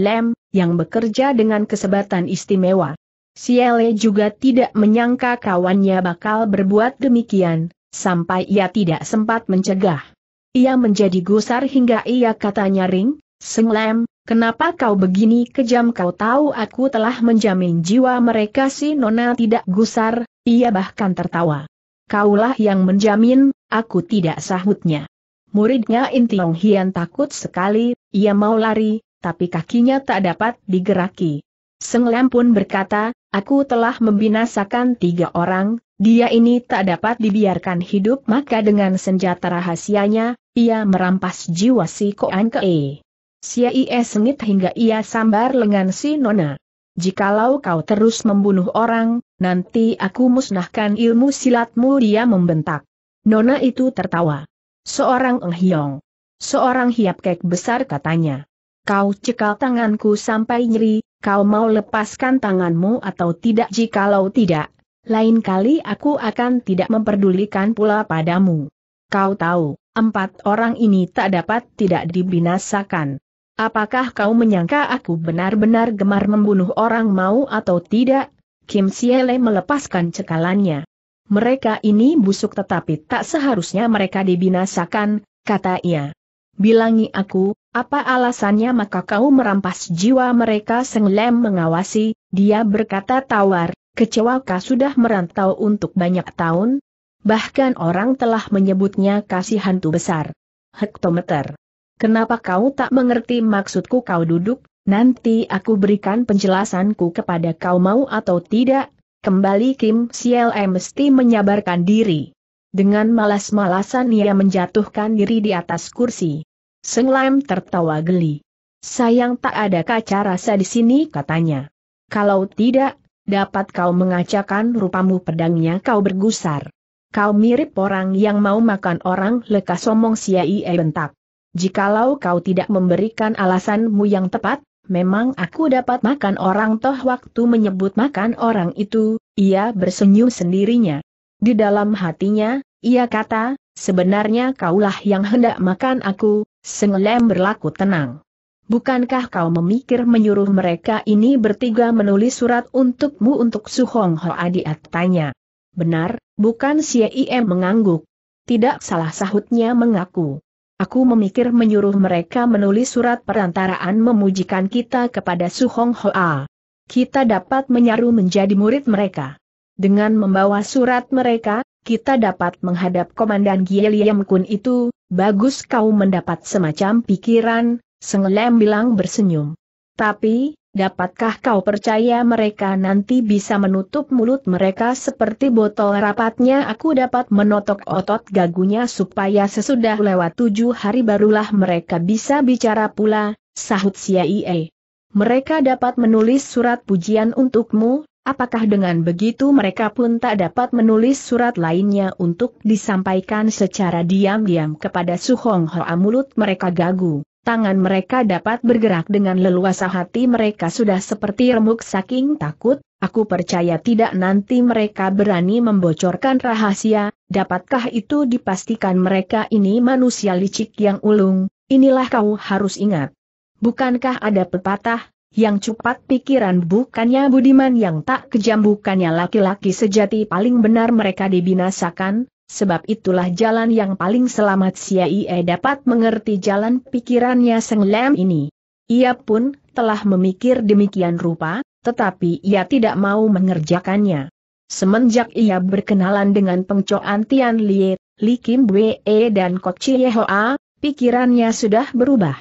yang bekerja dengan kesebatan istimewa. Siele juga tidak menyangka kawannya bakal berbuat demikian, sampai ia tidak sempat mencegah. Ia menjadi gusar hingga ia katanya ring, Senglem, kenapa kau begini kejam kau tahu aku telah menjamin jiwa mereka si Nona tidak gusar, ia bahkan tertawa. Kaulah yang menjamin, aku tidak sahutnya. Muridnya Intiong Hian takut sekali, ia mau lari, tapi kakinya tak dapat digeraki. Senglem pun berkata, Aku telah membinasakan tiga orang, dia ini tak dapat dibiarkan hidup maka dengan senjata rahasianya, ia merampas jiwa si Koan Kee. Siai sengit hingga ia sambar lengan si Nona. Jikalau kau terus membunuh orang, nanti aku musnahkan ilmu silatmu dia membentak. Nona itu tertawa. Seorang enghiong. Seorang hiap kek besar katanya. Kau cekal tanganku sampai nyeri, kau mau lepaskan tanganmu atau tidak jikalau tidak, lain kali aku akan tidak memperdulikan pula padamu. Kau tahu, empat orang ini tak dapat tidak dibinasakan. Apakah kau menyangka aku benar-benar gemar membunuh orang mau atau tidak? Kim Siele melepaskan cekalannya. Mereka ini busuk tetapi tak seharusnya mereka dibinasakan, kata ia. Bilangi aku, apa alasannya maka kau merampas jiwa mereka Senglem mengawasi, dia berkata tawar, kecewakah sudah merantau untuk banyak tahun? Bahkan orang telah menyebutnya kasih hantu besar. Hektometer. Kenapa kau tak mengerti maksudku kau duduk, nanti aku berikan penjelasanku kepada kau mau atau tidak, kembali Kim CLM eh, mesti menyabarkan diri. Dengan malas-malasan ia menjatuhkan diri di atas kursi. Seng Lam tertawa geli. Sayang tak ada kaca rasa di sini katanya. Kalau tidak, dapat kau mengacakan rupamu pedangnya kau bergusar. Kau mirip orang yang mau makan orang lekas somong siai eh bentak. Jikalau kau tidak memberikan alasanmu yang tepat, memang aku dapat makan orang toh waktu menyebut makan orang itu, ia bersenyum sendirinya. Di dalam hatinya, ia kata, sebenarnya kaulah yang hendak makan aku, Seng Lem berlaku tenang. Bukankah kau memikir menyuruh mereka ini bertiga menulis surat untukmu untuk Su Hong Ho Adiat tanya. Benar, bukan si IM mengangguk. Tidak salah sahutnya mengaku. Aku memikir menyuruh mereka menulis surat perantaraan memujikan kita kepada Su Hong Ho A. Kita dapat menyaru menjadi murid mereka. Dengan membawa surat mereka, kita dapat menghadap komandan Giliam Kun itu, bagus kau mendapat semacam pikiran, Sengelem bilang bersenyum. Tapi, dapatkah kau percaya mereka nanti bisa menutup mulut mereka seperti botol rapatnya aku dapat menotok otot gagunya supaya sesudah lewat tujuh hari barulah mereka bisa bicara pula, sahut CIA. Mereka dapat menulis surat pujian untukmu, Apakah dengan begitu mereka pun tak dapat menulis surat lainnya untuk disampaikan secara diam-diam kepada Su Hong Hoa mulut mereka gagu, tangan mereka dapat bergerak dengan leluasa hati mereka sudah seperti remuk saking takut, aku percaya tidak nanti mereka berani membocorkan rahasia, dapatkah itu dipastikan mereka ini manusia licik yang ulung, inilah kau harus ingat. Bukankah ada pepatah, yang cepat pikiran bukannya budiman yang tak kejam bukannya laki-laki sejati paling benar mereka dibinasakan, sebab itulah jalan yang paling selamat Ie dapat mengerti jalan pikirannya Seng ini. Ia pun telah memikir demikian rupa, tetapi ia tidak mau mengerjakannya. Semenjak ia berkenalan dengan pengcoan Tian Lie, Li Kim Wei, dan Kok Chie Hoa, pikirannya sudah berubah.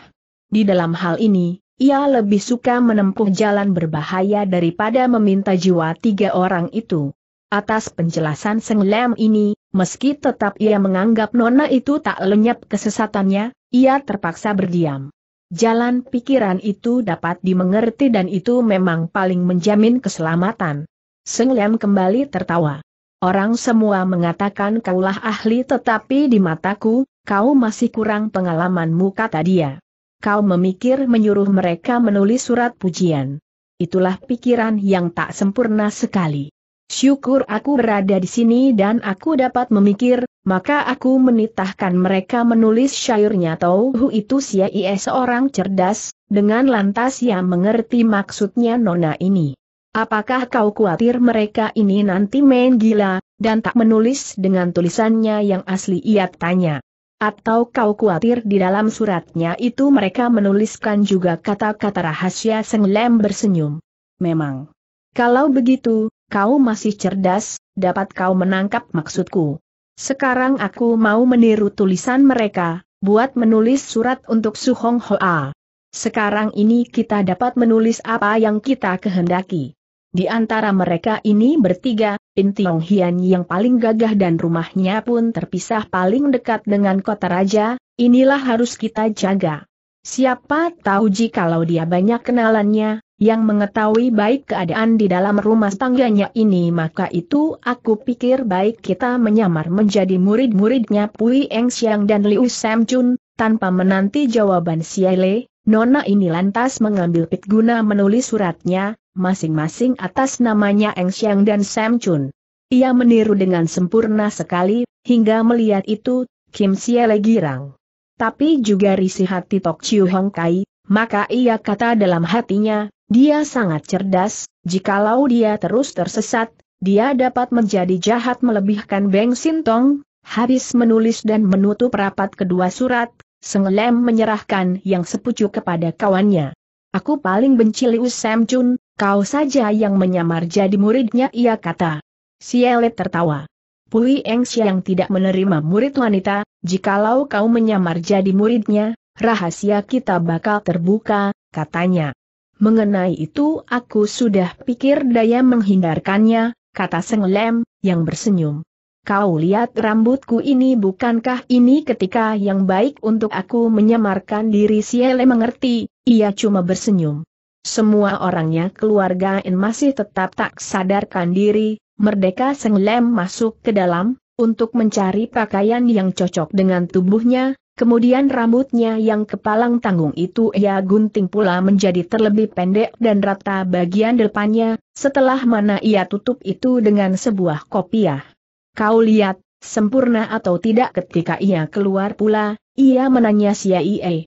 Di dalam hal ini, ia lebih suka menempuh jalan berbahaya daripada meminta jiwa tiga orang itu. Atas penjelasan Seng Lem ini, meski tetap ia menganggap nona itu tak lenyap kesesatannya, ia terpaksa berdiam. Jalan pikiran itu dapat dimengerti dan itu memang paling menjamin keselamatan. Seng Lem kembali tertawa. Orang semua mengatakan kaulah ahli tetapi di mataku, kau masih kurang pengalamanmu kata dia kau memikir menyuruh mereka menulis surat pujian. Itulah pikiran yang tak sempurna sekali. Syukur aku berada di sini dan aku dapat memikir, maka aku menitahkan mereka menulis syairnya Tauhu itu sia seorang cerdas, dengan lantas ia mengerti maksudnya nona ini. Apakah kau khawatir mereka ini nanti main gila, dan tak menulis dengan tulisannya yang asli ia tanya. Atau kau khawatir di dalam suratnya itu mereka menuliskan juga kata-kata rahasia Senglem bersenyum. Memang. Kalau begitu, kau masih cerdas, dapat kau menangkap maksudku. Sekarang aku mau meniru tulisan mereka, buat menulis surat untuk Su Hong Hoa. Sekarang ini kita dapat menulis apa yang kita kehendaki. Di antara mereka ini bertiga, Pin Tiong Hian yang paling gagah dan rumahnya pun terpisah paling dekat dengan kota raja, inilah harus kita jaga. Siapa tahu jikalau dia banyak kenalannya, yang mengetahui baik keadaan di dalam rumah tangganya ini maka itu aku pikir baik kita menyamar menjadi murid-muridnya Pui Eng Xiang dan Liu Sam Chun, tanpa menanti jawaban Le. Nona ini lantas mengambil pit guna menulis suratnya, masing-masing atas namanya Eng Xiang dan Sam Chun. Ia meniru dengan sempurna sekali, hingga melihat itu, Kim Siele girang. Tapi juga risih hati Tok Chiu Hong Kai, maka ia kata dalam hatinya, dia sangat cerdas, jikalau dia terus tersesat, dia dapat menjadi jahat melebihkan Beng Sintong, habis menulis dan menutup rapat kedua surat, Sengelem menyerahkan yang sepucuk kepada kawannya. Aku paling benci Liu Sam Chun, Kau saja yang menyamar jadi muridnya ia kata. Siele tertawa. Pui Eng Siang tidak menerima murid wanita, jikalau kau menyamar jadi muridnya, rahasia kita bakal terbuka, katanya. Mengenai itu aku sudah pikir daya menghindarkannya, kata Seng Lem, yang bersenyum. Kau lihat rambutku ini bukankah ini ketika yang baik untuk aku menyamarkan diri Siele mengerti, ia cuma bersenyum. Semua orangnya keluarga In masih tetap tak sadarkan diri, Merdeka Senglem masuk ke dalam, untuk mencari pakaian yang cocok dengan tubuhnya, kemudian rambutnya yang kepalang tanggung itu ia gunting pula menjadi terlebih pendek dan rata bagian depannya, setelah mana ia tutup itu dengan sebuah kopiah. Kau lihat, sempurna atau tidak ketika ia keluar pula, ia menanya si IE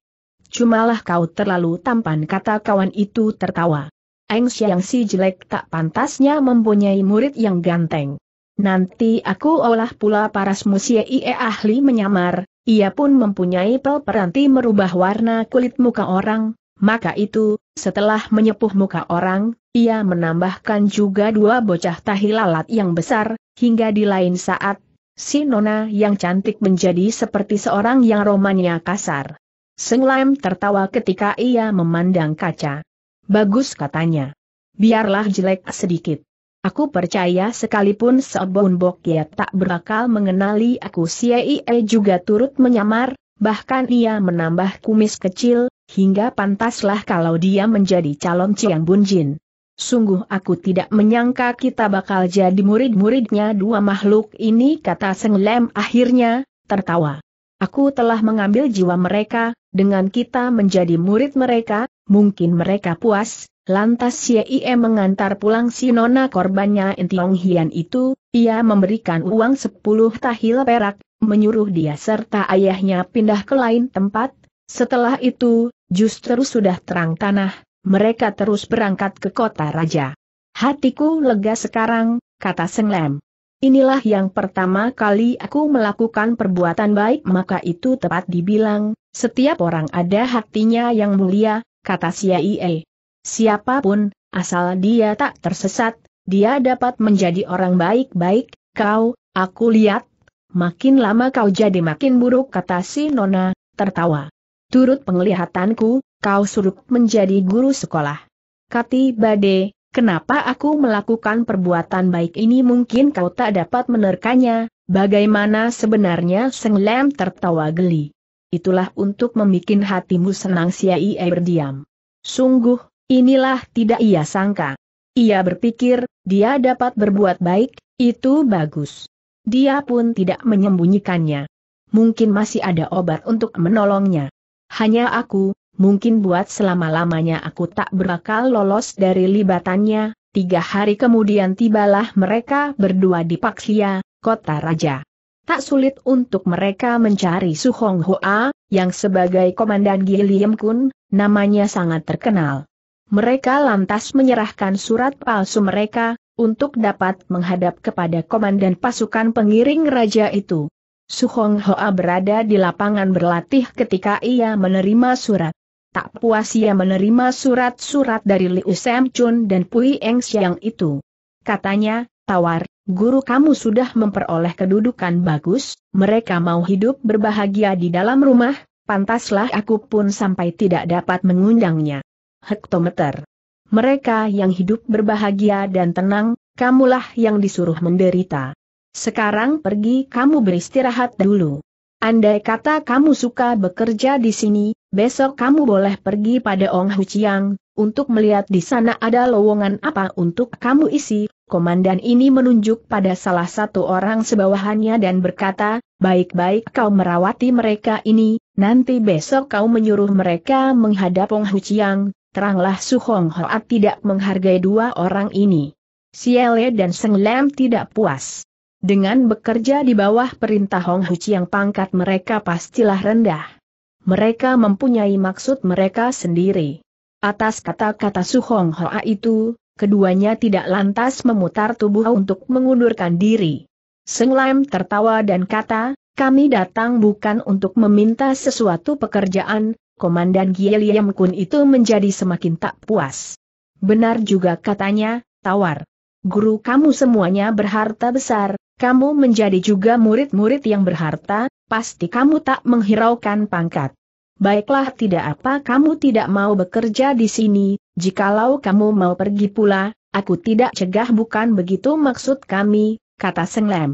cumalah kau terlalu tampan kata kawan itu tertawa. Eng yang si jelek tak pantasnya mempunyai murid yang ganteng. Nanti aku olah pula paras musia ie ahli menyamar, ia pun mempunyai pel peranti merubah warna kulit muka orang, maka itu, setelah menyepuh muka orang, ia menambahkan juga dua bocah tahi lalat yang besar, hingga di lain saat, si nona yang cantik menjadi seperti seorang yang romannya kasar. Seng Lam tertawa ketika ia memandang kaca. Bagus katanya. Biarlah jelek sedikit. Aku percaya sekalipun Bok ya tak berakal mengenali aku Ie juga turut menyamar, bahkan ia menambah kumis kecil, hingga pantaslah kalau dia menjadi calon Ciang Bunjin. Sungguh aku tidak menyangka kita bakal jadi murid-muridnya dua makhluk ini kata Seng Lam akhirnya, tertawa. Aku telah mengambil jiwa mereka, dengan kita menjadi murid mereka, mungkin mereka puas, lantas Xie mengantar pulang si nona korbannya Entiong Hian itu, ia memberikan uang sepuluh tahil perak, menyuruh dia serta ayahnya pindah ke lain tempat, setelah itu, justru sudah terang tanah, mereka terus berangkat ke kota raja. Hatiku lega sekarang, kata Seng Lem. Inilah yang pertama kali aku melakukan perbuatan baik maka itu tepat dibilang, setiap orang ada hatinya yang mulia, kata Siaie. Siapapun, asal dia tak tersesat, dia dapat menjadi orang baik-baik, kau, aku lihat, makin lama kau jadi makin buruk kata si Nona, tertawa. Turut penglihatanku, kau suruh menjadi guru sekolah. Kati Bade, kenapa aku melakukan perbuatan baik ini mungkin kau tak dapat menerkanya, bagaimana sebenarnya Senglem tertawa geli itulah untuk membuat hatimu senang Siai berdiam. Sungguh, inilah tidak ia sangka. Ia berpikir, dia dapat berbuat baik, itu bagus. Dia pun tidak menyembunyikannya. Mungkin masih ada obat untuk menolongnya. Hanya aku, mungkin buat selama-lamanya aku tak berakal lolos dari libatannya, tiga hari kemudian tibalah mereka berdua di Paksia, kota raja tak sulit untuk mereka mencari Su Hong Hoa, yang sebagai komandan Giliem Kun, namanya sangat terkenal. Mereka lantas menyerahkan surat palsu mereka, untuk dapat menghadap kepada komandan pasukan pengiring raja itu. Su Hong Hoa berada di lapangan berlatih ketika ia menerima surat. Tak puas ia menerima surat-surat dari Liu Sam Chun dan Pui Eng Xiang itu. Katanya, tawar, Guru kamu sudah memperoleh kedudukan bagus, mereka mau hidup berbahagia di dalam rumah, pantaslah aku pun sampai tidak dapat mengundangnya. Hektometer. Mereka yang hidup berbahagia dan tenang, kamulah yang disuruh menderita. Sekarang pergi kamu beristirahat dulu. Andai kata kamu suka bekerja di sini, besok kamu boleh pergi pada Ong Hu untuk melihat di sana ada lowongan apa untuk kamu isi, komandan ini menunjuk pada salah satu orang sebawahannya dan berkata, baik-baik kau merawati mereka ini, nanti besok kau menyuruh mereka menghadap Ong Chiang, teranglah Su Hong Hoa tidak menghargai dua orang ini. Siele dan Seng Lam tidak puas. Dengan bekerja di bawah perintah Hong Chiang pangkat mereka pastilah rendah. Mereka mempunyai maksud mereka sendiri. Atas kata-kata Su Hong Hoa itu, keduanya tidak lantas memutar tubuh untuk mengundurkan diri. Seng Lam tertawa dan kata, kami datang bukan untuk meminta sesuatu pekerjaan, Komandan Giliam Kun itu menjadi semakin tak puas. Benar juga katanya, tawar. Guru kamu semuanya berharta besar, kamu menjadi juga murid-murid yang berharta, pasti kamu tak menghiraukan pangkat baiklah tidak apa kamu tidak mau bekerja di sini, jikalau kamu mau pergi pula, aku tidak cegah bukan begitu maksud kami, kata Seng Lem.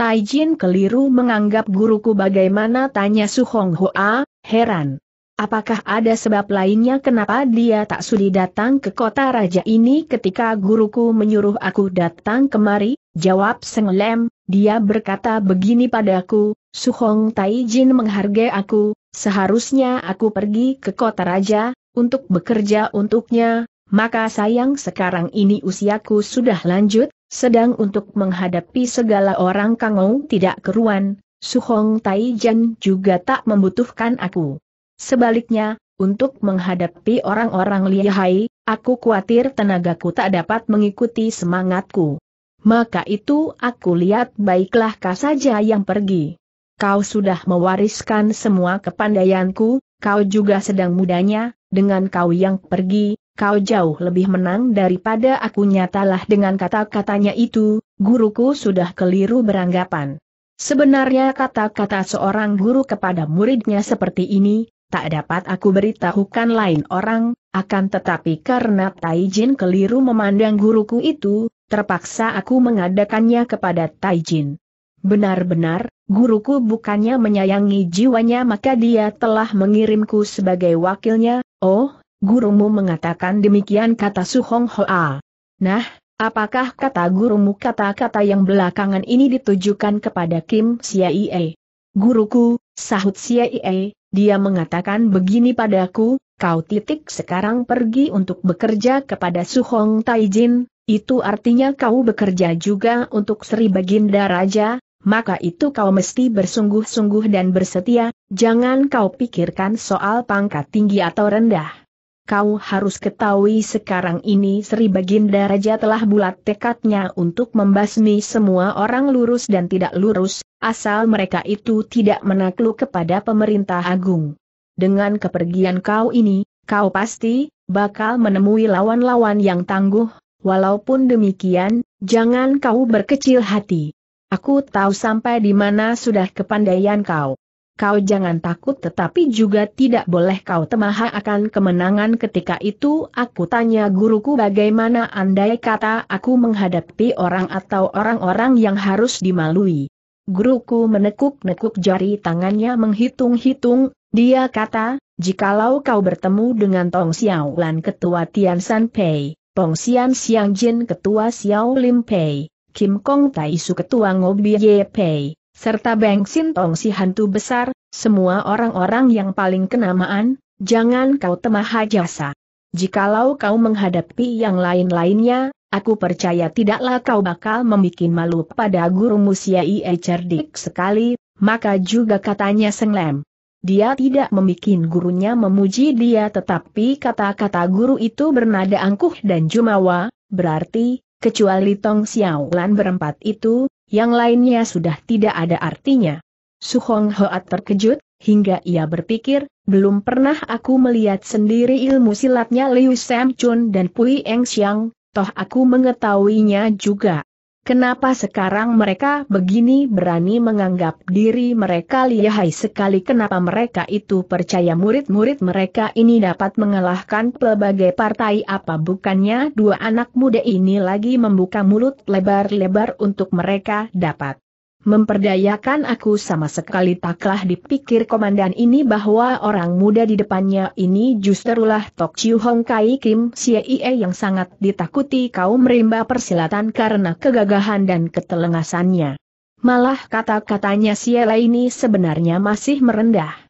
Tai keliru menganggap guruku bagaimana tanya Su Hong Hoa, heran. Apakah ada sebab lainnya kenapa dia tak sudi datang ke kota raja ini ketika guruku menyuruh aku datang kemari? Jawab Seng Lem, dia berkata begini padaku, Su Suhong Taijin menghargai aku, seharusnya aku pergi ke kota raja, untuk bekerja untuknya, maka sayang sekarang ini usiaku sudah lanjut, sedang untuk menghadapi segala orang kangong tidak keruan, Su Suhong Taijin juga tak membutuhkan aku. Sebaliknya, untuk menghadapi orang-orang lihai, aku khawatir tenagaku tak dapat mengikuti semangatku maka itu aku lihat baiklah kau saja yang pergi. Kau sudah mewariskan semua kepandaianku, kau juga sedang mudanya, dengan kau yang pergi, kau jauh lebih menang daripada aku nyatalah dengan kata-katanya itu, guruku sudah keliru beranggapan. Sebenarnya kata-kata seorang guru kepada muridnya seperti ini, tak dapat aku beritahukan lain orang, akan tetapi karena Taijin keliru memandang guruku itu, terpaksa aku mengadakannya kepada Taijin. Benar-benar, guruku bukannya menyayangi jiwanya maka dia telah mengirimku sebagai wakilnya, oh, gurumu mengatakan demikian kata Su Hong Hoa. Nah, apakah kata gurumu kata-kata yang belakangan ini ditujukan kepada Kim Siaie? Guruku, sahut Siaie, dia mengatakan begini padaku, kau titik sekarang pergi untuk bekerja kepada Su Hong Taijin, itu artinya kau bekerja juga untuk Sri Baginda Raja, maka itu kau mesti bersungguh-sungguh dan bersetia, jangan kau pikirkan soal pangkat tinggi atau rendah. Kau harus ketahui sekarang ini Sri Baginda Raja telah bulat tekadnya untuk membasmi semua orang lurus dan tidak lurus, asal mereka itu tidak menakluk kepada pemerintah agung. Dengan kepergian kau ini, kau pasti, bakal menemui lawan-lawan yang tangguh, Walaupun demikian, jangan kau berkecil hati. Aku tahu sampai di mana sudah kepandaian kau. Kau jangan takut tetapi juga tidak boleh kau temaha akan kemenangan ketika itu aku tanya guruku bagaimana andai kata aku menghadapi orang atau orang-orang yang harus dimalui. Guruku menekuk-nekuk jari tangannya menghitung-hitung, dia kata, jikalau kau bertemu dengan Tong Xiaolan ketua Tian San Pei, Tong Sian Siang Jin Ketua Xiao Lim Pei, Kim Kong Tai Su Ketua Ngobi Ye Pei, serta Beng Sin Tong si hantu besar, semua orang-orang yang paling kenamaan, jangan kau temah jasa. Jikalau kau menghadapi yang lain-lainnya, aku percaya tidaklah kau bakal membuat malu pada guru musia Ie cerdik sekali, maka juga katanya senglem. Dia tidak membuat gurunya memuji dia tetapi kata-kata guru itu bernada angkuh dan jumawa, berarti, kecuali Tong Xiaolan berempat itu, yang lainnya sudah tidak ada artinya. Su Hoat terkejut, hingga ia berpikir, belum pernah aku melihat sendiri ilmu silatnya Liu Sam Chun dan Pui Eng Xiang, toh aku mengetahuinya juga. Kenapa sekarang mereka begini berani menganggap diri mereka lihai sekali kenapa mereka itu percaya murid-murid mereka ini dapat mengalahkan pelbagai partai apa bukannya dua anak muda ini lagi membuka mulut lebar-lebar untuk mereka dapat Memperdayakan aku sama sekali taklah dipikir komandan ini bahwa orang muda di depannya ini lah Tok Chiu Hong Kai Kim Sie yang sangat ditakuti kaum rimba persilatan karena kegagahan dan ketelengasannya. Malah kata-katanya Siela ini sebenarnya masih merendah.